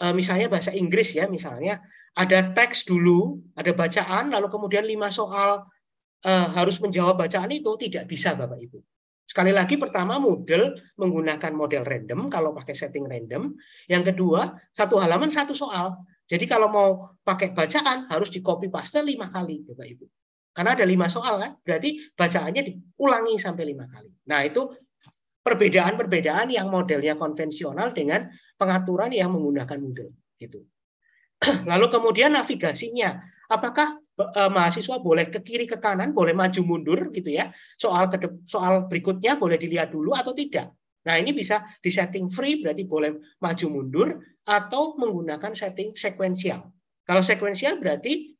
eh, misalnya bahasa Inggris ya, misalnya ada teks dulu, ada bacaan, lalu kemudian lima soal eh, harus menjawab bacaan itu tidak bisa Bapak Ibu. Sekali lagi pertama model menggunakan model random kalau pakai setting random. Yang kedua satu halaman satu soal. Jadi kalau mau pakai bacaan harus di copy paste lima kali Bapak Ibu. Karena ada lima soal kan, berarti bacaannya diulangi sampai lima kali. Nah itu perbedaan-perbedaan yang modelnya konvensional dengan pengaturan yang menggunakan model gitu. *clears throat* Lalu kemudian navigasinya, apakah e, mahasiswa boleh ke kiri ke kanan, boleh maju mundur gitu ya. Soal ke soal berikutnya boleh dilihat dulu atau tidak. Nah, ini bisa di setting free berarti boleh maju mundur atau menggunakan setting sekuensial. Kalau sekuensial berarti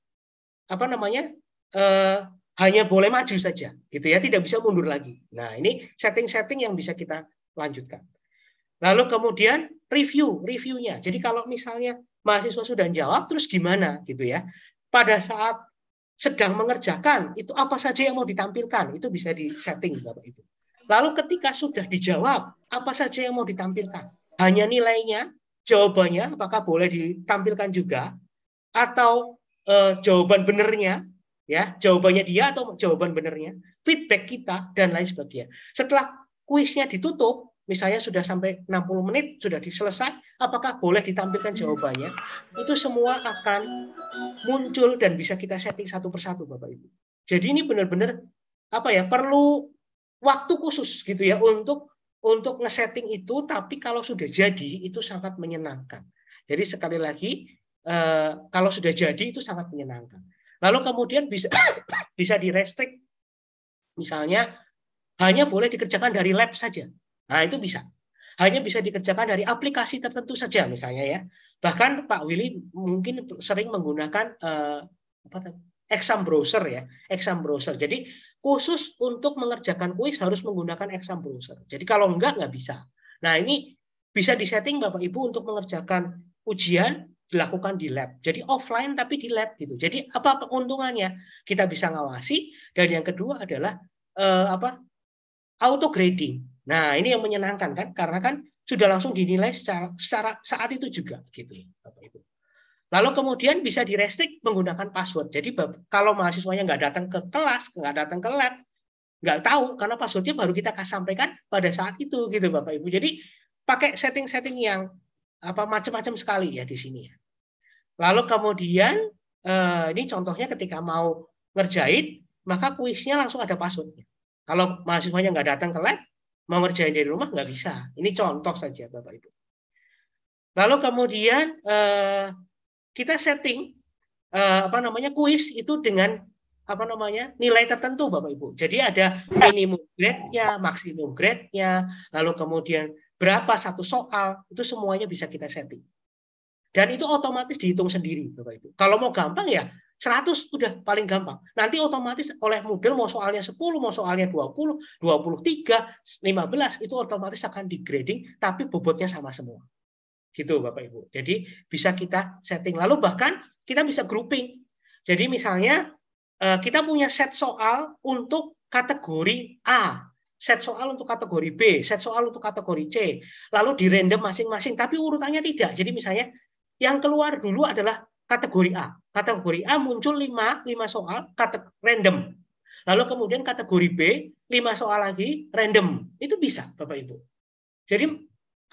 apa namanya? Eh, hanya boleh maju saja gitu ya, tidak bisa mundur lagi. Nah, ini setting-setting yang bisa kita lanjutkan. Lalu kemudian review, reviewnya. Jadi kalau misalnya mahasiswa sudah jawab, terus gimana gitu ya? Pada saat sedang mengerjakan itu apa saja yang mau ditampilkan itu bisa di setting bapak ibu. Lalu ketika sudah dijawab apa saja yang mau ditampilkan, hanya nilainya, jawabannya apakah boleh ditampilkan juga atau e, jawaban benernya ya jawabannya dia atau jawaban benernya feedback kita dan lain sebagainya. Setelah kuisnya ditutup misalnya sudah sampai 60 menit sudah diselesai, apakah boleh ditampilkan jawabannya? Itu semua akan muncul dan bisa kita setting satu persatu, Bapak Ibu. Jadi ini benar-benar apa ya perlu waktu khusus gitu ya untuk untuk ngesetting itu. Tapi kalau sudah jadi itu sangat menyenangkan. Jadi sekali lagi eh, kalau sudah jadi itu sangat menyenangkan. Lalu kemudian bisa *coughs* bisa direstrik misalnya hanya boleh dikerjakan dari lab saja Nah, itu bisa. Hanya bisa dikerjakan dari aplikasi tertentu saja misalnya ya. Bahkan Pak Willy mungkin sering menggunakan eh, apa exam browser ya, exam browser. Jadi khusus untuk mengerjakan kuis harus menggunakan exam browser. Jadi kalau enggak nggak bisa. Nah, ini bisa disetting Bapak Ibu untuk mengerjakan ujian dilakukan di lab. Jadi offline tapi di lab gitu. Jadi apa keuntungannya? Kita bisa ngawasi dan yang kedua adalah eh, apa? auto grading. Nah, ini yang menyenangkan kan karena kan sudah langsung dinilai secara, secara saat itu juga gitu Bapak Ibu. Lalu kemudian bisa direstrik menggunakan password. Jadi kalau mahasiswanya nggak datang ke kelas, nggak datang ke lab, nggak tahu karena passwordnya baru kita sampaikan pada saat itu gitu Bapak Ibu. Jadi pakai setting-setting yang apa macam-macam sekali ya di sini ya. Lalu kemudian eh, ini contohnya ketika mau ngerjain maka kuisnya langsung ada passwordnya. Kalau mahasiswanya nggak datang ke lab, mau ngerjain dari rumah nggak bisa. Ini contoh saja Bapak Ibu. Lalu kemudian eh, kita setting eh, apa namanya kuis itu dengan apa namanya nilai tertentu Bapak Ibu. Jadi ada minimum grade-nya, maksimum grade-nya, lalu kemudian berapa satu soal itu semuanya bisa kita setting. Dan itu otomatis dihitung sendiri Bapak Ibu. Kalau mau gampang ya 100 udah paling gampang. Nanti otomatis oleh model mau soalnya 10, mau soalnya 20, 23, 15 itu otomatis akan degrading tapi bobotnya sama semua. Gitu Bapak Ibu. Jadi bisa kita setting. Lalu bahkan kita bisa grouping. Jadi misalnya eh, kita punya set soal untuk kategori A, set soal untuk kategori B, set soal untuk kategori C, lalu di random masing-masing tapi urutannya tidak. Jadi misalnya yang keluar dulu adalah kategori A. Kategori A muncul 5, 5 soal random. Lalu kemudian kategori B, 5 soal lagi random. Itu bisa, Bapak Ibu. Jadi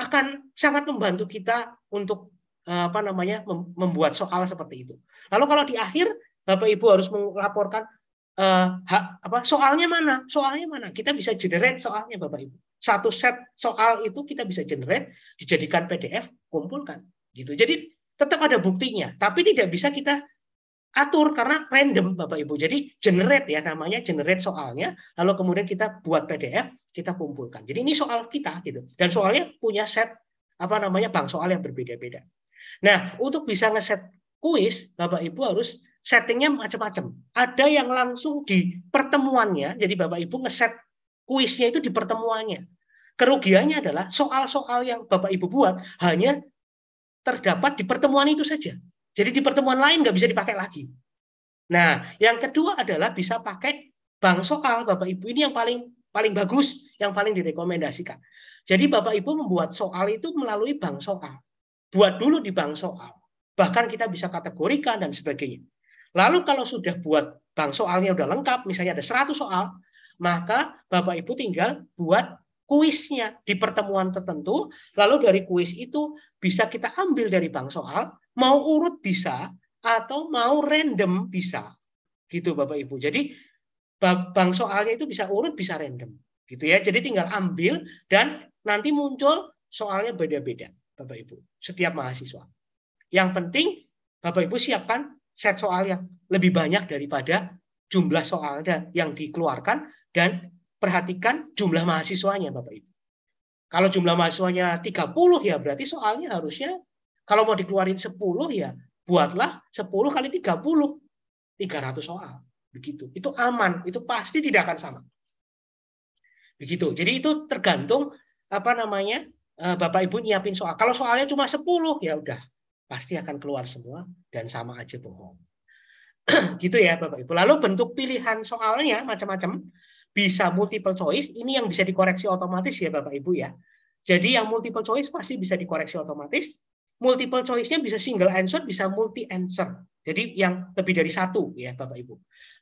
akan sangat membantu kita untuk eh, apa namanya membuat soal seperti itu. Lalu kalau di akhir Bapak Ibu harus melaporkan eh, hak, apa soalnya mana? Soalnya mana? Kita bisa generate soalnya Bapak Ibu. Satu set soal itu kita bisa generate, dijadikan PDF, kumpulkan. Gitu. Jadi tetap ada buktinya, tapi tidak bisa kita atur karena random Bapak Ibu. Jadi generate ya namanya generate soalnya, lalu kemudian kita buat PDF, kita kumpulkan. Jadi ini soal kita gitu. Dan soalnya punya set apa namanya bang soal yang berbeda-beda. Nah, untuk bisa ngeset kuis, Bapak Ibu harus settingnya macam-macam. Ada yang langsung di pertemuannya, jadi Bapak Ibu ngeset kuisnya itu di pertemuannya. Kerugiannya adalah soal-soal yang Bapak Ibu buat hanya terdapat di pertemuan itu saja. Jadi di pertemuan lain nggak bisa dipakai lagi. Nah, yang kedua adalah bisa pakai bank soal Bapak Ibu ini yang paling paling bagus, yang paling direkomendasikan. Jadi Bapak Ibu membuat soal itu melalui bank soal. Buat dulu di bank soal. Bahkan kita bisa kategorikan dan sebagainya. Lalu kalau sudah buat bank soalnya udah lengkap, misalnya ada 100 soal, maka Bapak Ibu tinggal buat kuisnya di pertemuan tertentu, lalu dari kuis itu bisa kita ambil dari bank soal, mau urut bisa, atau mau random bisa. Gitu Bapak Ibu. Jadi bank soalnya itu bisa urut, bisa random. Gitu ya. Jadi tinggal ambil dan nanti muncul soalnya beda-beda Bapak Ibu. Setiap mahasiswa. Yang penting Bapak Ibu siapkan set soal yang lebih banyak daripada jumlah soal yang dikeluarkan dan perhatikan jumlah mahasiswanya Bapak Ibu. Kalau jumlah mahasiswanya 30 ya berarti soalnya harusnya kalau mau dikeluarin 10 ya buatlah 10 kali 30. 300 soal. Begitu. Itu aman, itu pasti tidak akan sama. Begitu. Jadi itu tergantung apa namanya? Eh, Bapak Ibu nyiapin soal. Kalau soalnya cuma 10 ya udah pasti akan keluar semua dan sama aja bohong. *clears throat* gitu ya Bapak Ibu. Lalu bentuk pilihan soalnya macam-macam bisa multiple choice, ini yang bisa dikoreksi otomatis ya Bapak Ibu ya. Jadi yang multiple choice pasti bisa dikoreksi otomatis. Multiple choice-nya bisa single answer, bisa multi answer. Jadi yang lebih dari satu ya Bapak Ibu.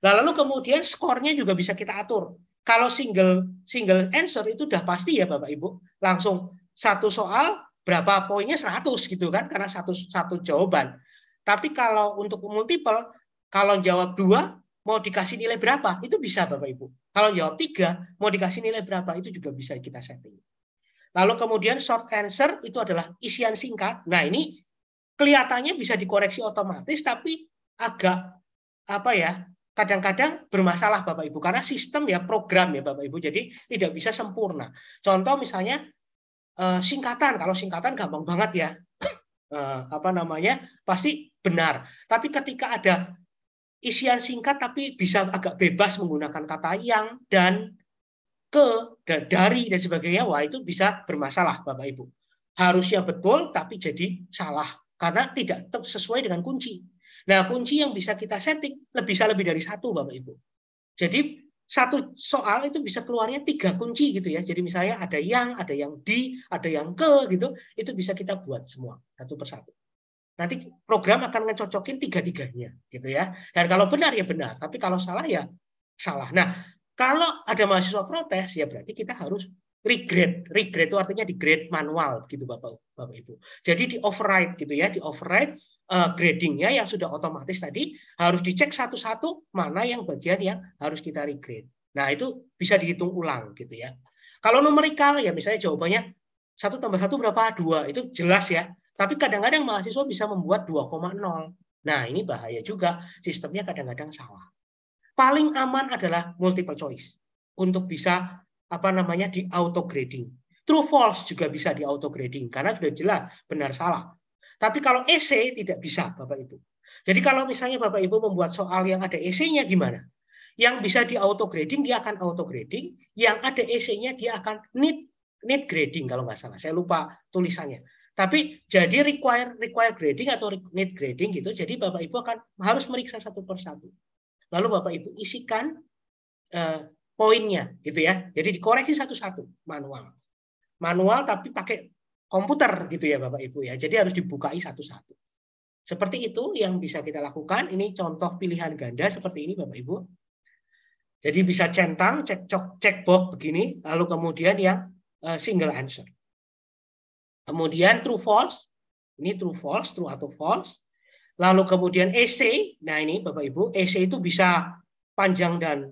Nah, lalu kemudian skornya juga bisa kita atur. Kalau single single answer itu sudah pasti ya Bapak Ibu. Langsung satu soal berapa poinnya 100 gitu kan karena satu satu jawaban. Tapi kalau untuk multiple kalau jawab dua mau dikasih nilai berapa itu bisa Bapak Ibu. Kalau jawab ya tiga, mau dikasih nilai berapa itu juga bisa kita setting. Lalu kemudian short answer itu adalah isian singkat. Nah ini kelihatannya bisa dikoreksi otomatis, tapi agak apa ya? Kadang-kadang bermasalah Bapak Ibu karena sistem ya program ya Bapak Ibu, jadi tidak bisa sempurna. Contoh misalnya eh, singkatan, kalau singkatan gampang banget ya, *coughs* eh, apa namanya pasti benar. Tapi ketika ada isian singkat tapi bisa agak bebas menggunakan kata yang dan ke dan dari dan sebagainya wah itu bisa bermasalah Bapak Ibu. Harusnya betul tapi jadi salah karena tidak sesuai dengan kunci. Nah, kunci yang bisa kita setting lebih bisa lebih dari satu Bapak Ibu. Jadi satu soal itu bisa keluarnya tiga kunci gitu ya. Jadi misalnya ada yang, ada yang di, ada yang ke gitu, itu bisa kita buat semua satu persatu nanti program akan ngecocokin tiga-tiganya gitu ya. Dan kalau benar ya benar, tapi kalau salah ya salah. Nah, kalau ada mahasiswa protes ya berarti kita harus regrade. Regrade itu artinya di grade manual gitu Bapak Bapak Ibu. Jadi di override gitu ya, di override uh, eh, gradingnya yang sudah otomatis tadi harus dicek satu-satu mana yang bagian yang harus kita regrade. Nah, itu bisa dihitung ulang gitu ya. Kalau numerikal ya misalnya jawabannya satu tambah satu berapa dua itu jelas ya tapi kadang-kadang mahasiswa bisa membuat 2,0. Nah, ini bahaya juga. Sistemnya kadang-kadang salah. Paling aman adalah multiple choice untuk bisa apa namanya di auto grading. True false juga bisa di auto grading karena sudah jelas benar salah. Tapi kalau essay tidak bisa, Bapak Ibu. Jadi kalau misalnya Bapak Ibu membuat soal yang ada essaynya gimana? Yang bisa di auto grading dia akan auto grading, yang ada essaynya dia akan need need grading kalau nggak salah. Saya lupa tulisannya. Tapi jadi require require grading atau need grading gitu. Jadi Bapak Ibu akan harus meriksa satu persatu. Lalu Bapak Ibu isikan uh, poinnya gitu ya. Jadi dikoreksi satu-satu manual. Manual tapi pakai komputer gitu ya Bapak Ibu ya. Jadi harus dibukai satu-satu. Seperti itu yang bisa kita lakukan. Ini contoh pilihan ganda seperti ini Bapak Ibu. Jadi bisa centang, cek cok, cek box begini, lalu kemudian yang eh, single answer. Kemudian true false, ini true false, true atau false. Lalu kemudian essay, nah ini Bapak Ibu, essay itu bisa panjang dan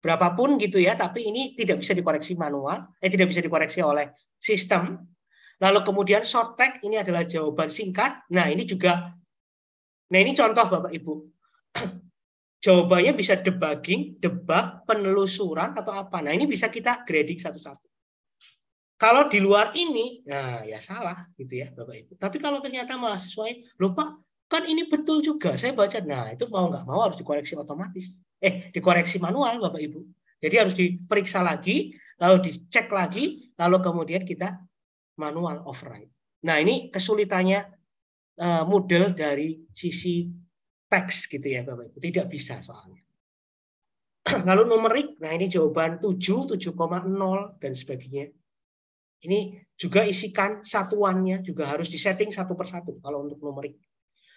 berapapun gitu ya, tapi ini tidak bisa dikoreksi manual, eh tidak bisa dikoreksi oleh sistem. Lalu kemudian short tag ini adalah jawaban singkat. Nah, ini juga Nah, ini contoh Bapak Ibu. *clears throat* Jawabannya bisa debugging, debug, penelusuran atau apa. Nah, ini bisa kita grading satu-satu. Kalau di luar ini, nah ya salah gitu ya Bapak Ibu. Tapi kalau ternyata mahasiswa lupa kan ini betul juga, saya baca. Nah itu mau nggak mau harus dikoreksi otomatis. Eh, dikoreksi manual Bapak Ibu. Jadi harus diperiksa lagi, lalu dicek lagi, lalu kemudian kita manual override. Nah ini kesulitannya eh, model dari sisi teks gitu ya Bapak Ibu. Tidak bisa soalnya. *clears throat* Lalu numerik, nah ini jawaban 7, 7,0 dan sebagainya. Ini juga isikan satuannya juga harus disetting satu persatu kalau untuk numerik.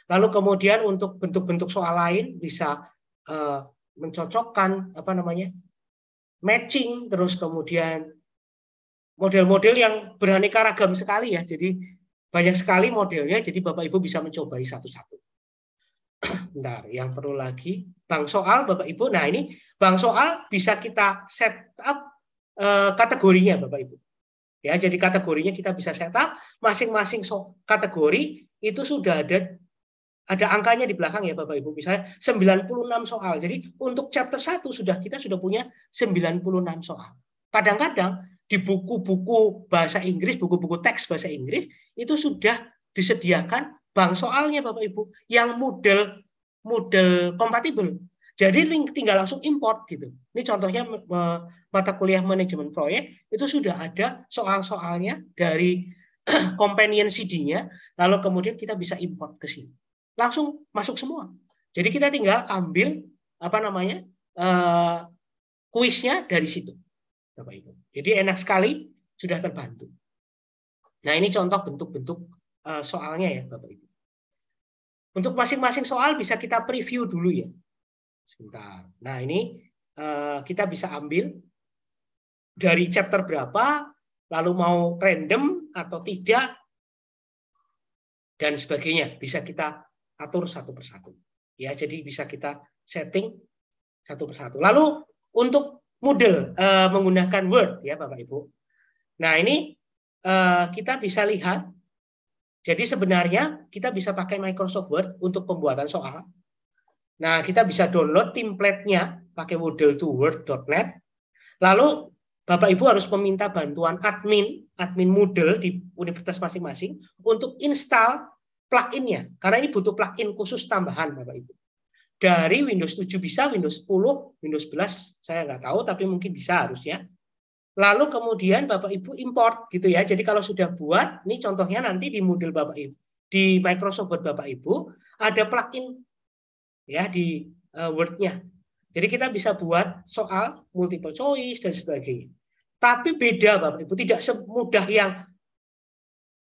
Lalu kemudian untuk bentuk-bentuk soal lain bisa uh, mencocokkan apa namanya matching terus kemudian model-model yang beraneka ragam sekali ya. Jadi banyak sekali modelnya. Jadi bapak ibu bisa mencobai satu-satu. *clears throat* Bentar, yang perlu lagi bank soal bapak ibu. Nah ini bank soal bisa kita set up eh, kategorinya bapak ibu. Ya, jadi kategorinya kita bisa setup masing-masing so kategori itu sudah ada ada angkanya di belakang ya Bapak Ibu. Misalnya 96 soal. Jadi untuk chapter 1 sudah kita sudah punya 96 soal. Kadang-kadang di buku-buku bahasa Inggris, buku-buku teks bahasa Inggris itu sudah disediakan bank soalnya Bapak Ibu yang model model kompatibel. Jadi tinggal langsung import gitu. Ini contohnya mata kuliah manajemen proyek itu sudah ada soal-soalnya dari *clears throat* companion CD-nya, lalu kemudian kita bisa import ke sini. Langsung masuk semua. Jadi kita tinggal ambil apa namanya uh, kuisnya dari situ, Bapak Ibu. Jadi enak sekali sudah terbantu. Nah ini contoh bentuk-bentuk uh, soalnya ya Bapak Ibu. Untuk masing-masing soal bisa kita preview dulu ya. Sebentar. Nah, ini eh, kita bisa ambil dari chapter berapa, lalu mau random atau tidak, dan sebagainya. Bisa kita atur satu persatu. Ya, jadi bisa kita setting satu persatu. Lalu untuk model eh, menggunakan Word ya Bapak Ibu. Nah, ini eh, kita bisa lihat jadi sebenarnya kita bisa pakai Microsoft Word untuk pembuatan soal Nah, kita bisa download template-nya pakai model to word.net. Lalu Bapak Ibu harus meminta bantuan admin, admin model di universitas masing-masing untuk install plugin-nya. Karena ini butuh plugin khusus tambahan Bapak Ibu. Dari Windows 7 bisa, Windows 10, Windows 11 saya nggak tahu tapi mungkin bisa harusnya. Lalu kemudian Bapak Ibu import gitu ya. Jadi kalau sudah buat, ini contohnya nanti di model Bapak Ibu, di Microsoft buat Bapak Ibu, ada plugin ya di uh, eh, word Jadi kita bisa buat soal multiple choice dan sebagainya. Tapi beda Bapak Ibu, tidak semudah yang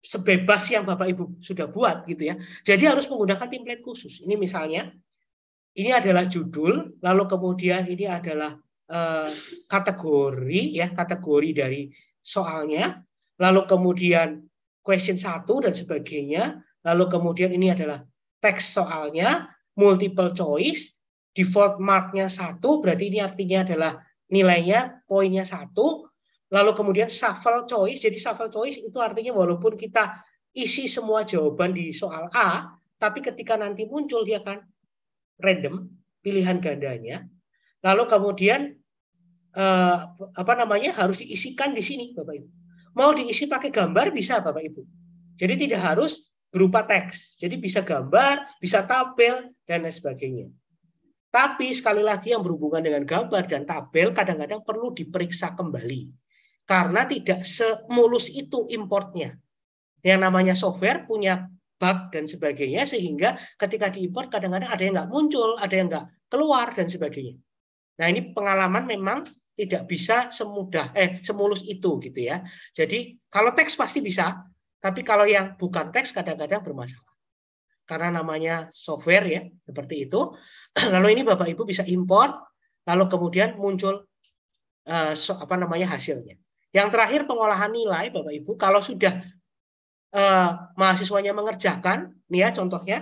sebebas yang Bapak Ibu sudah buat gitu ya. Jadi harus menggunakan template khusus. Ini misalnya ini adalah judul, lalu kemudian ini adalah uh, kategori ya, kategori dari soalnya, lalu kemudian question satu dan sebagainya, lalu kemudian ini adalah teks soalnya, multiple choice, default marknya satu, berarti ini artinya adalah nilainya, poinnya satu. Lalu kemudian shuffle choice, jadi shuffle choice itu artinya walaupun kita isi semua jawaban di soal A, tapi ketika nanti muncul dia kan random pilihan gandanya. Lalu kemudian eh, apa namanya harus diisikan di sini, Bapak Ibu. Mau diisi pakai gambar bisa, Bapak Ibu. Jadi tidak harus berupa teks. Jadi bisa gambar, bisa tabel, dan lain sebagainya. Tapi sekali lagi yang berhubungan dengan gambar dan tabel kadang-kadang perlu diperiksa kembali. Karena tidak semulus itu importnya. Yang namanya software punya bug dan sebagainya sehingga ketika diimport kadang-kadang ada yang nggak muncul, ada yang nggak keluar dan sebagainya. Nah ini pengalaman memang tidak bisa semudah eh semulus itu gitu ya. Jadi kalau teks pasti bisa, tapi kalau yang bukan teks kadang-kadang bermasalah. Karena namanya software ya, seperti itu. *clears throat* Lalu ini Bapak Ibu bisa import, lalu kemudian muncul uh, apa namanya hasilnya. Yang terakhir pengolahan nilai Bapak Ibu, kalau sudah uh, mahasiswanya mengerjakan, nih ya contohnya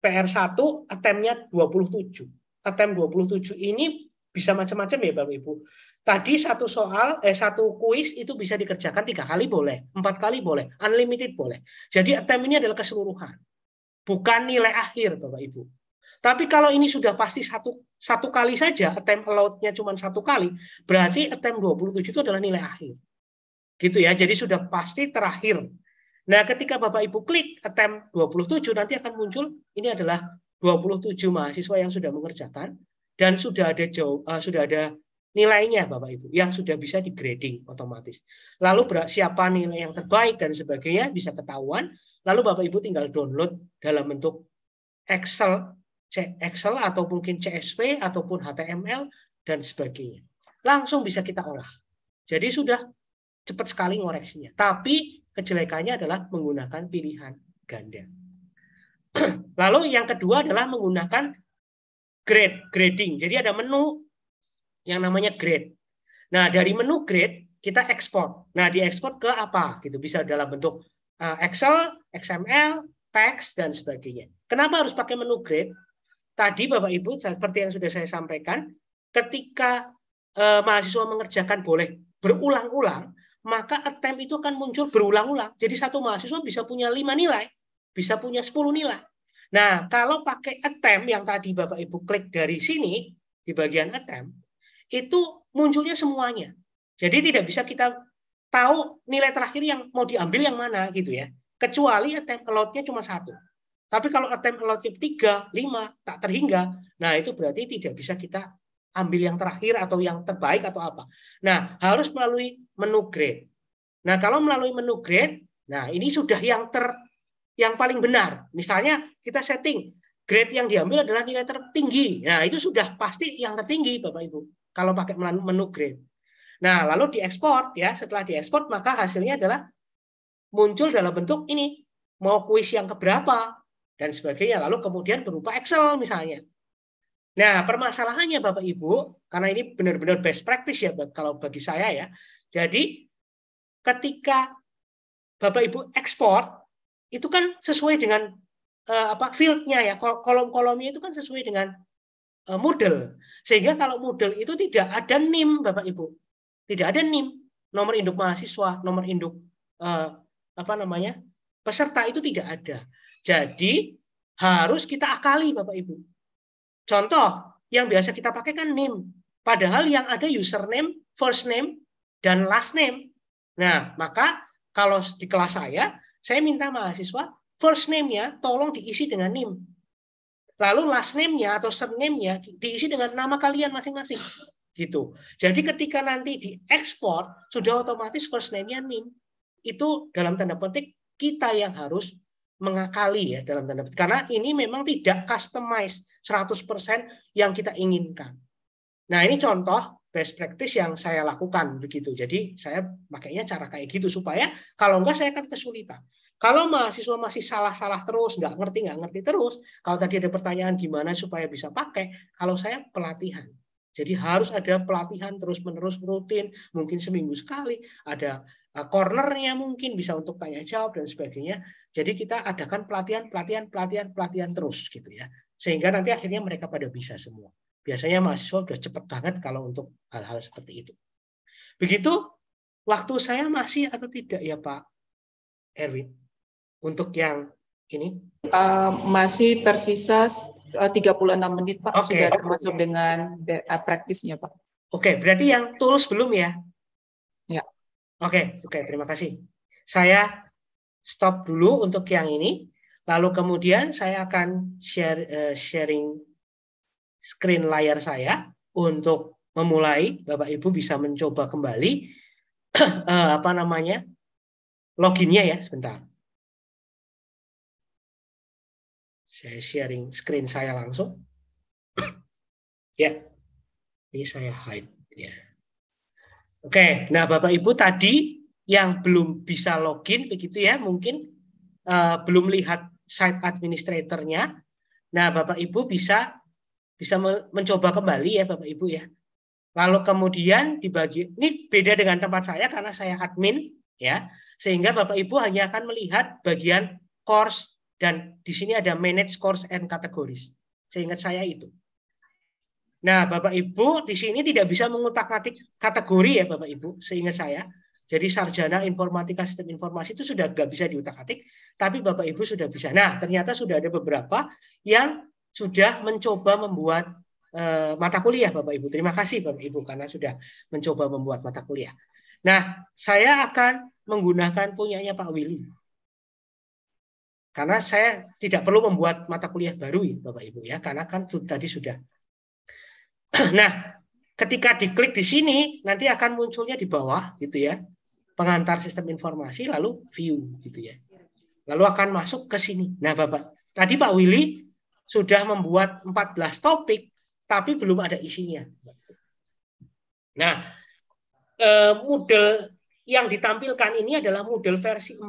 PR1 attempt-nya 27. Attempt 27 ini bisa macam-macam ya Bapak Ibu. Tadi satu soal, eh satu kuis itu bisa dikerjakan tiga kali boleh, empat kali boleh, unlimited boleh. Jadi attempt ini adalah keseluruhan, bukan nilai akhir, Bapak Ibu. Tapi kalau ini sudah pasti satu satu kali saja, attempt allowed-nya cuma satu kali, berarti attempt 27 itu adalah nilai akhir. Gitu ya, jadi sudah pasti terakhir. Nah, ketika Bapak Ibu klik attempt 27 nanti akan muncul ini adalah 27 mahasiswa yang sudah mengerjakan dan sudah ada jauh uh, sudah ada nilainya Bapak Ibu yang sudah bisa di grading otomatis. Lalu siapa nilai yang terbaik dan sebagainya bisa ketahuan. Lalu Bapak Ibu tinggal download dalam bentuk Excel, Excel atau mungkin CSV ataupun HTML dan sebagainya. Langsung bisa kita olah. Jadi sudah cepat sekali ngoreksinya. Tapi kejelekannya adalah menggunakan pilihan ganda. *clears throat* Lalu yang kedua adalah menggunakan grade grading. Jadi ada menu yang namanya grade. Nah, dari menu grade kita ekspor. Nah, diekspor ke apa? Gitu bisa dalam bentuk eh, Excel, XML, teks dan sebagainya. Kenapa harus pakai menu grade? Tadi Bapak Ibu seperti yang sudah saya sampaikan, ketika eh, mahasiswa mengerjakan boleh berulang-ulang, maka attempt itu akan muncul berulang-ulang. Jadi satu mahasiswa bisa punya lima nilai, bisa punya 10 nilai. Nah, kalau pakai attempt yang tadi Bapak Ibu klik dari sini di bagian attempt, itu munculnya semuanya. Jadi tidak bisa kita tahu nilai terakhir yang mau diambil yang mana gitu ya. Kecuali attempt allowed-nya cuma satu. Tapi kalau attempt allowed-nya tiga, lima, tak terhingga, nah itu berarti tidak bisa kita ambil yang terakhir atau yang terbaik atau apa. Nah, harus melalui menu grade. Nah, kalau melalui menu grade, nah ini sudah yang ter yang paling benar. Misalnya kita setting grade yang diambil adalah nilai tertinggi. Nah, itu sudah pasti yang tertinggi, Bapak Ibu kalau pakai menu green. Nah, lalu diekspor ya. Setelah diekspor maka hasilnya adalah muncul dalam bentuk ini. Mau kuis yang keberapa dan sebagainya. Lalu kemudian berupa Excel misalnya. Nah, permasalahannya Bapak Ibu, karena ini benar-benar best practice ya kalau bagi saya ya. Jadi ketika Bapak Ibu ekspor itu kan sesuai dengan eh, apa fieldnya ya kolom-kolomnya itu kan sesuai dengan Eh, model. Sehingga kalau model itu tidak ada NIM, Bapak Ibu. Tidak ada NIM, nomor induk mahasiswa, nomor induk eh, apa namanya? peserta itu tidak ada. Jadi harus kita akali Bapak Ibu. Contoh yang biasa kita pakai kan NIM. Padahal yang ada username, first name, dan last name. Nah, maka kalau di kelas saya, saya minta mahasiswa first name-nya tolong diisi dengan NIM Lalu last name-nya atau surname-nya diisi dengan nama kalian masing-masing. Gitu. Jadi ketika nanti diekspor, sudah otomatis first name-nya NIM. Itu dalam tanda petik kita yang harus mengakali ya dalam tanda petik. Karena ini memang tidak customize 100% yang kita inginkan. Nah ini contoh best practice yang saya lakukan begitu. Jadi saya pakainya cara kayak gitu supaya kalau enggak saya akan kesulitan. Kalau mahasiswa masih salah-salah terus, nggak ngerti, nggak ngerti terus, kalau tadi ada pertanyaan gimana supaya bisa pakai, kalau saya pelatihan. Jadi harus ada pelatihan terus-menerus rutin, mungkin seminggu sekali, ada eh, cornernya mungkin bisa untuk tanya jawab dan sebagainya. Jadi kita adakan pelatihan, pelatihan, pelatihan, pelatihan terus gitu ya. Sehingga nanti akhirnya mereka pada bisa semua. Biasanya mahasiswa sudah cepat banget kalau untuk hal-hal seperti itu. Begitu waktu saya masih atau tidak ya Pak Erwin? untuk yang ini? Uh, masih tersisa 36 eh, menit Pak okay. sudah termasuk okay. dengan eh, praktisnya Pak. Oke, okay, berarti yang tools belum ya? Ya. Oke, okay, oke, okay, terima kasih. Saya stop dulu untuk yang ini, lalu kemudian saya akan share uh, sharing screen layar saya untuk memulai Bapak Ibu bisa mencoba kembali uh, *clears throat* apa namanya? loginnya ya sebentar. Saya sharing screen saya langsung. *coughs* ya. Ini saya hide ya. Oke, nah Bapak Ibu tadi yang belum bisa login begitu ya, mungkin uh, belum lihat site administratornya. Nah, Bapak Ibu bisa bisa mencoba kembali ya Bapak Ibu ya. Lalu kemudian dibagi ini beda dengan tempat saya karena saya admin ya. Sehingga Bapak Ibu hanya akan melihat bagian course dan di sini ada manage course and categories. Seingat saya itu. Nah, Bapak Ibu di sini tidak bisa mengutak-atik kategori ya Bapak Ibu, seingat saya. Jadi sarjana informatika sistem informasi itu sudah nggak bisa diutak-atik, tapi Bapak Ibu sudah bisa. Nah, ternyata sudah ada beberapa yang sudah mencoba membuat uh, mata kuliah Bapak Ibu. Terima kasih Bapak Ibu karena sudah mencoba membuat mata kuliah. Nah, saya akan menggunakan punyanya Pak Willy. Karena saya tidak perlu membuat mata kuliah baru, ya Bapak Ibu ya, karena kan tadi sudah. *clears throat* Nah, ketika diklik di sini nanti akan munculnya di bawah gitu ya. Pengantar sistem informasi lalu view gitu ya. Lalu akan masuk ke sini. Nah, Bapak, tadi Pak Willy sudah membuat 14 topik tapi belum ada isinya. Nah, eh, model yang ditampilkan ini adalah model versi 4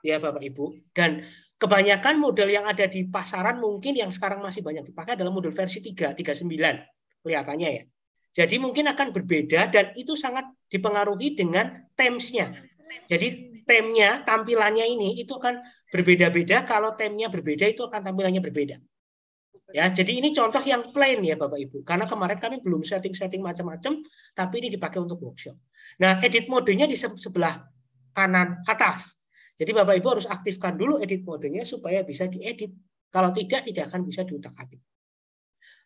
ya Bapak Ibu dan kebanyakan model yang ada di pasaran mungkin yang sekarang masih banyak dipakai adalah model versi 3, 39 kelihatannya ya. Jadi mungkin akan berbeda dan itu sangat dipengaruhi dengan temsnya. Jadi temnya, tampilannya ini itu akan berbeda-beda. Kalau temnya berbeda itu akan tampilannya berbeda. Ya, jadi ini contoh yang plain ya Bapak Ibu. Karena kemarin kami belum setting-setting macam-macam, tapi ini dipakai untuk workshop. Nah, edit modenya di sebelah kanan atas. Jadi Bapak Ibu harus aktifkan dulu edit modenya supaya bisa diedit. Kalau tidak, tidak akan bisa diutak-atik.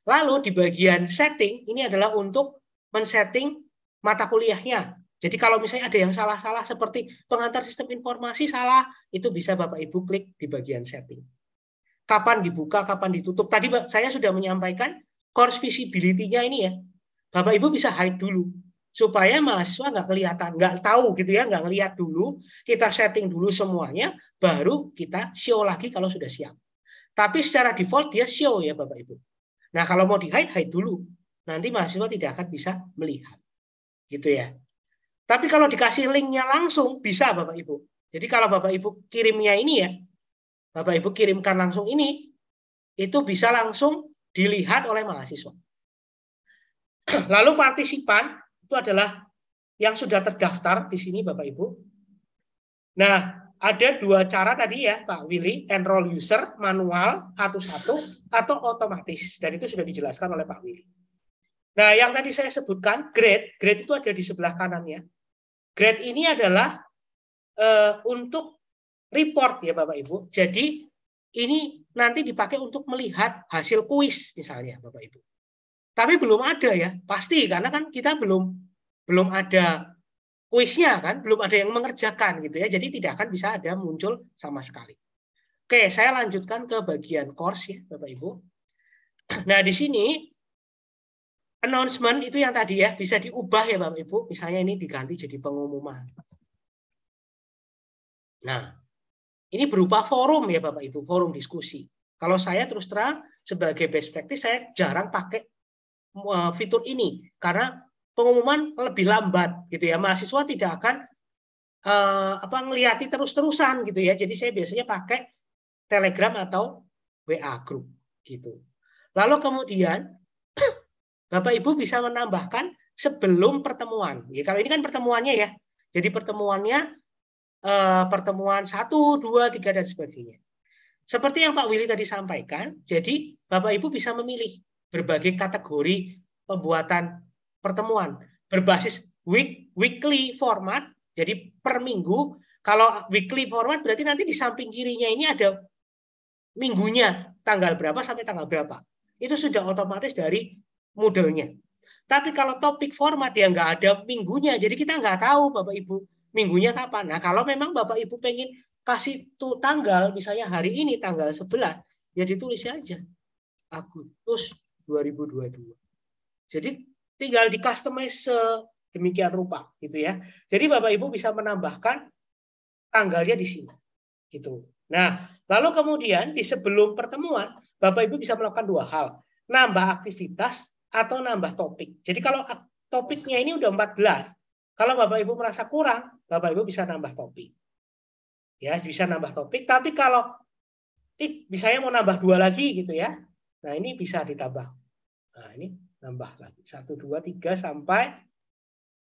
Lalu di bagian setting, ini adalah untuk men-setting mata kuliahnya. Jadi kalau misalnya ada yang salah-salah seperti pengantar sistem informasi salah, itu bisa Bapak Ibu klik di bagian setting. Kapan dibuka, kapan ditutup. Tadi saya sudah menyampaikan course visibility-nya ini ya. Bapak Ibu bisa hide dulu supaya mahasiswa nggak kelihatan, nggak tahu gitu ya, nggak ngelihat dulu, kita setting dulu semuanya, baru kita show lagi kalau sudah siap. Tapi secara default dia show ya Bapak Ibu. Nah kalau mau di hide, hide dulu. Nanti mahasiswa tidak akan bisa melihat. Gitu ya. Tapi kalau dikasih linknya langsung, bisa Bapak Ibu. Jadi kalau Bapak Ibu kirimnya ini ya, Bapak Ibu kirimkan langsung ini, itu bisa langsung dilihat oleh mahasiswa. *clears throat* Lalu partisipan itu adalah yang sudah terdaftar di sini Bapak Ibu. Nah, ada dua cara tadi ya Pak Willy, enroll user manual satu-satu atau otomatis. Dan itu sudah dijelaskan oleh Pak Willy. Nah, yang tadi saya sebutkan grade, grade itu ada di sebelah kanannya. Grade ini adalah uh, untuk report ya Bapak Ibu. Jadi ini nanti dipakai untuk melihat hasil kuis misalnya Bapak Ibu. Tapi belum ada ya, pasti karena kan kita belum belum ada kuisnya kan, belum ada yang mengerjakan gitu ya. Jadi tidak akan bisa ada muncul sama sekali. Oke, saya lanjutkan ke bagian course ya, Bapak Ibu. *clears throat* Nah, di sini announcement itu yang tadi ya, bisa diubah ya Bapak Ibu. Misalnya ini diganti jadi pengumuman. Nah, ini berupa forum ya Bapak Ibu, forum diskusi. Kalau saya terus terang sebagai best practice saya jarang pakai eh, fitur ini karena pengumuman lebih lambat gitu ya mahasiswa tidak akan eh, apa ngeliati terus-terusan gitu ya jadi saya biasanya pakai telegram atau WA group gitu lalu kemudian *clears throat* Bapak Ibu bisa menambahkan sebelum pertemuan ya kalau ini kan pertemuannya ya jadi pertemuannya eh, pertemuan satu dua tiga dan sebagainya seperti yang Pak Willy tadi sampaikan jadi Bapak Ibu bisa memilih berbagai kategori pembuatan pertemuan berbasis week weekly format jadi per minggu kalau weekly format berarti nanti di samping kirinya ini ada minggunya tanggal berapa sampai tanggal berapa itu sudah otomatis dari modelnya tapi kalau topik format yang nggak ada minggunya jadi kita nggak tahu bapak ibu minggunya kapan nah kalau memang bapak ibu pengen kasih tuh tanggal misalnya hari ini tanggal 11 ya ditulis aja Agustus 2022 jadi tinggal di customize demikian rupa gitu ya. Jadi Bapak Ibu bisa menambahkan tanggalnya di sini gitu. Nah, lalu kemudian di sebelum pertemuan Bapak Ibu bisa melakukan dua hal, nambah aktivitas atau nambah topik. Jadi kalau topiknya ini udah 14, kalau Bapak Ibu merasa kurang, Bapak Ibu bisa nambah topik. Ya, bisa nambah topik, tapi kalau misalnya mau nambah dua lagi gitu ya. Nah, ini bisa ditambah. Nah, ini nambah lagi. 1, 2, 3 sampai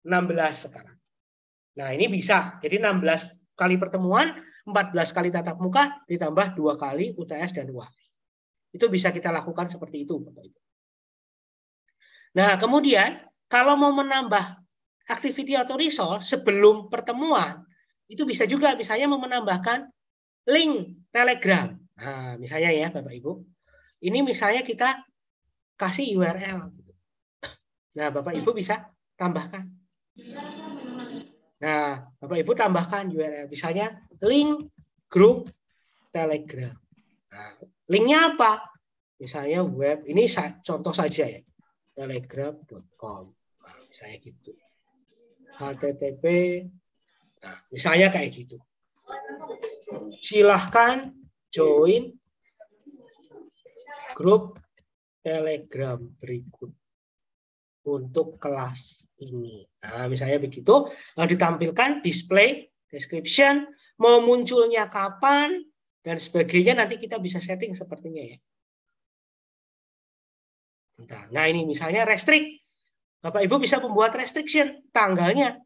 16 sekarang. Nah ini bisa. Jadi 16 kali pertemuan, 14 kali tatap muka, ditambah dua kali UTS dan UAS. Itu bisa kita lakukan seperti itu. Bapak Ibu. Nah kemudian kalau mau menambah activity atau resource sebelum pertemuan, itu bisa juga misalnya mau menambahkan link telegram. Nah, misalnya ya Bapak Ibu. Ini misalnya kita kasih URL. Gitu. Nah, Bapak Ibu bisa tambahkan. Nah, Bapak Ibu tambahkan URL. Misalnya link grup Telegram. Nah, linknya apa? Misalnya web. Ini contoh saja ya. Telegram.com. Nah, misalnya gitu. HTTP. Nah, misalnya kayak gitu. Silahkan join grup Telegram berikut untuk kelas ini. Nah, misalnya begitu, eh, ditampilkan display, description, mau munculnya kapan, dan sebagainya nanti kita bisa setting sepertinya ya. Nah ini misalnya restrict. Bapak Ibu bisa membuat restriction tanggalnya.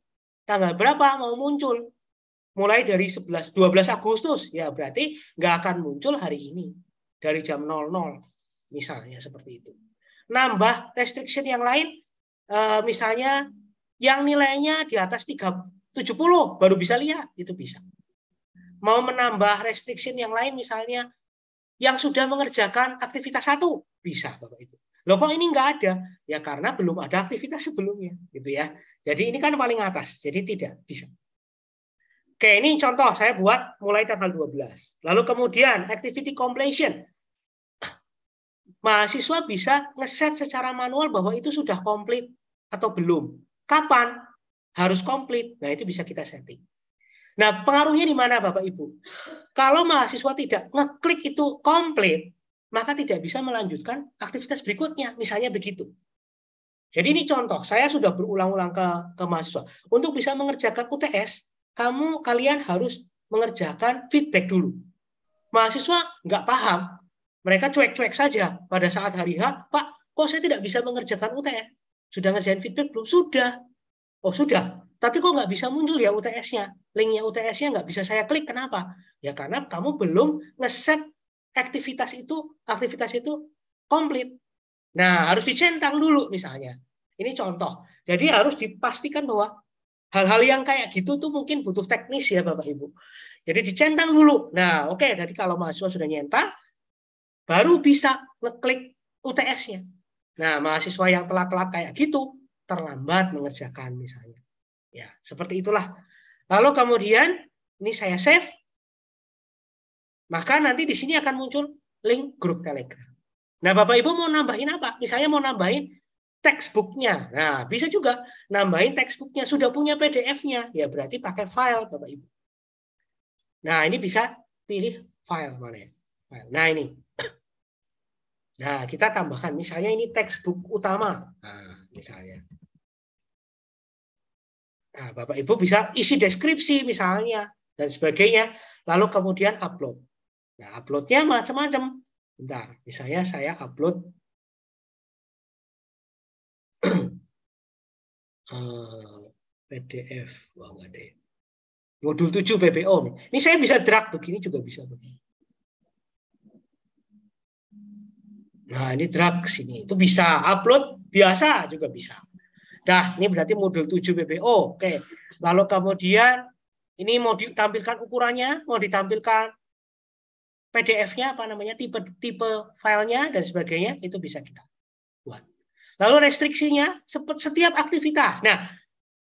Tanggal berapa mau muncul? Mulai dari 11, 12 Agustus. Ya berarti nggak akan muncul hari ini. Dari jam 00 misalnya seperti itu. Nambah restriction yang lain, eh, misalnya yang nilainya di atas 70 baru bisa lihat, itu bisa. Mau menambah restriction yang lain misalnya yang sudah mengerjakan aktivitas satu bisa Bapak Ibu. Loh kok ini nggak ada? Ya karena belum ada aktivitas sebelumnya, gitu ya. Jadi ini kan paling atas, jadi tidak bisa. Oke, ini contoh saya buat mulai tanggal 12. Lalu kemudian activity completion mahasiswa bisa ngeset secara manual bahwa itu sudah komplit atau belum. Kapan harus komplit? Nah, itu bisa kita setting. Nah, pengaruhnya di mana Bapak Ibu? Kalau mahasiswa tidak ngeklik itu komplit, maka tidak bisa melanjutkan aktivitas berikutnya, misalnya begitu. Jadi ini contoh, saya sudah berulang-ulang ke, ke mahasiswa. Untuk bisa mengerjakan UTS, kamu kalian harus mengerjakan feedback dulu. Mahasiswa nggak paham, mereka cuek-cuek saja pada saat hari H, Pak, kok saya tidak bisa mengerjakan UTS? Sudah ngerjain feedback belum? Sudah. Oh, sudah. Tapi kok nggak bisa muncul ya UTS-nya? Linknya UTS-nya nggak bisa saya klik. Kenapa? Ya karena kamu belum ngeset aktivitas itu, aktivitas itu komplit. Nah, harus dicentang dulu misalnya. Ini contoh. Jadi harus dipastikan bahwa hal-hal yang kayak gitu tuh mungkin butuh teknis ya Bapak Ibu. Jadi dicentang dulu. Nah, oke, okay, jadi kalau mahasiswa sudah nyentang, baru bisa ngeklik UTS-nya. Nah, mahasiswa yang telat-telat kayak gitu terlambat mengerjakan misalnya. Ya, seperti itulah. Lalu kemudian ini saya save. Maka nanti di sini akan muncul link grup Telegram. Nah, Bapak Ibu mau nambahin apa? Misalnya mau nambahin textbooknya. Nah, bisa juga nambahin textbooknya. Sudah punya PDF-nya, ya berarti pakai file, Bapak Ibu. Nah, ini bisa pilih file mana ya. File. Nah, ini Nah, kita tambahkan misalnya ini textbook utama. Nah, misalnya. Nah, Bapak Ibu bisa isi deskripsi misalnya dan sebagainya, lalu kemudian upload. Nah, uploadnya macam-macam. Bentar, misalnya saya upload PDF, wah nggak ada. Modul 7 PPO. Ini saya bisa drag begini juga bisa begini. Nah, ini drag sini. Itu bisa upload biasa juga bisa. Dah, ini berarti modul 7 bpo Oke. Lalu kemudian ini mau ditampilkan ukurannya, mau ditampilkan PDF-nya apa namanya, tipe tipe filenya dan sebagainya itu bisa kita buat. Lalu restriksinya setiap aktivitas. Nah,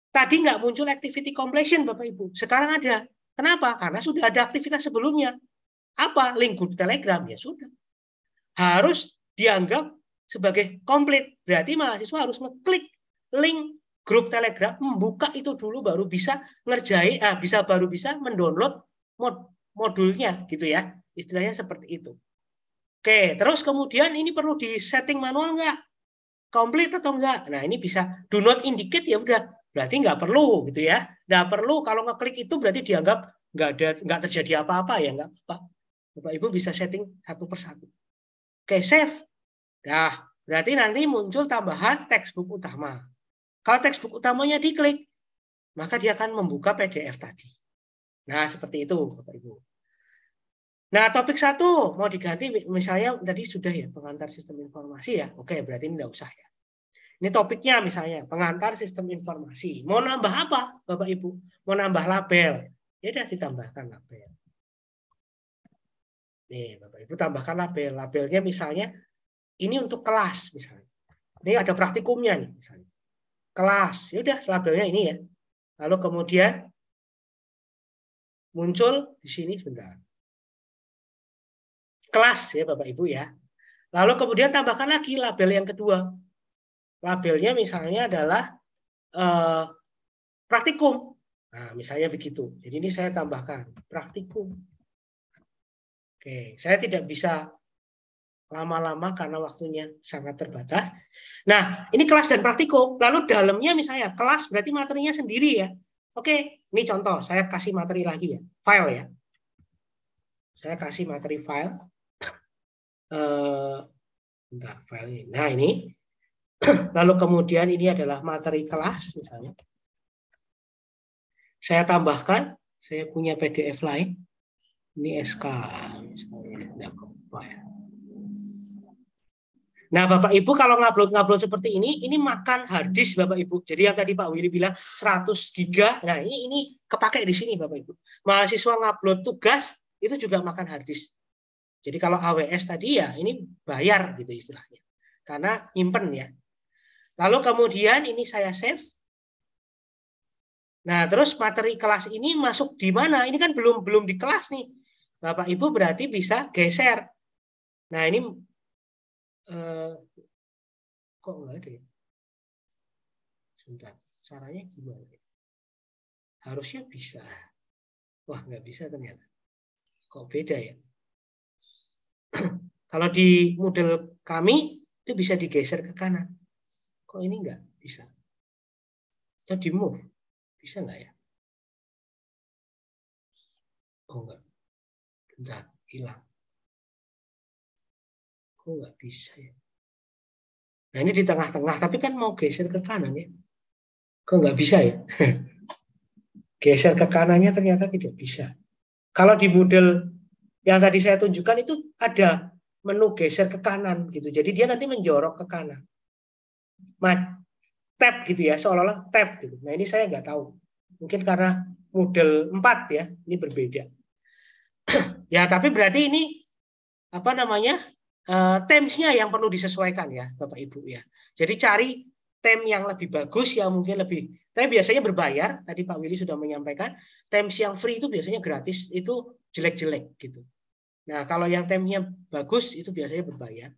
tadi nggak muncul activity completion Bapak Ibu. Sekarang ada. Kenapa? Karena sudah ada aktivitas sebelumnya. Apa? Link grup Telegram ya sudah harus dianggap sebagai komplit. Berarti mahasiswa harus ngeklik link grup Telegram, membuka itu dulu baru bisa ngerjain, ah, eh, bisa baru bisa mendownload mod modulnya gitu ya. Istilahnya seperti itu. Oke, terus kemudian ini perlu di setting manual nggak? Komplit atau enggak? Nah, ini bisa do not indicate ya udah. Berarti enggak perlu gitu ya. Nggak perlu kalau ngeklik itu berarti dianggap enggak ada nggak terjadi apa-apa ya enggak apa. Bapak Ibu bisa setting satu persatu. Oke, save. Dah, berarti nanti muncul tambahan teks buku utama. Kalau teks buku utamanya diklik, maka dia akan membuka PDF tadi. Nah, seperti itu, Bapak Ibu. Nah, topik satu mau diganti, misalnya tadi sudah ya, pengantar sistem informasi ya. Oke, berarti ini tidak usah ya. Ini topiknya misalnya, pengantar sistem informasi. Mau nambah apa, Bapak Ibu? Mau nambah label? Ya sudah ditambahkan label. Nih, Bapak Ibu tambahkan label. Labelnya misalnya ini untuk kelas misalnya. Ini ada praktikumnya nih misalnya. Kelas, ya udah labelnya ini ya. Lalu kemudian muncul di sini sebentar. Kelas ya Bapak Ibu ya. Lalu kemudian tambahkan lagi label yang kedua. Labelnya misalnya adalah eh, praktikum. Nah, misalnya begitu. Jadi ini saya tambahkan praktikum. Oke, saya tidak bisa lama-lama karena waktunya sangat terbatas. Nah, ini kelas dan praktikum. Lalu dalamnya misalnya kelas berarti materinya sendiri ya. Oke, ini contoh saya kasih materi lagi ya, file ya. Saya kasih materi file. Eh, bentar, file ini. Nah, ini. Lalu kemudian ini adalah materi kelas misalnya. Saya tambahkan, saya punya PDF lain ini SK misalnya ya. Nah, Bapak Ibu kalau ngupload-ngupload seperti ini, ini makan hardis Bapak Ibu. Jadi yang tadi Pak Willy bilang 100 giga, nah ini ini kepakai di sini Bapak Ibu. Mahasiswa ngupload tugas itu juga makan hardis. Jadi kalau AWS tadi ya ini bayar gitu istilahnya. Karena impen ya. Lalu kemudian ini saya save. Nah, terus materi kelas ini masuk di mana? Ini kan belum belum di kelas nih. Bapak Ibu berarti bisa geser. Nah ini eh, kok nggak ada ya? Sebentar, caranya gimana? Ya? Harusnya bisa. Wah nggak bisa ternyata. Kok beda ya? *clears throat* Kalau di model kami itu bisa digeser ke kanan. Kok ini nggak bisa? Atau di move bisa nggak ya? Oh enggak dan hilang. Kok oh, nggak bisa ya? Nah ini di tengah-tengah, tapi kan mau geser ke kanan ya. Kok nggak bisa ya? *laughs* geser ke kanannya ternyata tidak bisa. Kalau di model yang tadi saya tunjukkan itu ada menu geser ke kanan gitu. Jadi dia nanti menjorok ke kanan. Tap gitu ya, seolah-olah tap gitu. Nah ini saya nggak tahu. Mungkin karena model 4 ya, ini berbeda. *clears throat* ya tapi berarti ini apa namanya uh, eh, temsnya yang perlu disesuaikan ya bapak ibu ya. Jadi cari tem yang lebih bagus yang mungkin lebih tapi biasanya berbayar tadi Pak Willy sudah menyampaikan temps yang free itu biasanya gratis itu jelek-jelek gitu nah kalau yang temnya bagus itu biasanya berbayar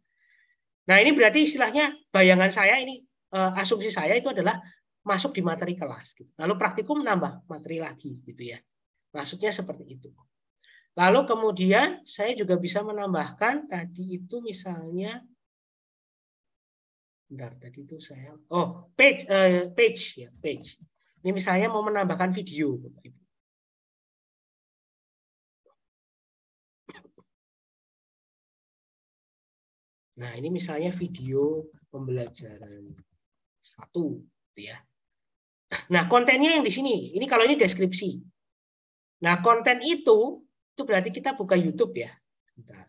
nah ini berarti istilahnya bayangan saya ini eh, asumsi saya itu adalah masuk di materi kelas gitu. lalu praktikum nambah materi lagi gitu ya maksudnya seperti itu Lalu kemudian saya juga bisa menambahkan tadi itu misalnya Bentar, tadi itu saya oh page uh, page ya page. Ini misalnya mau menambahkan video, Nah ini misalnya video pembelajaran satu, gitu ya. Nah kontennya yang di sini, ini kalau ini deskripsi. Nah konten itu itu berarti kita buka YouTube ya. Bentar.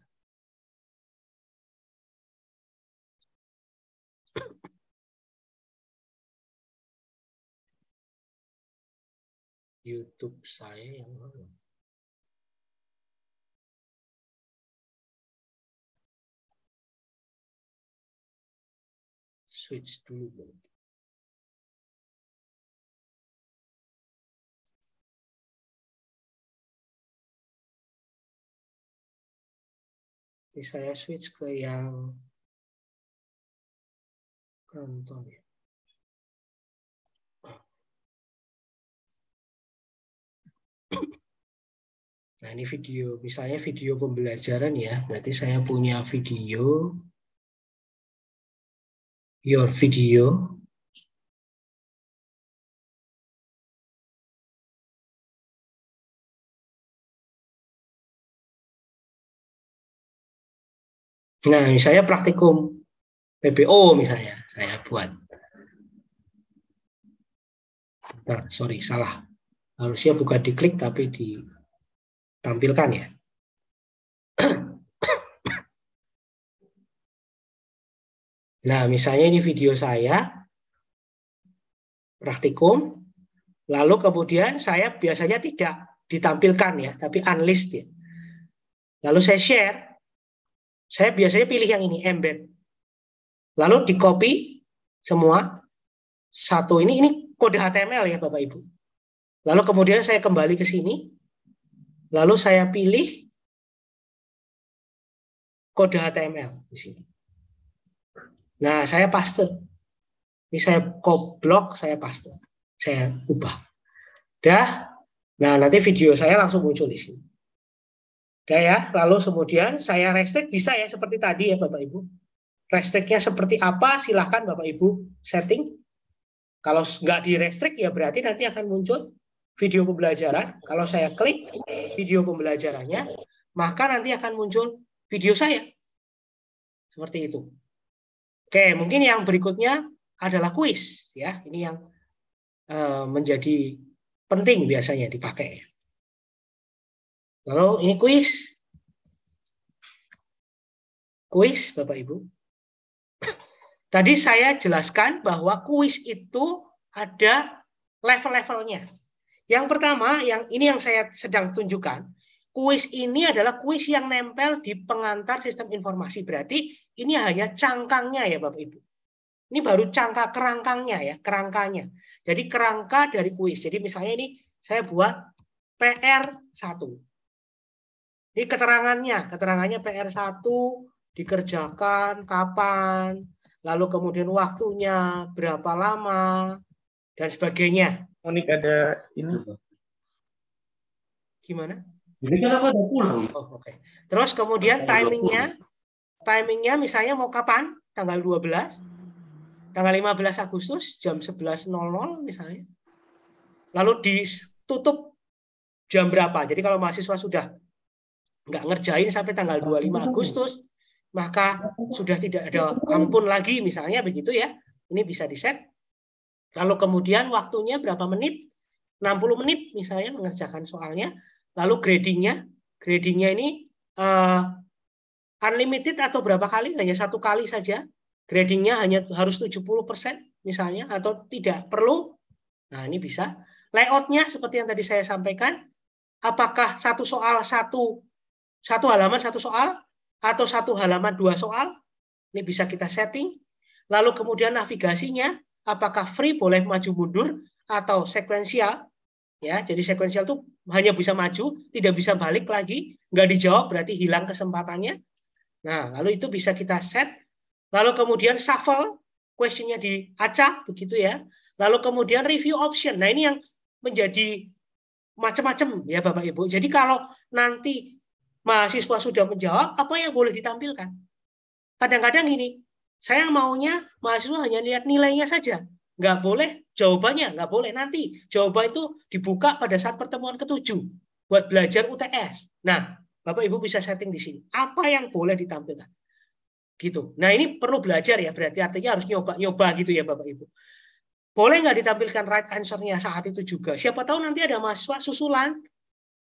YouTube saya yang mana? Switch dulu, Bang. Jadi saya switch ke yang kantong ya. Nah ini video, misalnya video pembelajaran ya, berarti saya punya video, your video, Nah, misalnya praktikum PPO misalnya saya buat. Bentar, sorry, salah. Harusnya bukan diklik tapi ditampilkan ya. *clears throat* Nah, misalnya ini video saya praktikum, lalu kemudian saya biasanya tidak ditampilkan ya, tapi unlist ya. Lalu saya share saya biasanya pilih yang ini, embed. Lalu di copy semua satu ini ini kode HTML ya Bapak Ibu. Lalu kemudian saya kembali ke sini. Lalu saya pilih kode HTML di sini. Nah, saya paste. Ini saya block saya paste. Saya ubah. Dah. Nah, nanti video saya langsung muncul di sini. Udah ya, lalu kemudian saya restrict bisa ya seperti tadi ya Bapak Ibu. Restrictnya seperti apa silahkan Bapak Ibu setting. Kalau nggak di restrict ya berarti nanti akan muncul video pembelajaran. Kalau saya klik video pembelajarannya, maka nanti akan muncul video saya. Seperti itu. Oke, mungkin yang berikutnya adalah kuis ya. Ini yang eh, menjadi penting biasanya dipakai. Lalu ini kuis. Kuis Bapak Ibu. Tadi saya jelaskan bahwa kuis itu ada level-levelnya. Yang pertama, yang ini yang saya sedang tunjukkan, kuis ini adalah kuis yang nempel di pengantar sistem informasi. Berarti ini hanya cangkangnya ya Bapak Ibu. Ini baru cangka kerangkangnya ya, kerangkanya. Jadi kerangka dari kuis. Jadi misalnya ini saya buat PR 1. Ini keterangannya, keterangannya PR1 dikerjakan kapan, lalu kemudian waktunya berapa lama dan sebagainya. Oh, ini ada ini. Gimana? Ini kan aku udah pulang. Oh, Oke. Okay. Terus kemudian timingnya, timingnya misalnya mau kapan? Tanggal 12, tanggal 15 Agustus jam 11.00 misalnya. Lalu ditutup jam berapa? Jadi kalau mahasiswa sudah nggak ngerjain sampai tanggal 25 Agustus, maka sudah tidak ada ampun lagi misalnya begitu ya. Ini bisa di-set. Lalu kemudian waktunya berapa menit? 60 menit misalnya mengerjakan soalnya. Lalu gradingnya, gradingnya ini uh, unlimited atau berapa kali? Hanya satu kali saja. Gradingnya hanya harus 70% misalnya atau tidak perlu. Nah ini bisa. Layoutnya seperti yang tadi saya sampaikan. Apakah satu soal satu satu halaman satu soal atau satu halaman dua soal. Ini bisa kita setting. Lalu kemudian navigasinya apakah free boleh maju mundur atau sekuensial ya jadi sekuensial itu hanya bisa maju tidak bisa balik lagi nggak dijawab berarti hilang kesempatannya nah lalu itu bisa kita set lalu kemudian shuffle questionnya diacak begitu ya lalu kemudian review option nah ini yang menjadi macam-macam ya bapak ibu jadi kalau nanti mahasiswa sudah menjawab, apa yang boleh ditampilkan? Kadang-kadang ini saya maunya mahasiswa hanya lihat nilainya saja. Nggak boleh jawabannya, nggak boleh. Nanti jawaban itu dibuka pada saat pertemuan ketujuh buat belajar UTS. Nah, Bapak Ibu bisa setting di sini. Apa yang boleh ditampilkan? Gitu. Nah, ini perlu belajar ya. Berarti artinya harus nyoba-nyoba gitu ya Bapak Ibu. Boleh nggak ditampilkan right answer-nya saat itu juga? Siapa tahu nanti ada mahasiswa susulan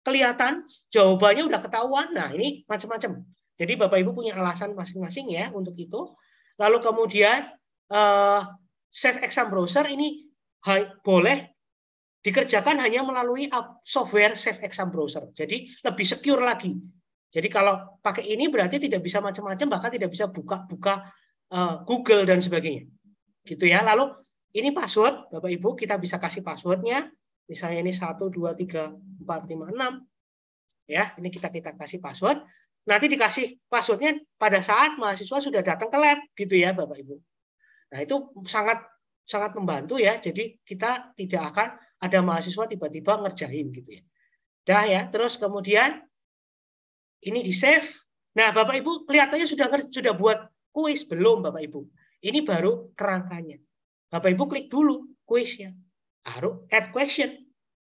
kelihatan jawabannya udah ketahuan. Nah, ini macam-macam. Jadi Bapak Ibu punya alasan masing-masing ya untuk itu. Lalu kemudian eh, save Exam Browser ini boleh dikerjakan hanya melalui software save Exam Browser. Jadi lebih secure lagi. Jadi kalau pakai ini berarti tidak bisa macam-macam, bahkan tidak bisa buka-buka uh, Google dan sebagainya. Gitu ya. Lalu ini password, Bapak Ibu kita bisa kasih passwordnya misalnya ini 1, 2, 3, 4, 5, 6. Ya, ini kita kita kasih password. Nanti dikasih passwordnya pada saat mahasiswa sudah datang ke lab gitu ya Bapak Ibu. Nah itu sangat sangat membantu ya. Jadi kita tidak akan ada mahasiswa tiba-tiba ngerjain gitu ya. Dah ya, terus kemudian ini di save. Nah Bapak Ibu kelihatannya sudah sudah buat kuis belum Bapak Ibu. Ini baru kerangkanya. Bapak Ibu klik dulu kuisnya harus add question.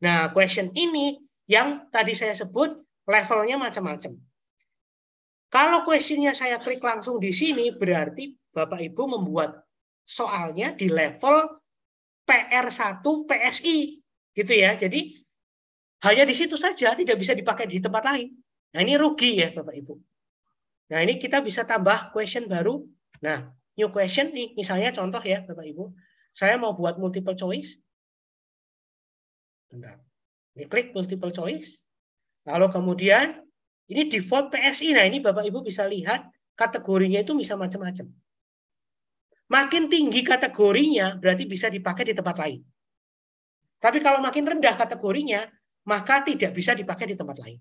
Nah, question ini yang tadi saya sebut levelnya macam-macam. Kalau questionnya saya klik langsung di sini, berarti Bapak Ibu membuat soalnya di level PR1 PSI gitu ya. Jadi hanya di situ saja, tidak bisa dipakai di tempat lain. Nah ini rugi ya Bapak Ibu. Nah ini kita bisa tambah question baru. Nah new question nih, misalnya contoh ya Bapak Ibu. Saya mau buat multiple choice. Ini Klik multiple choice. Lalu kemudian ini default PSI. Nah ini Bapak Ibu bisa lihat kategorinya itu bisa macam-macam. Makin tinggi kategorinya berarti bisa dipakai di tempat lain. Tapi kalau makin rendah kategorinya, maka tidak bisa dipakai di tempat lain.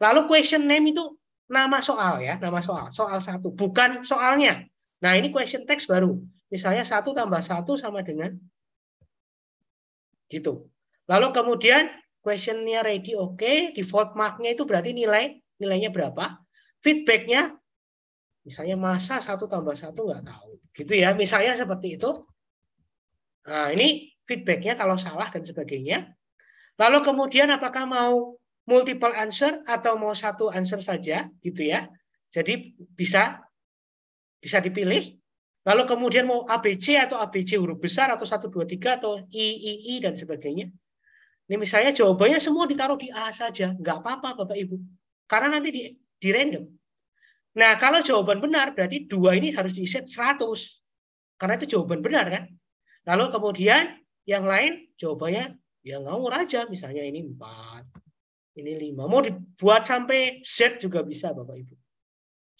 Lalu question name itu nama soal ya, nama soal, soal satu, bukan soalnya. Nah ini question text baru. Misalnya satu tambah satu sama dengan gitu. Lalu kemudian questionnya ready oke, okay. default marknya itu berarti nilai nilainya berapa? Feedbacknya misalnya masa satu tambah satu nggak tahu, gitu ya. Misalnya seperti itu. Nah, ini feedbacknya kalau salah dan sebagainya. Lalu kemudian apakah mau multiple answer atau mau satu answer saja, gitu ya? Jadi bisa bisa dipilih. Lalu kemudian mau ABC atau ABC huruf besar atau 1, 2, 3 atau I, I, I dan sebagainya. Ini misalnya jawabannya semua ditaruh di A saja, nggak apa-apa Bapak Ibu. Karena nanti di, di random. Nah, kalau jawaban benar berarti dua ini harus di set 100. Karena itu jawaban benar kan? Lalu kemudian yang lain jawabannya ya ngawur aja misalnya ini 4. Ini 5. Mau dibuat sampai Z juga bisa Bapak Ibu.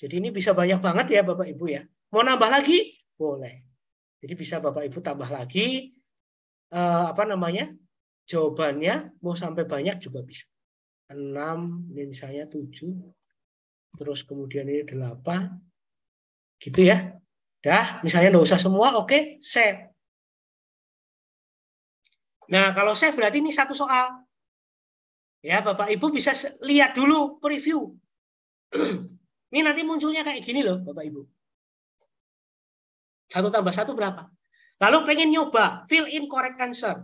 Jadi ini bisa banyak banget ya Bapak Ibu ya. Mau nambah lagi? Boleh. Jadi bisa Bapak Ibu tambah lagi eh, apa namanya? Jawabannya mau sampai banyak juga bisa. 6, ini saya 7, terus kemudian ini 8, gitu ya. Dah, misalnya nggak usah semua, oke, okay, save. Nah, kalau save berarti ini satu soal. Ya, Bapak Ibu bisa lihat dulu preview. *clears throat* ini nanti munculnya kayak gini loh, Bapak Ibu. Satu tambah satu berapa? Lalu pengen nyoba, fill in correct answer.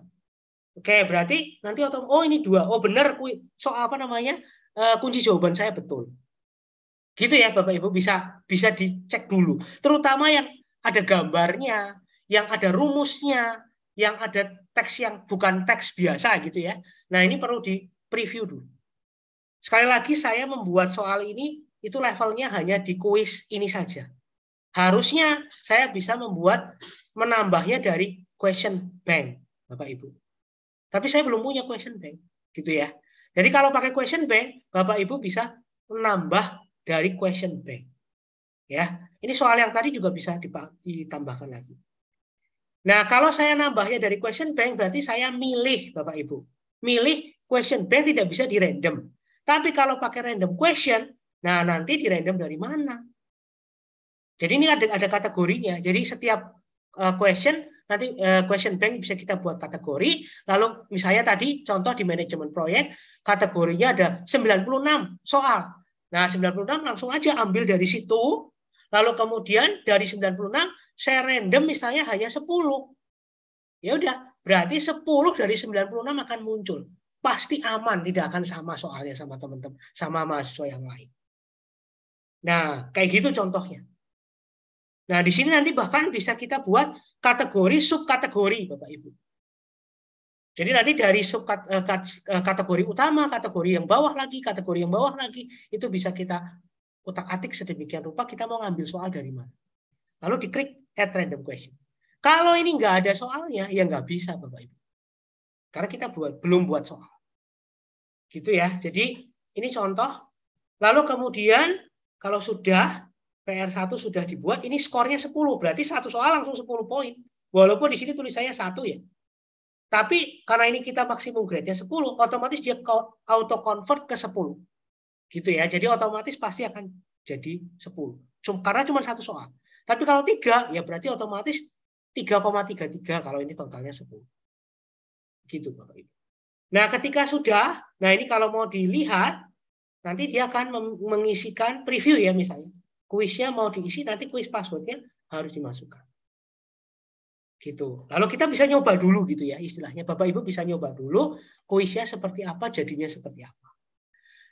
Oke, berarti nanti otom oh ini dua. Oh benar soal apa namanya? Uh, kunci jawaban saya betul. Gitu ya Bapak Ibu bisa bisa dicek dulu. Terutama yang ada gambarnya, yang ada rumusnya, yang ada teks yang bukan teks biasa gitu ya. Nah, ini perlu di preview dulu. Sekali lagi saya membuat soal ini itu levelnya hanya di kuis ini saja. Harusnya saya bisa membuat menambahnya dari question bank, Bapak Ibu. Tapi saya belum punya question bank, gitu ya. Jadi kalau pakai question bank, Bapak Ibu bisa menambah dari question bank. Ya, ini soal yang tadi juga bisa ditambahkan lagi. Nah, kalau saya nambahnya dari question bank berarti saya milih Bapak Ibu. Milih question bank tidak bisa di random. Tapi kalau pakai random question, nah nanti di random dari mana? Jadi ini ada ada kategorinya. Jadi setiap eh, question nanti uh, question bank bisa kita buat kategori. Lalu misalnya tadi contoh di manajemen proyek kategorinya ada 96 soal. Nah, 96 langsung aja ambil dari situ. Lalu kemudian dari 96 saya random misalnya hanya 10. Ya udah, berarti 10 dari 96 akan muncul. Pasti aman, tidak akan sama soalnya sama teman-teman, sama mahasiswa yang lain. Nah, kayak gitu contohnya. Nah, di sini nanti bahkan bisa kita buat kategori subkategori Bapak Ibu. Jadi nanti dari eh, eh, kategori utama, kategori yang bawah lagi, kategori yang bawah lagi, itu bisa kita utak-atik sedemikian rupa kita mau ngambil soal dari mana. Lalu diklik add random question. Kalau ini nggak ada soalnya, ya nggak bisa Bapak Ibu. Karena kita buat, belum buat soal. Gitu ya. Jadi ini contoh. Lalu kemudian kalau sudah PR1 sudah dibuat, ini skornya 10. Berarti satu soal langsung 10 poin. Walaupun di sini tulisannya satu ya. Tapi karena ini kita maksimum grade-nya 10, otomatis dia auto convert ke 10. Gitu ya. Jadi otomatis pasti akan jadi 10. Cuma, karena cuma satu soal. Tapi kalau tiga, ya berarti otomatis 3,33 kalau ini totalnya 10. Gitu Bapak Ibu. Nah ketika sudah, nah ini kalau mau dilihat, nanti dia akan mengisikan preview ya misalnya kuisnya mau diisi nanti kuis passwordnya harus dimasukkan gitu lalu kita bisa nyoba dulu gitu ya istilahnya bapak ibu bisa nyoba dulu kuisnya seperti apa jadinya seperti apa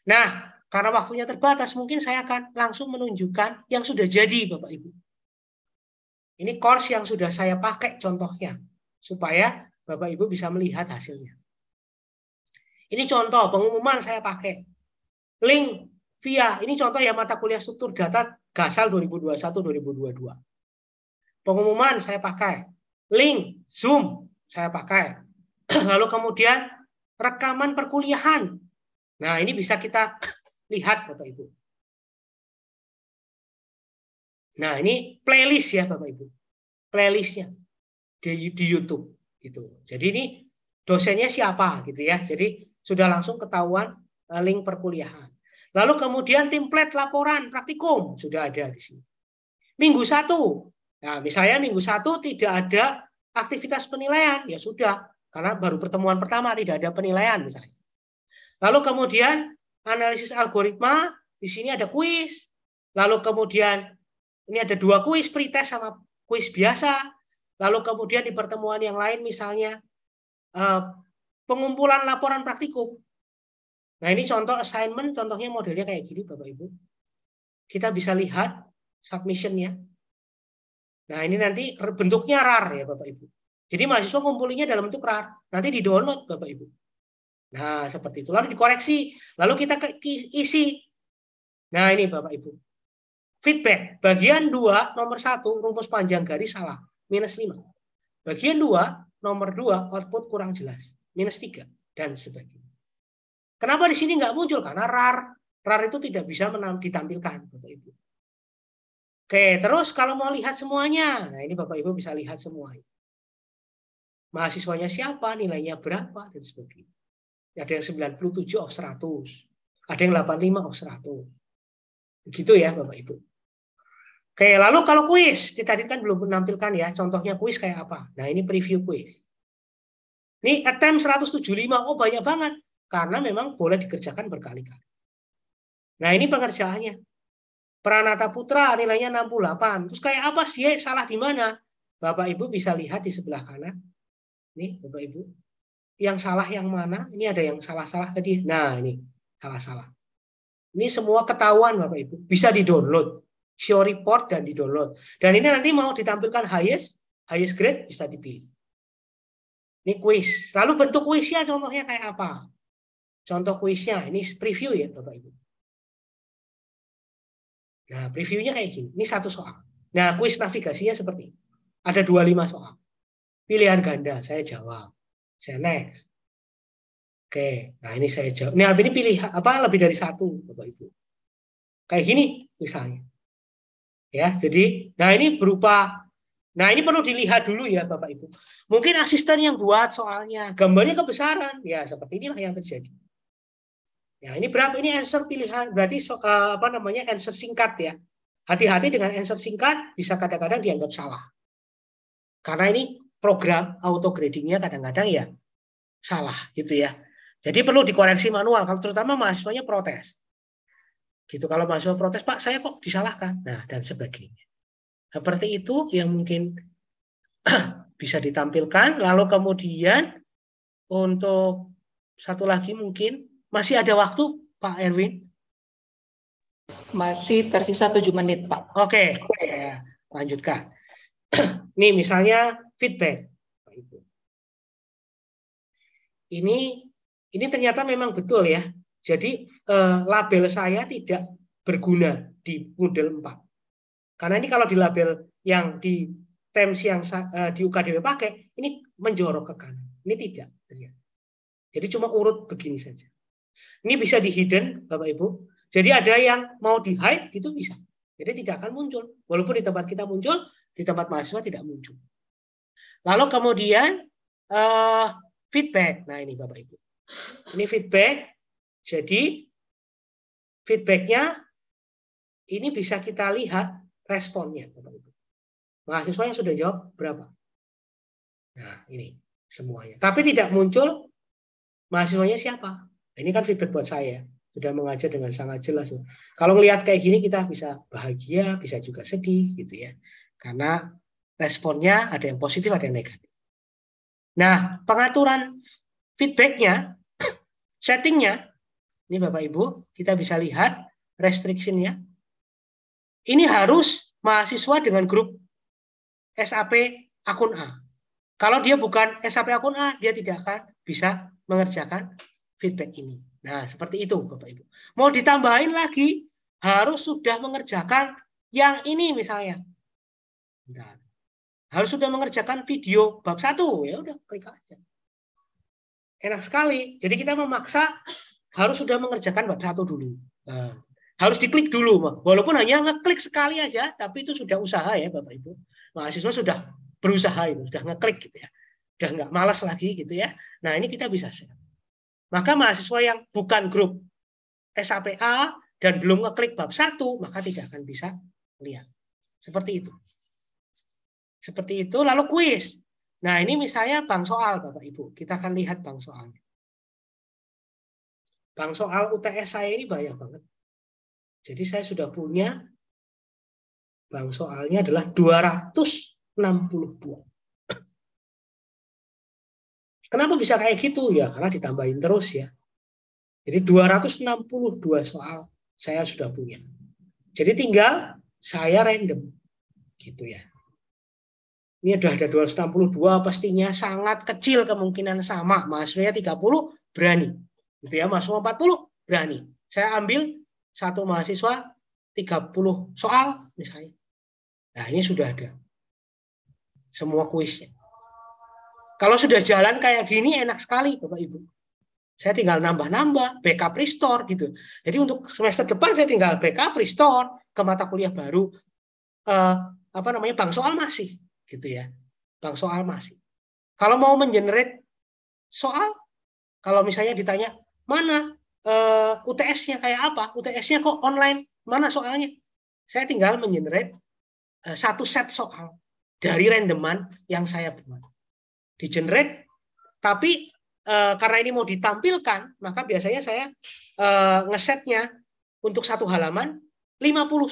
nah karena waktunya terbatas mungkin saya akan langsung menunjukkan yang sudah jadi bapak ibu ini course yang sudah saya pakai contohnya supaya bapak ibu bisa melihat hasilnya ini contoh pengumuman saya pakai link via ini contoh ya mata kuliah struktur data Gasal 2021-2022. Pengumuman saya pakai, link Zoom saya pakai. *clears throat* Lalu kemudian rekaman perkuliahan. Nah, ini bisa kita lihat Bapak Ibu. Nah, ini playlist ya Bapak Ibu. Playlistnya di, di YouTube gitu. Jadi ini dosennya siapa gitu ya. Jadi sudah langsung ketahuan eh, link perkuliahan. Lalu kemudian template laporan praktikum sudah ada di sini. Minggu satu, nah misalnya minggu satu tidak ada aktivitas penilaian, ya sudah, karena baru pertemuan pertama tidak ada penilaian misalnya. Lalu kemudian analisis algoritma, di sini ada kuis, lalu kemudian ini ada dua kuis pretest sama kuis biasa, lalu kemudian di pertemuan yang lain misalnya eh, pengumpulan laporan praktikum, Nah ini contoh assignment, contohnya modelnya kayak gini Bapak Ibu. Kita bisa lihat submissionnya. Nah ini nanti bentuknya RAR ya Bapak Ibu. Jadi mahasiswa ngumpulinya dalam bentuk RAR. Nanti di-download Bapak Ibu. Nah seperti itu. Lalu dikoreksi. Lalu kita isi. Nah ini Bapak Ibu. Feedback. Bagian 2 nomor 1 rumus panjang garis salah. Minus 5. Bagian 2 nomor 2 output kurang jelas. Minus 3 dan sebagainya. Kenapa di sini nggak muncul? Karena RAR. RAR itu tidak bisa ditampilkan. Bapak Ibu. Oke, terus kalau mau lihat semuanya. Nah ini Bapak Ibu bisa lihat semuanya. Mahasiswanya siapa, nilainya berapa, dan sebagainya. Ada yang 97 of 100. Ada yang 85 of 100. Begitu ya Bapak Ibu. Oke, lalu kalau kuis, tadi kan belum menampilkan ya, contohnya kuis kayak apa. Nah, ini preview kuis. Ini attempt 175, oh banyak banget. Karena memang boleh dikerjakan berkali-kali. Nah ini pengerjaannya. Pranata Putra nilainya 68. Terus kayak apa sih? Salah di mana? Bapak Ibu bisa lihat di sebelah kanan. Nih Bapak Ibu. Yang salah yang mana? Ini ada yang salah-salah tadi. Nah ini salah-salah. Ini semua ketahuan Bapak Ibu. Bisa di-download. Show report dan di-download. Dan ini nanti mau ditampilkan highest, highest grade bisa dipilih. Ini kuis. Lalu bentuk kuisnya contohnya kayak apa? contoh kuisnya. Ini preview ya Bapak Ibu. Nah, previewnya kayak gini. Ini satu soal. Nah, kuis navigasinya seperti ini. Ada dua lima soal. Pilihan ganda, saya jawab. Saya next. Oke, nah ini saya jawab. Nah, ini pilih apa lebih dari satu, Bapak Ibu. Kayak gini misalnya. Ya, jadi nah ini berupa Nah, ini perlu dilihat dulu ya Bapak Ibu. Mungkin asisten yang buat soalnya, gambarnya kebesaran. Ya, seperti inilah yang terjadi. Ya, ini berapa? Ini answer pilihan. Berarti so, eh, apa namanya? answer singkat ya. Hati-hati dengan answer singkat bisa kadang-kadang dianggap salah. Karena ini program auto gradingnya kadang-kadang ya salah gitu ya. Jadi perlu dikoreksi manual kalau terutama mahasiswanya protes. Gitu kalau mahasiswa protes, "Pak, saya kok disalahkan?" Nah, dan sebagainya. Seperti itu yang mungkin *clears throat* bisa ditampilkan lalu kemudian untuk satu lagi mungkin masih ada waktu, Pak Erwin? Masih tersisa tujuh menit, Pak. Oke, okay. lanjutkan. Ini *clears throat* misalnya feedback. Ini ini ternyata memang betul ya. Jadi eh, label saya tidak berguna di model 4. Karena ini kalau di label yang di TEMS yang eh, di UKDW pakai, ini menjorok ke kanan. Ini tidak ternyata. Jadi cuma urut begini saja. Ini bisa di hidden, Bapak Ibu. Jadi ada yang mau di hide itu bisa. Jadi tidak akan muncul. Walaupun di tempat kita muncul, di tempat mahasiswa tidak muncul. Lalu kemudian uh, feedback. Nah ini Bapak Ibu. Ini feedback. Jadi feedbacknya ini bisa kita lihat responnya Bapak Ibu. Mahasiswa yang sudah jawab berapa? Nah ini semuanya. Tapi tidak muncul mahasiswanya siapa. Ini kan feedback buat saya. Sudah mengajar dengan sangat jelas. Kalau melihat kayak gini kita bisa bahagia, bisa juga sedih gitu ya. Karena responnya ada yang positif, ada yang negatif. Nah, pengaturan feedbacknya, *coughs* settingnya, ini Bapak Ibu, kita bisa lihat restriksinya Ini harus mahasiswa dengan grup SAP akun A. Kalau dia bukan SAP akun A, dia tidak akan bisa mengerjakan feedback ini. Nah, seperti itu Bapak Ibu. Mau ditambahin lagi, harus sudah mengerjakan yang ini misalnya. Bentar. Harus sudah mengerjakan video bab satu ya udah klik aja. Enak sekali. Jadi kita memaksa harus sudah mengerjakan bab satu dulu. Nah, harus diklik dulu, walaupun hanya ngeklik sekali aja, tapi itu sudah usaha ya Bapak Ibu. Mahasiswa sudah berusaha itu, sudah ngeklik gitu ya. Udah nggak malas lagi gitu ya. Nah, ini kita bisa share. Maka mahasiswa yang bukan grup SAPA dan belum ngeklik bab 1, maka tidak akan bisa lihat. Seperti itu. Seperti itu, lalu kuis. Nah, ini misalnya bang soal, Bapak Ibu. Kita akan lihat bang soal. Bang soal UTS saya ini banyak banget. Jadi saya sudah punya bang soalnya adalah 262. Kenapa bisa kayak gitu? Ya karena ditambahin terus ya. Jadi 262 soal saya sudah punya. Jadi tinggal saya random. Gitu ya. Ini sudah ada 262 pastinya sangat kecil kemungkinan sama. Maksudnya 30 berani. Gitu ya, mahasiswa 40 berani. Saya ambil satu mahasiswa 30 soal misalnya. Nah, ini sudah ada. Semua kuisnya. Kalau sudah jalan kayak gini enak sekali Bapak Ibu. Saya tinggal nambah-nambah backup restore gitu. Jadi untuk semester depan saya tinggal backup restore ke mata kuliah baru eh, apa namanya bang soal masih gitu ya. Bang soal masih. Kalau mau mengenerate soal kalau misalnya ditanya mana eh, UTS-nya kayak apa? UTS-nya kok online? Mana soalnya? Saya tinggal mengenerate eh, satu set soal dari randoman yang saya buat di generate tapi e, karena ini mau ditampilkan maka biasanya saya e, ngesetnya untuk satu halaman 50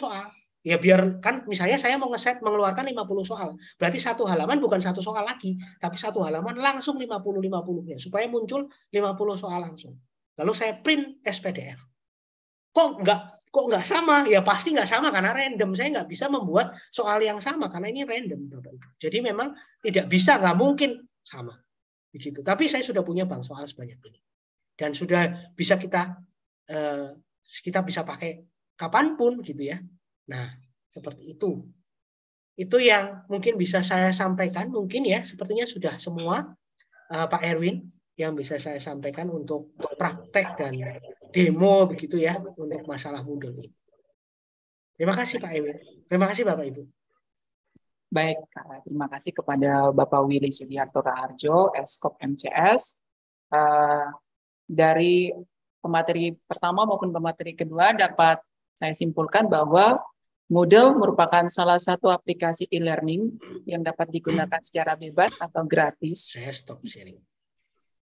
soal ya biar kan misalnya saya mau ngeset mengeluarkan 50 soal berarti satu halaman bukan satu soal lagi tapi satu halaman langsung 50 50 ya supaya muncul 50 soal langsung lalu saya print SPDF kok nggak kok nggak sama ya pasti nggak sama karena random saya nggak bisa membuat soal yang sama karena ini random jadi memang tidak bisa nggak mungkin sama begitu. Tapi saya sudah punya bank soal sebanyak ini dan sudah bisa kita eh, kita bisa pakai kapanpun gitu ya. Nah seperti itu. Itu yang mungkin bisa saya sampaikan. Mungkin ya sepertinya sudah semua eh, Pak Erwin yang bisa saya sampaikan untuk praktek dan demo begitu ya untuk masalah Moodle ini. Terima kasih Pak Erwin. Terima kasih Bapak Ibu. Baik, terima kasih kepada Bapak Willy Sudiarto Raharjo, Eskop MCS. Uh, eh, dari pemateri pertama maupun pemateri kedua dapat saya simpulkan bahwa Moodle merupakan salah satu aplikasi e-learning yang dapat digunakan secara bebas atau gratis. Saya stop sharing.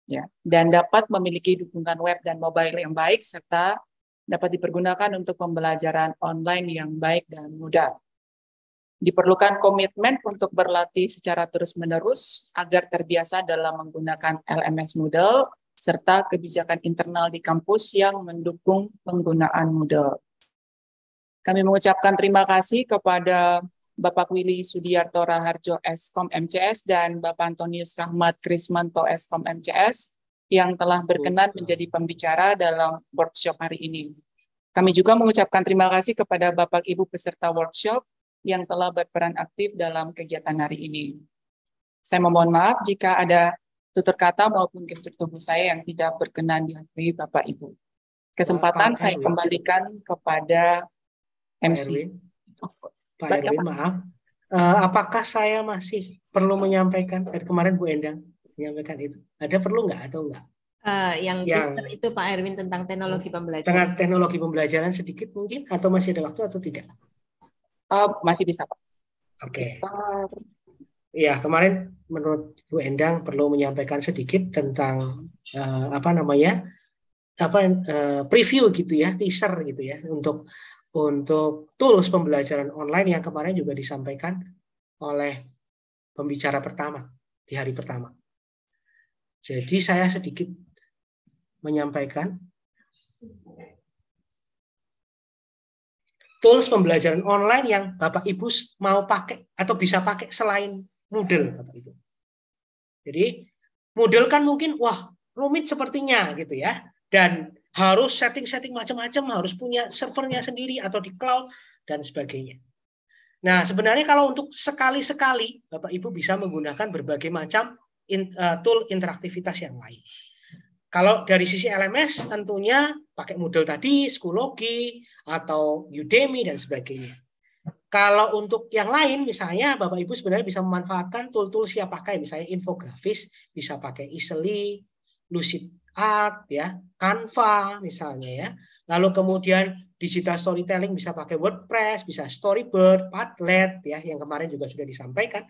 Ya, dan dapat memiliki dukungan web dan mobile yang baik serta dapat dipergunakan untuk pembelajaran online yang baik dan mudah. Diperlukan komitmen untuk berlatih secara terus-menerus agar terbiasa dalam menggunakan LMS Moodle serta kebijakan internal di kampus yang mendukung penggunaan Moodle. Kami mengucapkan terima kasih kepada Bapak Willy Sudiarto Raharjo Eskom MCS dan Bapak Antonius Rahmat Krismanto Eskom MCS yang telah berkenan menjadi pembicara dalam workshop hari ini. Kami juga mengucapkan terima kasih kepada Bapak Ibu peserta workshop yang telah berperan aktif dalam kegiatan hari ini. Saya memohon maaf jika ada tutur kata maupun gestur tubuh saya yang tidak berkenan di hati Bapak Ibu. Kesempatan saya kembalikan kepada MC. Pak Erwin, Pak Erwin maaf. Uh, apakah saya masih perlu menyampaikan dari eh, kemarin Bu Endang menyampaikan itu? Ada perlu nggak atau nggak? Uh, yang, yang itu Pak Erwin tentang teknologi pembelajaran. Tentang teknologi pembelajaran sedikit mungkin atau masih ada waktu atau tidak? Uh, masih bisa Pak. Oke. Okay. Iya, kemarin menurut Bu Endang perlu menyampaikan sedikit tentang uh, apa namanya apa uh, preview gitu ya teaser gitu ya untuk untuk tools pembelajaran online yang kemarin juga disampaikan oleh pembicara pertama di hari pertama. Jadi saya sedikit menyampaikan tools pembelajaran online yang Bapak Ibu mau pakai atau bisa pakai selain Moodle Bapak Ibu. Jadi Moodle kan mungkin wah rumit sepertinya gitu ya dan harus setting-setting macam-macam, harus punya servernya sendiri atau di cloud dan sebagainya. Nah, sebenarnya kalau untuk sekali-sekali Bapak Ibu bisa menggunakan berbagai macam in, uh, tool interaktivitas yang lain. Kalau dari sisi LMS tentunya pakai model tadi, Schoology atau Udemy dan sebagainya. Kalau untuk yang lain misalnya Bapak Ibu sebenarnya bisa memanfaatkan tool-tool siap pakai misalnya infografis bisa pakai Easily, Lucid Art ya, Canva misalnya ya. Lalu kemudian digital storytelling bisa pakai WordPress, bisa Storyboard, Padlet ya yang kemarin juga sudah disampaikan.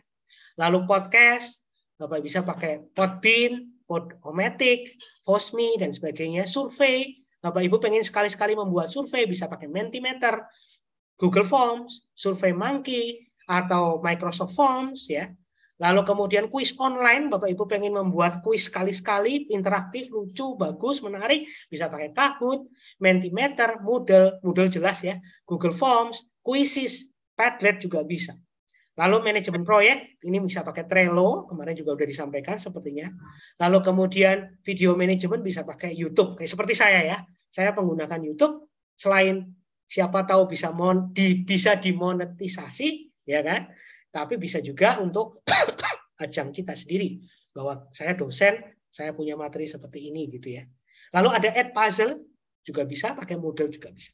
Lalu podcast Bapak bisa pakai Podbean Podometik, POSMI, dan sebagainya, survei. Bapak Ibu pengen sekali-sekali membuat survei, bisa pakai Mentimeter, Google Forms, Survei Monkey, atau Microsoft Forms ya. Lalu kemudian kuis online, Bapak Ibu pengen membuat kuis sekali-sekali, interaktif, lucu, bagus, menarik, bisa pakai Kahoot, Mentimeter, Moodle, Moodle jelas ya, Google Forms, Quizzes, Padlet juga bisa. Lalu manajemen proyek, ini bisa pakai Trello, kemarin juga sudah disampaikan sepertinya. Lalu kemudian video manajemen bisa pakai YouTube, kayak seperti saya ya. Saya menggunakan YouTube, selain siapa tahu bisa mon, di, bisa dimonetisasi, ya kan? Tapi bisa juga untuk *coughs* ajang kita sendiri bahwa saya dosen, saya punya materi seperti ini gitu ya. Lalu ada ed puzzle juga bisa pakai model juga bisa.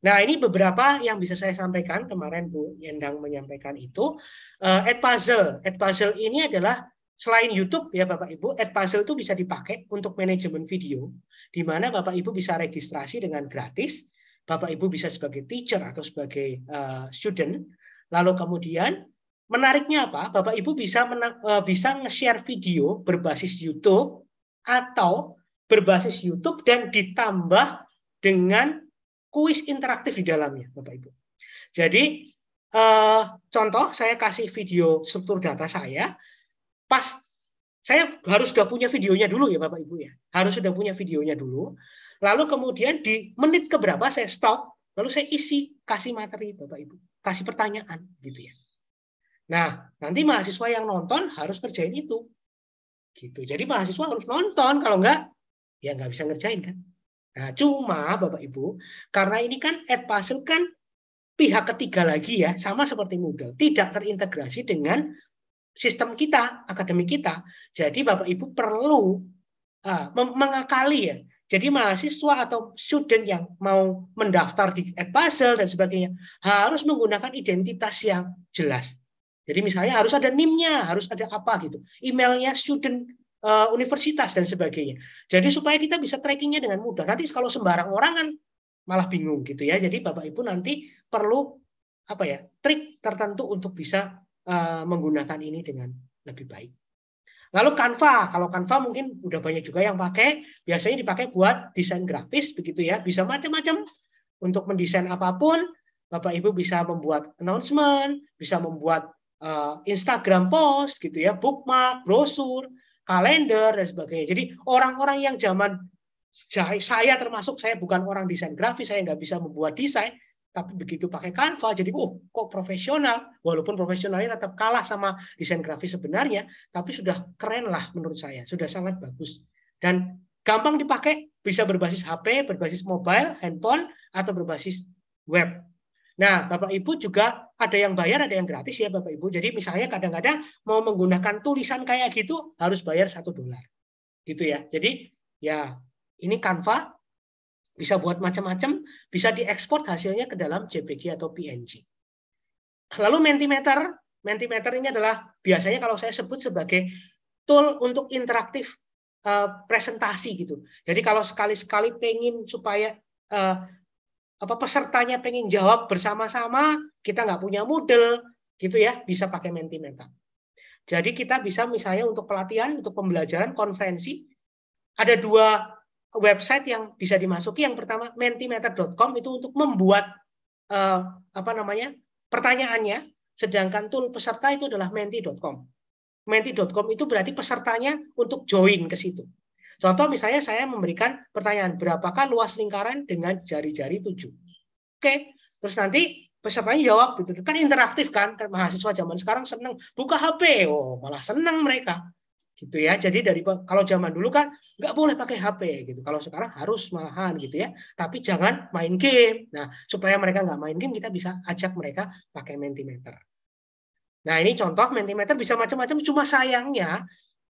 Nah, ini beberapa yang bisa saya sampaikan kemarin Bu Yendang menyampaikan itu. Uh, ad puzzle, ad puzzle ini adalah selain YouTube ya Bapak Ibu, ad puzzle itu bisa dipakai untuk manajemen video, di mana Bapak Ibu bisa registrasi dengan gratis, Bapak Ibu bisa sebagai teacher atau sebagai uh, student. Lalu kemudian menariknya apa? Bapak Ibu bisa mena- uh, bisa nge-share video berbasis YouTube atau berbasis YouTube dan ditambah dengan kuis interaktif di dalamnya, Bapak Ibu. Jadi eh, contoh saya kasih video struktur data saya, pas saya harus sudah punya videonya dulu ya Bapak Ibu ya, harus sudah punya videonya dulu. Lalu kemudian di menit keberapa saya stop, lalu saya isi kasih materi Bapak Ibu, kasih pertanyaan gitu ya. Nah, nanti mahasiswa yang nonton harus kerjain itu. Gitu. Jadi mahasiswa harus nonton, kalau enggak ya nggak bisa ngerjain kan. Nah, cuma Bapak Ibu, karena ini kan puzzle kan pihak ketiga lagi ya, sama seperti Moodle, tidak terintegrasi dengan sistem kita, akademi kita. Jadi Bapak Ibu perlu uh, mengakali ya. Jadi mahasiswa atau student yang mau mendaftar di puzzle dan sebagainya harus menggunakan identitas yang jelas. Jadi misalnya harus ada NIM-nya, harus ada apa gitu. Emailnya student Eh, universitas dan sebagainya. Jadi supaya kita bisa trackingnya dengan mudah. Nanti kalau sembarang orang kan malah bingung gitu ya. Jadi Bapak Ibu nanti perlu apa ya trik tertentu untuk bisa uh, menggunakan ini dengan lebih baik. Lalu Canva, kalau Canva mungkin udah banyak juga yang pakai, biasanya dipakai buat desain grafis begitu ya, bisa macam-macam untuk mendesain apapun. Bapak Ibu bisa membuat announcement, bisa membuat uh, Instagram post gitu ya, bookmark, brosur, kalender dan sebagainya. Jadi orang-orang yang zaman saya termasuk saya bukan orang desain grafis, saya nggak bisa membuat desain, tapi begitu pakai Canva jadi oh kok profesional walaupun profesionalnya tetap kalah sama desain grafis sebenarnya tapi sudah keren lah menurut saya sudah sangat bagus dan gampang dipakai bisa berbasis HP berbasis mobile handphone atau berbasis web Nah, Bapak Ibu juga ada yang bayar, ada yang gratis ya Bapak Ibu. Jadi misalnya kadang-kadang mau menggunakan tulisan kayak gitu harus bayar satu dolar, gitu ya. Jadi ya ini Canva bisa buat macam-macam, bisa diekspor hasilnya ke dalam JPG atau PNG. Lalu Mentimeter, Mentimeter ini adalah biasanya kalau saya sebut sebagai tool untuk interaktif uh, presentasi gitu. Jadi kalau sekali-sekali pengen supaya uh, apa pesertanya pengen jawab bersama-sama, kita nggak punya model, gitu ya, bisa pakai Mentimeter. Jadi kita bisa misalnya untuk pelatihan, untuk pembelajaran, konferensi, ada dua website yang bisa dimasuki. Yang pertama mentimeter.com itu untuk membuat eh, apa namanya pertanyaannya, sedangkan tool peserta itu adalah menti.com. Menti.com itu berarti pesertanya untuk join ke situ. Contoh misalnya saya memberikan pertanyaan, berapakah luas lingkaran dengan jari-jari tujuh? Oke, terus nanti peserta jawab gitu. Kan interaktif kan, kan mahasiswa zaman sekarang senang buka HP, oh malah senang mereka gitu ya. Jadi dari kalau zaman dulu kan nggak boleh pakai HP gitu. Kalau sekarang harus malahan gitu ya. Tapi jangan main game. Nah supaya mereka nggak main game kita bisa ajak mereka pakai Mentimeter. Nah ini contoh Mentimeter bisa macam-macam. Cuma sayangnya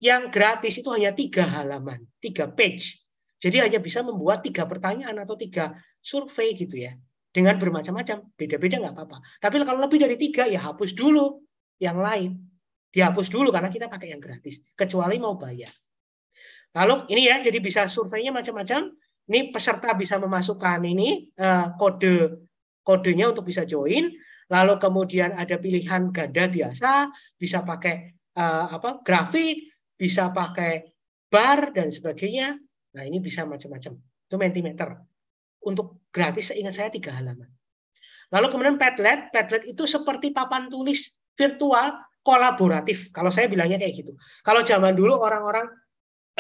yang gratis itu hanya tiga halaman, tiga page. Jadi hanya bisa membuat tiga pertanyaan atau tiga survei gitu ya. Dengan bermacam-macam, beda-beda nggak apa-apa. Tapi kalau lebih dari tiga ya hapus dulu yang lain. Dihapus dulu karena kita pakai yang gratis, kecuali mau bayar. Lalu ini ya, jadi bisa surveinya macam-macam. Ini peserta bisa memasukkan ini eh, kode kodenya untuk bisa join. Lalu kemudian ada pilihan ganda biasa, bisa pakai eh, apa grafik, bisa pakai bar dan sebagainya. Nah ini bisa macam-macam. Itu mentimeter. Untuk gratis seingat saya tiga halaman. Lalu kemudian Padlet. Padlet itu seperti papan tulis virtual kolaboratif. Kalau saya bilangnya kayak gitu. Kalau zaman dulu orang-orang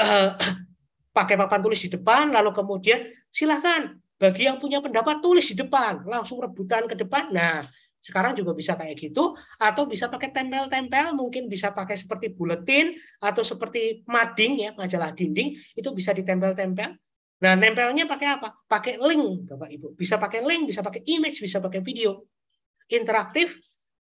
uh, *clears throat* pakai papan tulis di depan, lalu kemudian silahkan bagi yang punya pendapat tulis di depan, langsung rebutan ke depan. Nah, sekarang juga bisa kayak gitu atau bisa pakai tempel-tempel, mungkin bisa pakai seperti buletin atau seperti mading ya, majalah dinding itu bisa ditempel-tempel. Nah, nempelnya pakai apa? Pakai link, Bapak Ibu. Bisa pakai link, bisa pakai image, bisa pakai video. Interaktif,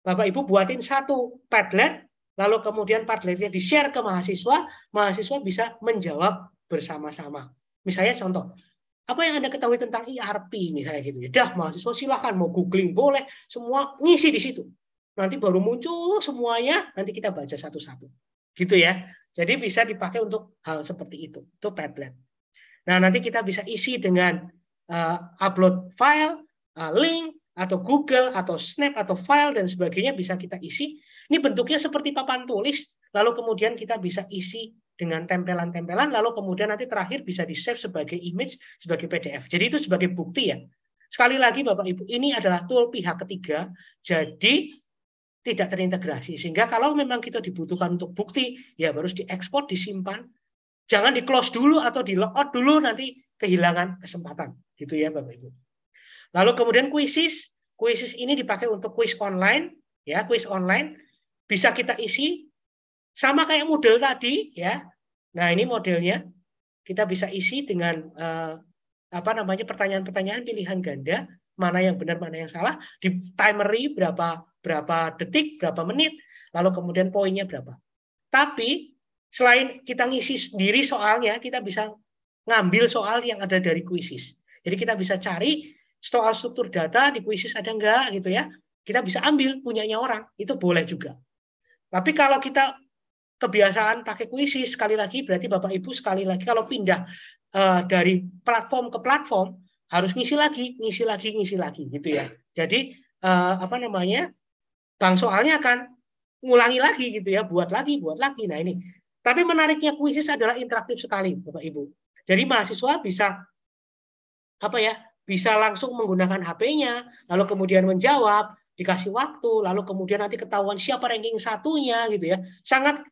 Bapak Ibu buatin satu Padlet, lalu kemudian Padletnya di-share ke mahasiswa, mahasiswa bisa menjawab bersama-sama. Misalnya contoh, apa yang Anda ketahui tentang ERP misalnya gitu ya. Dah mahasiswa silahkan mau googling boleh, semua ngisi di situ. Nanti baru muncul semuanya, nanti kita baca satu-satu. Gitu ya. Jadi bisa dipakai untuk hal seperti itu. Itu Padlet. Nah, nanti kita bisa isi dengan uh, upload file, uh, link, atau Google, atau Snap, atau file, dan sebagainya bisa kita isi. Ini bentuknya seperti papan tulis, lalu kemudian kita bisa isi dengan tempelan-tempelan lalu kemudian nanti terakhir bisa di-save sebagai image sebagai PDF. Jadi itu sebagai bukti ya. Sekali lagi Bapak Ibu, ini adalah tool pihak ketiga. Jadi tidak terintegrasi sehingga kalau memang kita dibutuhkan untuk bukti ya harus diekspor, disimpan. Jangan di-close dulu atau di out dulu nanti kehilangan kesempatan. Gitu ya Bapak Ibu. Lalu kemudian kuisis, kuisis ini dipakai untuk kuis online ya, kuis online bisa kita isi sama kayak model tadi ya Nah, ini modelnya kita bisa isi dengan eh, apa namanya pertanyaan-pertanyaan pilihan ganda, mana yang benar, mana yang salah, di timer berapa berapa detik, berapa menit, lalu kemudian poinnya berapa. Tapi selain kita ngisi sendiri soalnya, kita bisa ngambil soal yang ada dari kuisis. Jadi kita bisa cari soal struktur data di kuisis ada enggak gitu ya. Kita bisa ambil punyanya orang, itu boleh juga. Tapi kalau kita kebiasaan pakai kuisi sekali lagi berarti Bapak Ibu sekali lagi kalau pindah uh, dari platform ke platform harus ngisi lagi, ngisi lagi, ngisi lagi gitu ya. Jadi uh, apa namanya? Bang soalnya akan ngulangi lagi gitu ya, buat lagi, buat lagi. Nah, ini. Tapi menariknya kuisis adalah interaktif sekali, Bapak Ibu. Jadi mahasiswa bisa apa ya? Bisa langsung menggunakan HP-nya, lalu kemudian menjawab, dikasih waktu, lalu kemudian nanti ketahuan siapa ranking satunya gitu ya. Sangat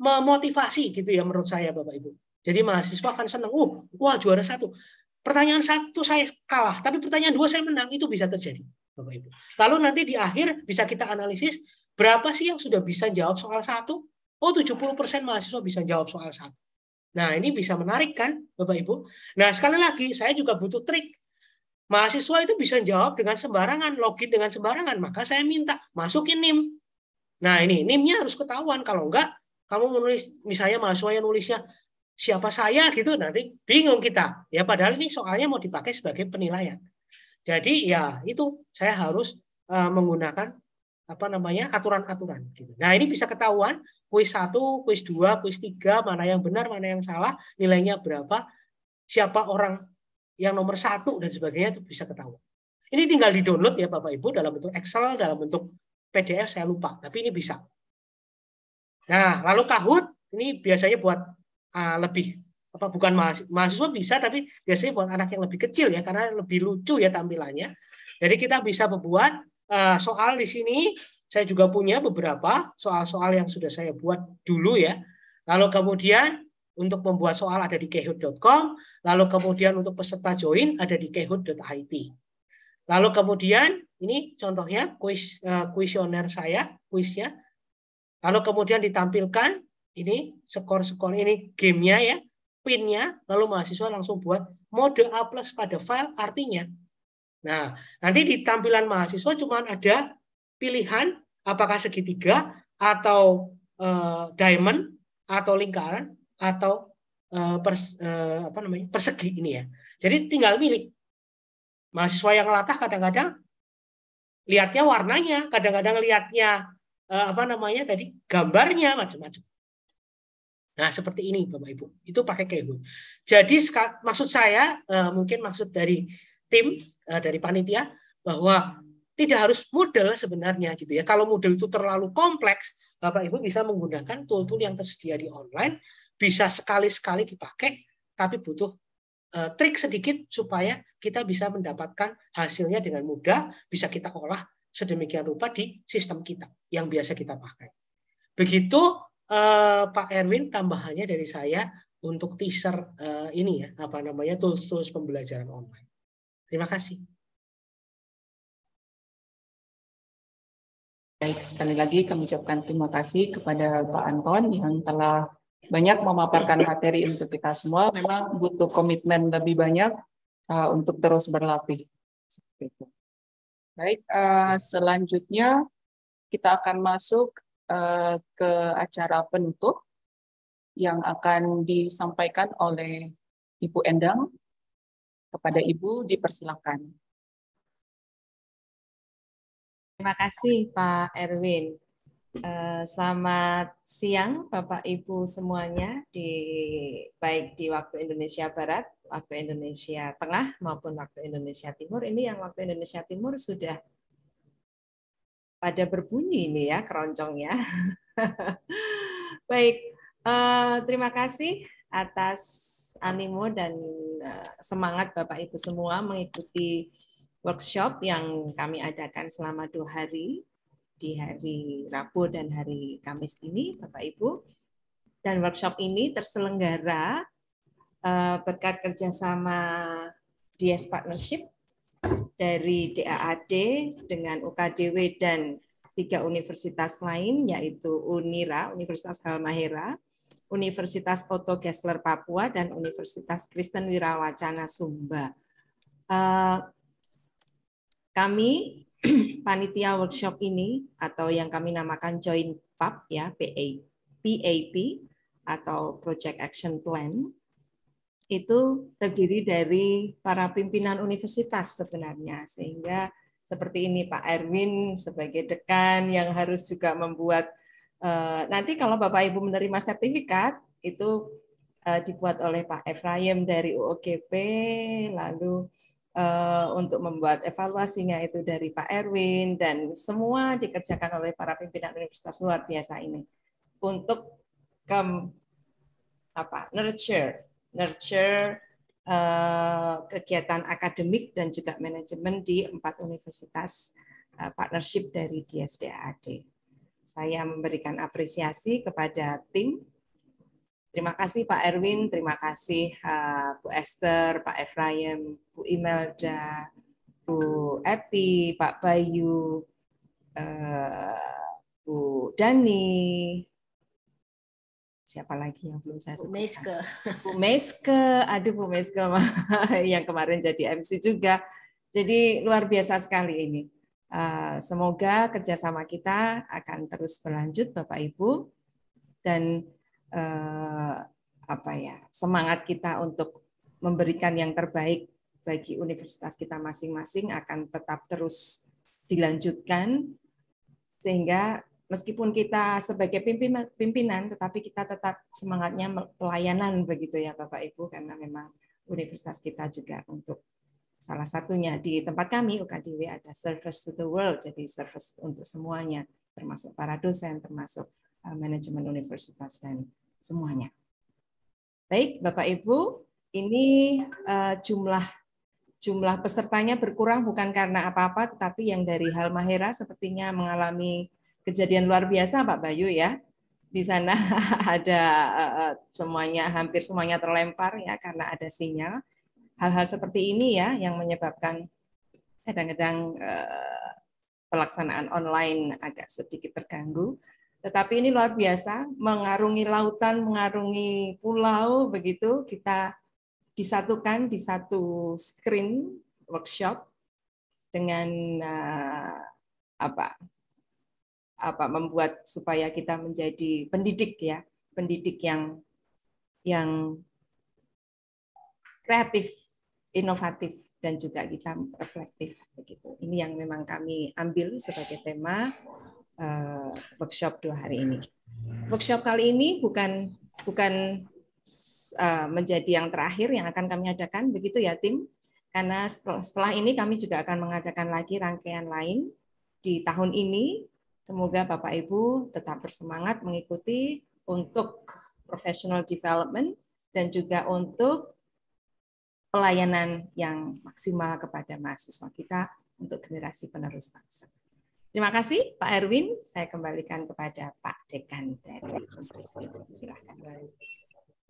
memotivasi gitu ya menurut saya Bapak Ibu. Jadi mahasiswa akan senang. Uh, wah juara satu. Pertanyaan satu saya kalah, tapi pertanyaan dua saya menang. Itu bisa terjadi, Bapak Ibu. Lalu nanti di akhir bisa kita analisis berapa sih yang sudah bisa jawab soal satu? Oh, 70% mahasiswa bisa jawab soal satu. Nah, ini bisa menarik kan, Bapak Ibu? Nah, sekali lagi saya juga butuh trik. Mahasiswa itu bisa jawab dengan sembarangan, login dengan sembarangan. Maka saya minta masukin NIM. Nah, ini nimnya harus ketahuan. Kalau enggak, kamu menulis misalnya mahasiswa yang nulisnya siapa saya gitu nanti bingung kita ya padahal ini soalnya mau dipakai sebagai penilaian jadi ya itu saya harus uh, menggunakan apa namanya aturan-aturan gitu. Nah, ini bisa ketahuan kuis satu, kuis dua, kuis tiga mana yang benar, mana yang salah, nilainya berapa, siapa orang yang nomor satu dan sebagainya itu bisa ketahuan. Ini tinggal di-download ya Bapak Ibu dalam bentuk Excel, dalam bentuk PDF saya lupa, tapi ini bisa. Nah, lalu Kahoot ini biasanya buat uh, lebih apa bukan mahasiswa, mahasiswa bisa tapi biasanya buat anak yang lebih kecil ya karena lebih lucu ya tampilannya. Jadi kita bisa membuat uh, soal di sini. Saya juga punya beberapa soal-soal yang sudah saya buat dulu ya. Lalu kemudian untuk membuat soal ada di kahoot.com, lalu kemudian untuk peserta join ada di kahoot.it. Lalu kemudian ini contohnya kuis ah, kuesioner uh, saya, kuisnya Lalu kemudian ditampilkan ini skor-skor ini gamenya ya, pinnya, lalu mahasiswa langsung buat mode A plus pada file artinya. Nah, nanti di tampilan mahasiswa cuma ada pilihan apakah segitiga atau e, diamond atau lingkaran atau e, pers, e, apa namanya persegi ini ya. Jadi tinggal milih. Mahasiswa yang latah kadang-kadang lihatnya warnanya, kadang-kadang lihatnya Eh, apa namanya tadi gambarnya macam-macam. Nah seperti ini Bapak Ibu, itu pakai keyhun. Jadi maksud saya eh, mungkin maksud dari tim eh, dari panitia bahwa tidak harus model sebenarnya gitu ya. Kalau model itu terlalu kompleks, Bapak Ibu bisa menggunakan tool-tool yang tersedia di online, bisa sekali-sekali dipakai, tapi butuh trik sedikit supaya kita bisa mendapatkan hasilnya dengan mudah, bisa kita olah sedemikian rupa di sistem kita yang biasa kita pakai. Begitu eh, Pak Erwin tambahannya dari saya untuk teaser eh, ini ya apa namanya tools-tools pembelajaran online. Terima kasih. Baik, sekali lagi kami ucapkan terima kasih kepada Pak Anton yang telah banyak memaparkan materi untuk kita semua. Memang butuh komitmen lebih banyak uh, untuk terus berlatih. Seperti itu. Baik, eh, selanjutnya kita akan masuk eh, ke acara penutup yang akan disampaikan oleh Ibu Endang. Kepada Ibu dipersilakan. Terima kasih Pak Erwin. Eh, selamat siang Bapak Ibu semuanya di baik di waktu Indonesia Barat, waktu Indonesia Tengah maupun waktu Indonesia Timur. Ini yang waktu Indonesia Timur sudah pada berbunyi ini ya keroncongnya. *laughs* baik, eh, terima kasih atas animo dan eh, semangat Bapak Ibu semua mengikuti workshop yang kami adakan selama dua hari di hari Rabu dan hari Kamis ini, Bapak Ibu. Dan workshop ini terselenggara eh, berkat kerjasama DS Partnership dari DAAD dengan UKDW dan tiga universitas lain, yaitu UNIRA, Universitas Halmahera, Universitas Otto Gessler Papua, dan Universitas Kristen Wirawacana Sumba. Eh, kami *clears throat* panitia workshop ini atau yang kami namakan Joint Pub ya PAP atau Project Action Plan itu terdiri dari para pimpinan universitas sebenarnya sehingga seperti ini Pak Erwin sebagai dekan yang harus juga membuat eh, nanti kalau Bapak Ibu menerima sertifikat itu eh, dibuat oleh Pak Efraim dari UOGP lalu Eh, untuk membuat evaluasinya itu dari Pak Erwin dan semua dikerjakan oleh para pimpinan universitas luar biasa ini untuk ke apa nurture nurture uh, kegiatan akademik dan juga manajemen di empat universitas uh, partnership dari DSDAD. Saya memberikan apresiasi kepada tim Terima kasih Pak Erwin, terima kasih uh, Bu Esther, Pak Efraim, Bu Imelda, Bu Epi, Pak Bayu, uh, Bu Dani, siapa lagi yang belum saya sebutkan? Bu Meske. Bu Meske, aduh Bu Meske *laughs* yang kemarin jadi MC juga. Jadi luar biasa sekali ini. Uh, semoga kerjasama kita akan terus berlanjut Bapak Ibu. Dan eh, apa ya semangat kita untuk memberikan yang terbaik bagi universitas kita masing-masing akan tetap terus dilanjutkan sehingga meskipun kita sebagai pimpinan, pimpinan tetapi kita tetap semangatnya pelayanan begitu ya Bapak Ibu karena memang universitas kita juga untuk salah satunya di tempat kami UKDW ada service to the world jadi service untuk semuanya termasuk para dosen termasuk eh, manajemen universitas dan semuanya. Baik, Bapak Ibu, ini uh, jumlah jumlah pesertanya berkurang bukan karena apa-apa, tetapi yang dari Halmahera sepertinya mengalami kejadian luar biasa, Pak Bayu ya. Di sana *laughs* ada uh, semuanya hampir semuanya terlempar ya karena ada sinyal. Hal-hal seperti ini ya yang menyebabkan kadang-kadang pelaksanaan online agak sedikit terganggu. Tetapi ini luar biasa, mengarungi lautan, mengarungi pulau, begitu kita disatukan di satu screen workshop dengan uh, apa apa membuat supaya kita menjadi pendidik ya pendidik yang yang kreatif inovatif dan juga kita reflektif begitu ini yang memang kami ambil sebagai tema uh, workshop dua hari ini. Workshop kali ini bukan bukan uh, menjadi yang terakhir yang akan kami adakan, begitu ya tim? Karena setelah, setelah ini kami juga akan mengadakan lagi rangkaian lain di tahun ini. Semoga Bapak Ibu tetap bersemangat mengikuti untuk professional development dan juga untuk pelayanan yang maksimal kepada mahasiswa kita untuk generasi penerus bangsa. Terima kasih Pak Erwin. Saya kembalikan kepada Pak Dekan dari Silakan.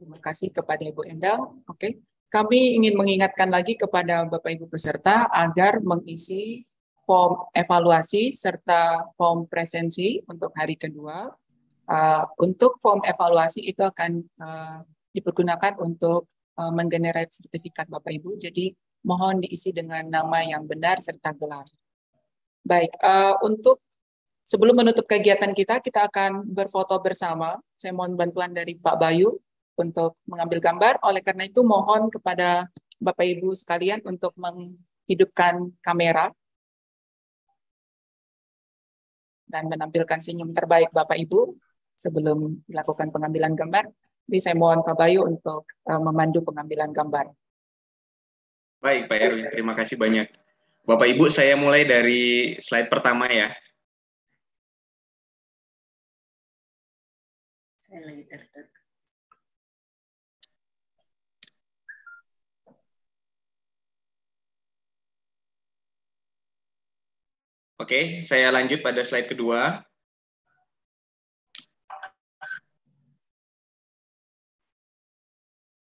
Terima kasih kepada Ibu Endang. Oke. Okay. Kami ingin mengingatkan lagi kepada Bapak Ibu peserta agar mengisi form evaluasi serta form presensi untuk hari kedua. Uh, untuk form evaluasi itu akan uh, dipergunakan untuk uh, menggenerate sertifikat Bapak Ibu. Jadi mohon diisi dengan nama yang benar serta gelar. Baik, uh, untuk sebelum menutup kegiatan kita, kita akan berfoto bersama. Saya mohon bantuan dari Pak Bayu untuk mengambil gambar. Oleh karena itu, mohon kepada Bapak Ibu sekalian untuk menghidupkan kamera dan menampilkan senyum terbaik Bapak Ibu sebelum dilakukan pengambilan gambar. Jadi saya mohon Pak Bayu untuk eh, memandu pengambilan gambar. Baik Pak Erwin, terima kasih banyak. Bapak Ibu, saya mulai dari slide pertama ya. Saya lagi Oke, saya lanjut pada slide kedua.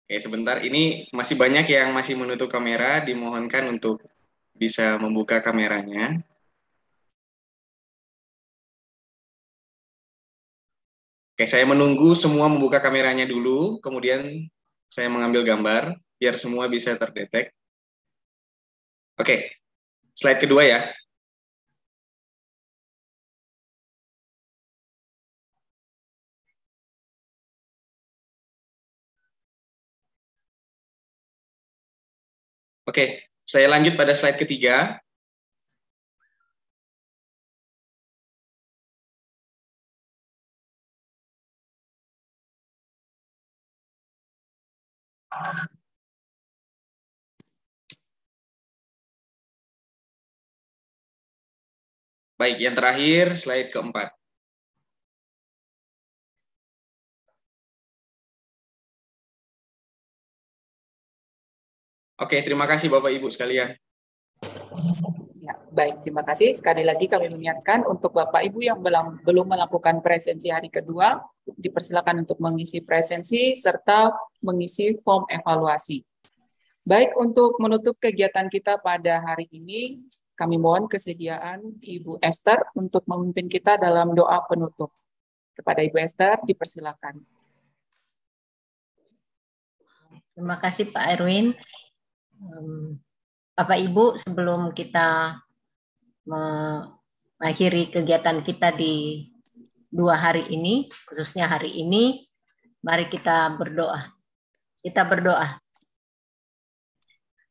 Oke, sebentar. Ini masih banyak yang masih menutup kamera. Dimohonkan untuk bisa membuka kameranya. Oke, saya menunggu semua membuka kameranya dulu, kemudian saya mengambil gambar biar semua bisa terdetek. Oke, slide kedua ya. Oke, saya lanjut pada slide ketiga. Baik, yang terakhir slide keempat. Oke, terima kasih Bapak Ibu sekalian. Ya, baik, terima kasih. Sekali lagi kami mengingatkan untuk Bapak Ibu yang belum melakukan presensi hari kedua, dipersilakan untuk mengisi presensi serta mengisi form evaluasi. Baik, untuk menutup kegiatan kita pada hari ini, kami mohon kesediaan Ibu Esther untuk memimpin kita dalam doa penutup. Kepada Ibu Esther, dipersilakan. Terima kasih Pak Erwin. Bapak Ibu sebelum kita mengakhiri kegiatan kita di dua hari ini, khususnya hari ini, mari kita berdoa. Kita berdoa.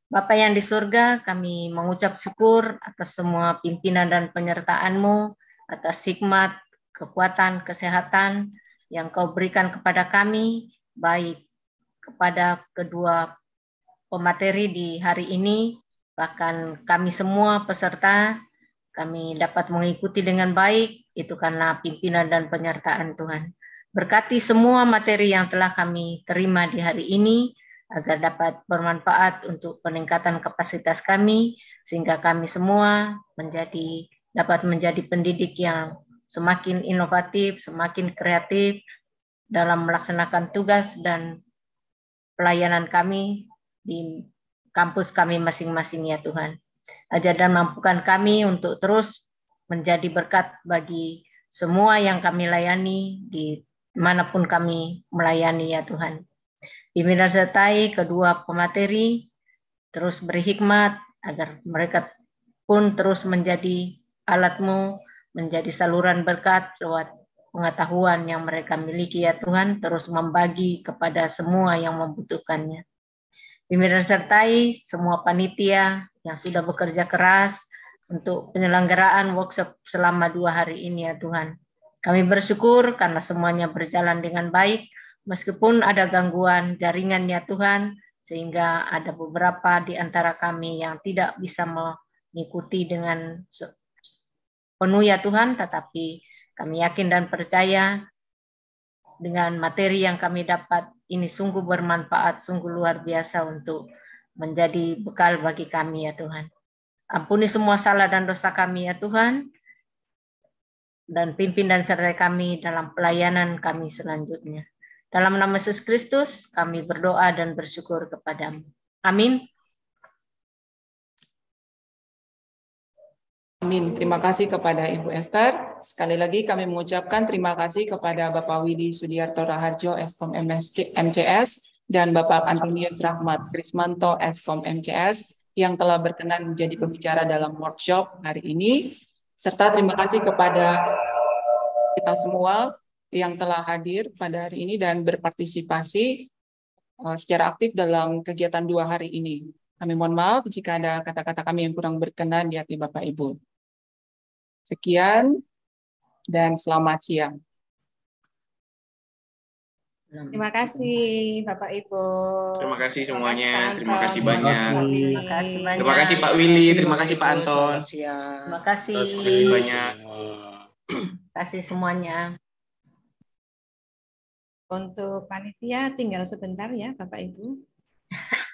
Bapak yang di surga, kami mengucap syukur atas semua pimpinan dan penyertaan-Mu, atas hikmat, kekuatan, kesehatan yang Kau berikan kepada kami, baik kepada kedua pemateri di hari ini, bahkan kami semua peserta, kami dapat mengikuti dengan baik, itu karena pimpinan dan penyertaan Tuhan. Berkati semua materi yang telah kami terima di hari ini, agar dapat bermanfaat untuk peningkatan kapasitas kami, sehingga kami semua menjadi dapat menjadi pendidik yang semakin inovatif, semakin kreatif dalam melaksanakan tugas dan pelayanan kami di kampus kami masing-masing ya Tuhan. Ajar dan mampukan kami untuk terus menjadi berkat bagi semua yang kami layani di manapun kami melayani ya Tuhan. Bimbing dan sertai kedua pemateri terus berhikmat agar mereka pun terus menjadi alatmu, menjadi saluran berkat lewat pengetahuan yang mereka miliki ya Tuhan, terus membagi kepada semua yang membutuhkannya. Pimpinan sertai semua panitia yang sudah bekerja keras untuk penyelenggaraan workshop selama dua hari ini ya Tuhan. Kami bersyukur karena semuanya berjalan dengan baik meskipun ada gangguan jaringan ya Tuhan sehingga ada beberapa di antara kami yang tidak bisa mengikuti dengan penuh ya Tuhan tetapi kami yakin dan percaya dengan materi yang kami dapat ini sungguh bermanfaat, sungguh luar biasa untuk menjadi bekal bagi kami ya Tuhan. Ampuni semua salah dan dosa kami ya Tuhan. Dan pimpin dan sertai kami dalam pelayanan kami selanjutnya. Dalam nama Yesus Kristus kami berdoa dan bersyukur kepadamu. Amin. Amin. Terima kasih kepada Ibu Esther. Sekali lagi kami mengucapkan terima kasih kepada Bapak Willy Sudiarto Raharjo, Eskom MSC, MCS, dan Bapak Antonius Rahmat Krismanto, Eskom MCS, yang telah berkenan menjadi pembicara dalam workshop hari ini. Serta terima kasih kepada kita semua yang telah hadir pada hari ini dan berpartisipasi eh, secara aktif dalam kegiatan dua hari ini. Kami mohon maaf jika ada kata-kata kami yang kurang berkenan di hati Bapak Ibu. Sekian dan selamat siang. Terima kasih Bapak Ibu. Terima kasih semuanya. Terima kasih, banyak. Terima kasih banyak. Terima kasih Pak Willy, terima kasih Pak Anton. Terima kasih. Terima kasih banyak. Terima kasih semuanya. Untuk panitia tinggal sebentar ya Bapak Ibu. *laughs*